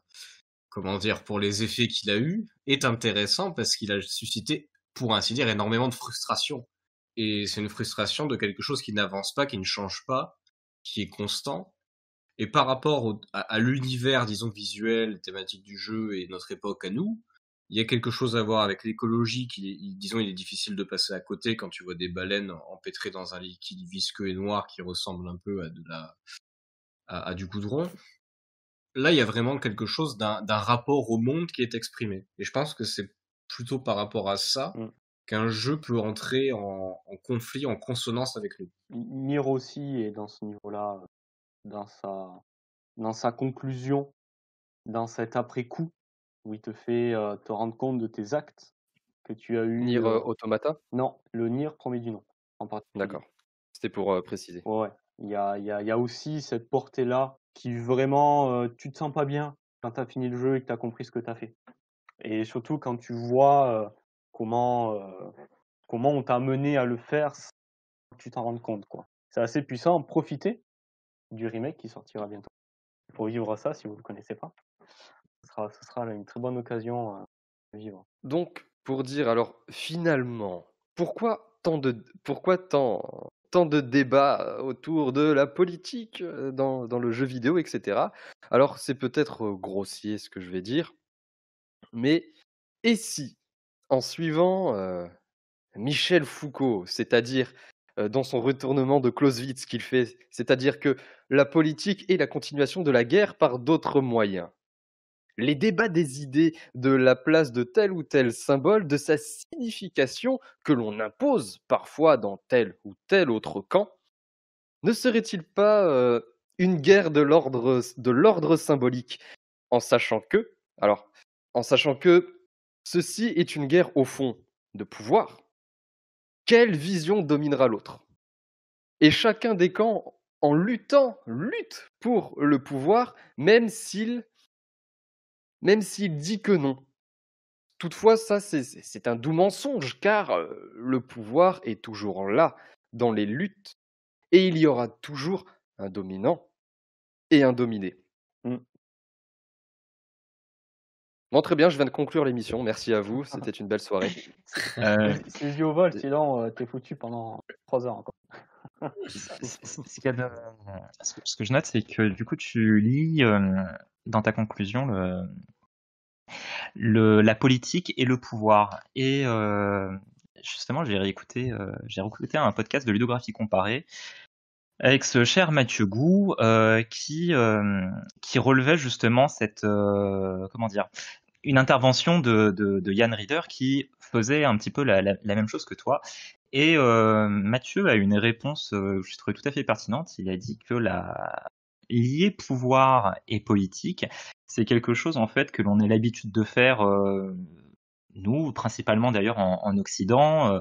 comment dire, pour les effets qu'il a eus, est intéressant parce qu'il a suscité, pour ainsi dire, énormément de frustration. Et c'est une frustration de quelque chose qui n'avance pas, qui ne change pas, qui est constant. Et par rapport à, à l'univers, disons, visuel, thématique du jeu et notre époque à nous, il y a quelque chose à voir avec l'écologie qui, disons, il est difficile de passer à côté quand tu vois des baleines empêtrées dans un liquide visqueux et noir qui ressemble un peu à de la, à, du goudron. Là, il y a vraiment quelque chose d'un rapport au monde qui est exprimé. Et je pense que c'est plutôt par rapport à ça mm. qu'un jeu peut entrer en, conflit, en consonance avec nous. Mir aussi est dans ce niveau-là, euh, dans sa, dans sa conclusion, dans cet après-coup où il te fait euh, te rendre compte de tes actes que tu as eu. Nier euh, euh, Automata Non, le Nier premier du nom, en D'accord. C'était pour préciser. Ouais. Il y a, y, y a, aussi cette portée-là qui vraiment, tu te sens pas bien quand tu as fini le jeu et que tu as compris ce que tu as fait. Et surtout quand tu vois comment, comment on t'a amené à le faire, tu t'en rends compte. quoi. C'est assez puissant. Profitez du remake qui sortira bientôt. Il faut vivre ça si vous ne le connaissez pas ce sera, une très bonne occasion euh, à vivre. Donc, pour dire alors finalement, pourquoi tant de, pourquoi tant, de débats euh, autour de la politique euh, dans, le jeu vidéo, etc. Alors, c'est peut-être grossier ce que je vais dire, mais et si, en suivant Michel Foucault, c'est-à-dire dans son retournement de Clausewitz qu'il fait, c'est-à-dire que la politique est la continuation de la guerre par d'autres moyens les débats des idées, de la place de tel ou tel symbole, de sa signification que l'on impose parfois dans tel ou tel autre camp, ne serait-il pas euh, une guerre de l'ordre, de l'ordre symbolique En sachant que, alors, en sachant que ceci est une guerre au fond de pouvoir, quelle vision dominera l'autre Et chacun des camps, en luttant, lutte pour le pouvoir, même s'il même s'il dit que non. Toutefois, ça, c'est un doux mensonge, car euh, le pouvoir est toujours là, dans les luttes, et il y aura toujours un dominant et un dominé. Mmh. Bon, très bien, je viens de conclure l'émission. Merci à vous, (laughs) c'était une belle soirée. euh... euh c'est au vol, sinon t'es foutu pendant trois heures encore. (laughs) ce que je note, c'est que du coup, tu lis euh, dans ta conclusion le, le, la politique et le pouvoir. Et euh, justement, j'ai réécouté, euh, j'ai un podcast de ludographie comparée avec ce cher Mathieu Gou euh, qui, relevait justement cette comment dire une intervention de, Yann Rieder qui faisait un petit peu la, même chose que toi. Et Mathieu a une réponse que je trouvais tout à fait pertinente. Il a dit que la, lier pouvoir et politique, c'est quelque chose en fait que l'on a l'habitude de faire, euh, nous, principalement d'ailleurs en, Occident, euh,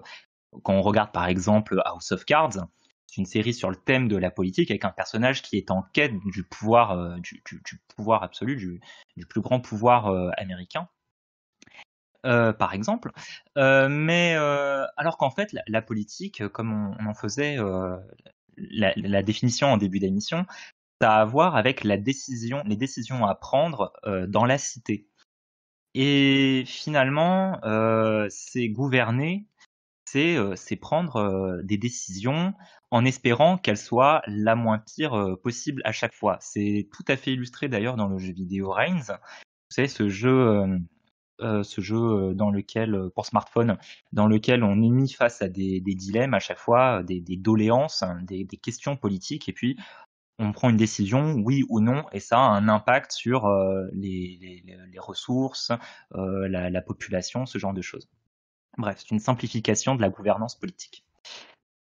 quand on regarde par exemple House of Cards, c'est une série sur le thème de la politique avec un personnage qui est en quête du pouvoir, euh, du, pouvoir absolu, du, plus grand pouvoir américain. par exemple. mais alors qu'en fait, la, politique, comme on, en faisait la, définition en début d'émission, à voir avec la décision, les décisions à prendre euh, dans la cité. Et finalement, euh, c'est gouverner, c'est euh, prendre des décisions en espérant qu'elles soient la moins pire possible à chaque fois. C'est tout à fait illustré d'ailleurs dans le jeu vidéo Reigns. Vous savez, ce jeu, ce jeu dans lequel, pour smartphone, dans lequel on est mis face à des, dilemmes à chaque fois, des, doléances, hein, des, des questions politiques, et puis on prend une décision, oui ou non, et ça a un impact sur euh, les, ressources, euh, la, population, ce genre de choses. Bref, c'est une simplification de la gouvernance politique.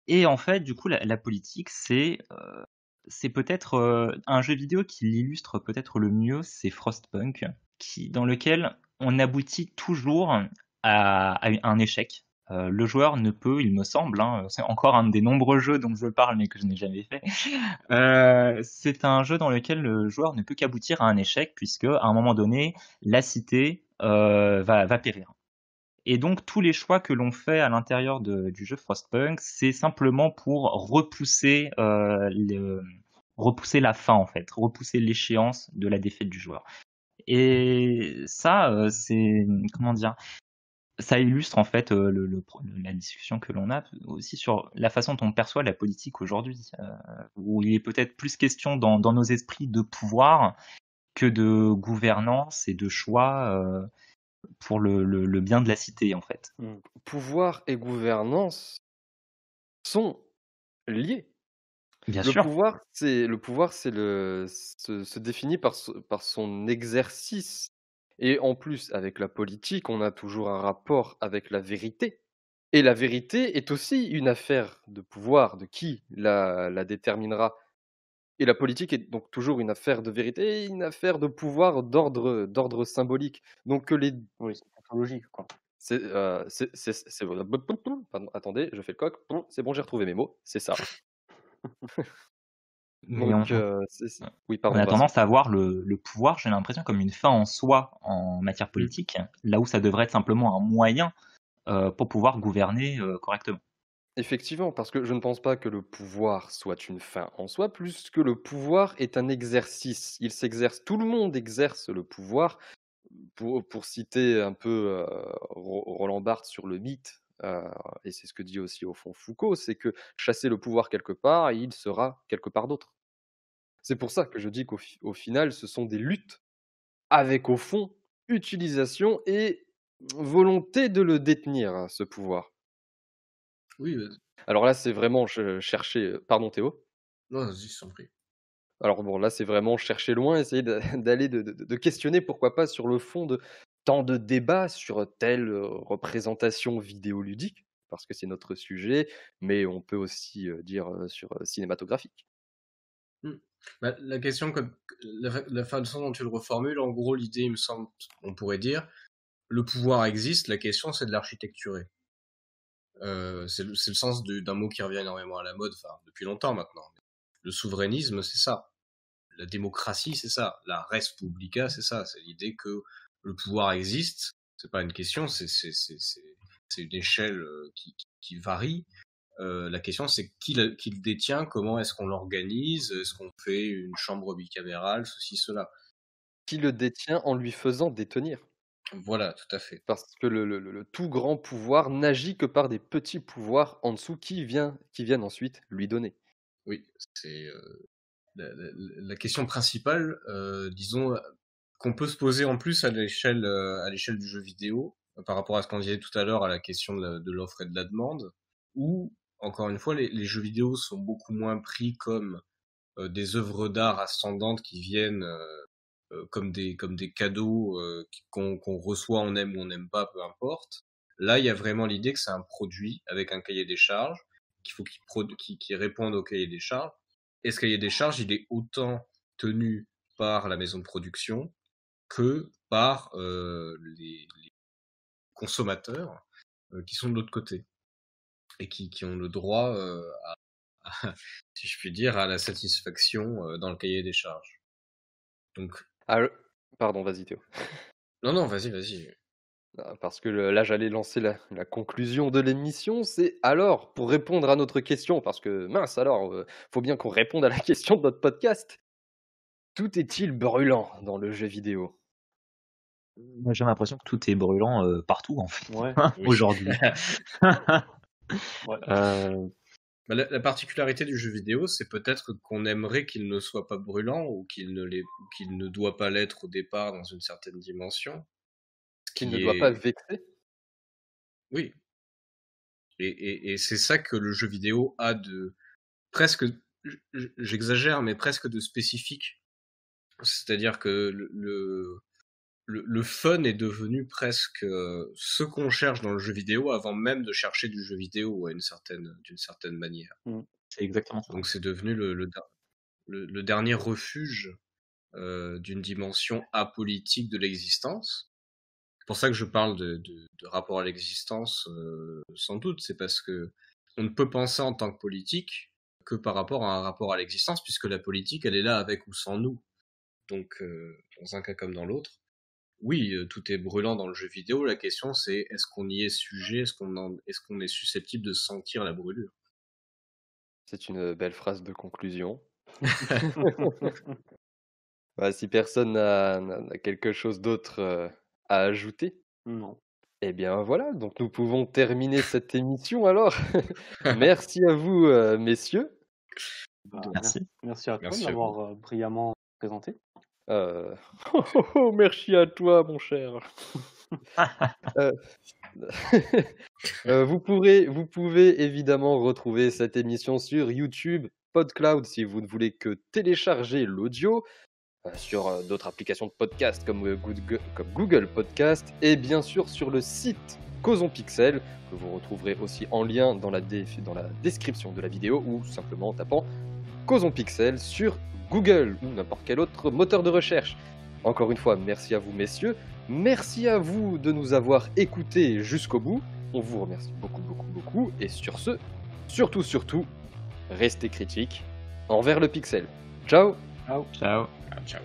Et en fait, du coup, la, politique, c'est euh, peut-être un jeu vidéo qui l'illustre peut-être le mieux, c'est Frostpunk, qui, dans lequel on aboutit toujours à un échec euh, le joueur ne peut, il me semble, hein, c'est encore un des nombreux jeux dont je parle mais que je n'ai jamais fait, (laughs) euh, c'est un jeu dans lequel le joueur ne peut qu'aboutir à un échec puisque à un moment donné, la cité euh, va, périr. Et donc tous les choix que l'on fait à l'intérieur du jeu Frostpunk, c'est simplement pour repousser repousser la fin en fait, repousser l'échéance de la défaite du joueur. Et ça, c'est comment dire ça illustre en fait euh, le, la discussion que l'on a aussi sur la façon dont on perçoit la politique aujourd'hui, euh, où il est peut-être plus question dans, nos esprits de pouvoir que de gouvernance et de choix euh, pour le, bien de la cité, en fait. Mmh. Pouvoir et gouvernance sont liés. Bien le sûr. Pouvoir, c'est, le pouvoir c'est le, se, définit par, par son exercice et en plus, avec la politique, on a toujours un rapport avec la vérité. Et la vérité est aussi une affaire de pouvoir, de qui la, la déterminera. Et la politique est donc toujours une affaire de vérité et une affaire de pouvoir d'ordre symbolique. Donc que les... Oui, c'est logique, quoi. C'est, euh, attendez, je fais le coq. C'est bon, j'ai retrouvé mes mots. C'est ça. (laughs) Euh, on a tendance à voir le, pouvoir, j'ai l'impression, comme une fin en soi en matière mmh. politique, là où ça devrait être simplement un moyen euh, pour pouvoir gouverner euh, correctement. Effectivement, parce que je ne pense pas que le pouvoir soit une fin en soi, plus que le pouvoir est un exercice. Il s'exerce, tout le monde exerce le pouvoir. Pour, pour citer un peu Roland Barthes sur le mythe, euh, et c'est ce que dit aussi au fond Foucault, c'est que chasser le pouvoir quelque part, il sera quelque part d'autre. C'est pour ça que je dis qu'au final, ce sont des luttes avec au fond utilisation et volonté de le détenir, hein, ce pouvoir. Oui. Alors là, c'est vraiment chercher. Euh, pardon, Théo Non, vas-y, Alors bon, là, c'est vraiment chercher loin, essayer (laughs) d'aller de, questionner, pourquoi pas, sur le fond de tant de débats sur telle représentation vidéoludique, parce que c'est notre sujet, mais on peut aussi dire sur cinématographique. Mmh. Bah, la question, que, la, façon dont tu le reformules, en gros, l'idée, il me semble, on pourrait dire, le pouvoir existe, la question, c'est de l'architecturer. c'est le, sens d'un mot qui revient énormément à la mode, depuis longtemps maintenant. Le souverainisme, c'est ça. La démocratie, c'est ça. La res publica, c'est ça. C'est l'idée que le pouvoir existe, c'est pas une question, c'est une échelle euh, qui, varie. Euh, la question, c'est qui, le détient, comment est-ce qu'on l'organise, est-ce qu'on fait une chambre bicamérale, ceci, cela. Qui le détient en lui faisant détenir. Voilà, tout à fait. Parce que le, tout grand pouvoir n'agit que par des petits pouvoirs en dessous qui, vient, qui viennent ensuite lui donner. Oui, c'est euh, la, question principale, disons, qu'on peut se poser en plus à l'échelle euh, à l'échelle du jeu vidéo euh, par rapport à ce qu'on disait tout à l'heure à la question de l'offre et de la demande où encore une fois les, jeux vidéo sont beaucoup moins pris comme euh, des œuvres d'art ascendantes qui viennent comme des comme des cadeaux qu'on reçoit on aime ou on n'aime pas peu importe là il y a vraiment l'idée que c'est un produit avec un cahier des charges qu'il faut qu'il réponde au cahier des charges et ce cahier des charges il est autant tenu par la maison de production que par les, consommateurs qui sont de l'autre côté et qui, ont le droit, à, (laughs) si je puis dire, à la satisfaction dans le cahier des charges. Donc. Ah, pardon, vas-y Théo. Non, non, vas-y, vas-y. Ah, parce que là, j'allais lancer la, conclusion de l'émission. C'est alors, pour répondre à notre question, parce que mince, alors, faut bien qu'on réponde à la (laughs) question de notre podcast. Tout est-il brûlant dans le jeu vidéo j'ai l'impression que tout est brûlant euh, partout, en fait, ouais, hein, aujourd'hui. (laughs) (laughs) Euh, bah, la, particularité du jeu vidéo, c'est peut-être qu'on aimerait qu'il ne soit pas brûlant ou qu'il ne, qu'il ne doit pas l'être au départ dans une certaine dimension. Qu'il ne doit pas vexer Oui. Et, et, c'est ça que le jeu vidéo a de presque, j'exagère, mais presque de spécifique. C'est-à-dire que le le, fun est devenu presque euh, ce qu'on cherche dans le jeu vidéo avant même de chercher du jeu vidéo certaine, d'une certaine manière. Mm. c'est exactement ça. Donc c'est devenu le, le, dernier refuge euh, d'une dimension apolitique de l'existence. C'est pour ça que je parle de, rapport à l'existence, euh, sans doute. C'est parce que on ne peut penser en tant que politique que par rapport à un rapport à l'existence, puisque la politique, elle est là avec ou sans nous. Donc, dans un cas comme dans l'autre, oui, euh, tout est brûlant dans le jeu vidéo. La question, c'est est-ce qu'on y est sujet, est-ce qu'on est, susceptible de sentir la brûlure C'est une euh, belle phrase de conclusion. (laughs) (laughs) Bah, si personne n'a quelque chose d'autre euh, à ajouter. Non. Eh bien voilà, donc nous pouvons terminer cette émission alors. (laughs) Merci à vous, messieurs. Bah, merci. Merci à toi d'avoir brillamment présenté. Euh. Oh, oh, merci à toi, mon cher. Euh. Euh, vous, pouvez évidemment retrouver cette émission sur YouTube, PodCloud si vous ne voulez que télécharger l'audio, sur d'autres applications de podcast comme Google, Podcast, et bien sûr sur le site Causon Pixel, que vous retrouverez aussi en lien dans la description de la vidéo ou simplement en tapant Causons Pixel sur Google ou n'importe quel autre moteur de recherche. Encore une fois, merci à vous messieurs, merci à vous de nous avoir écoutés jusqu'au bout, on vous remercie beaucoup beaucoup beaucoup, et sur ce, surtout surtout, restez critiques envers le pixel. Ciao Ciao Ciao, ciao.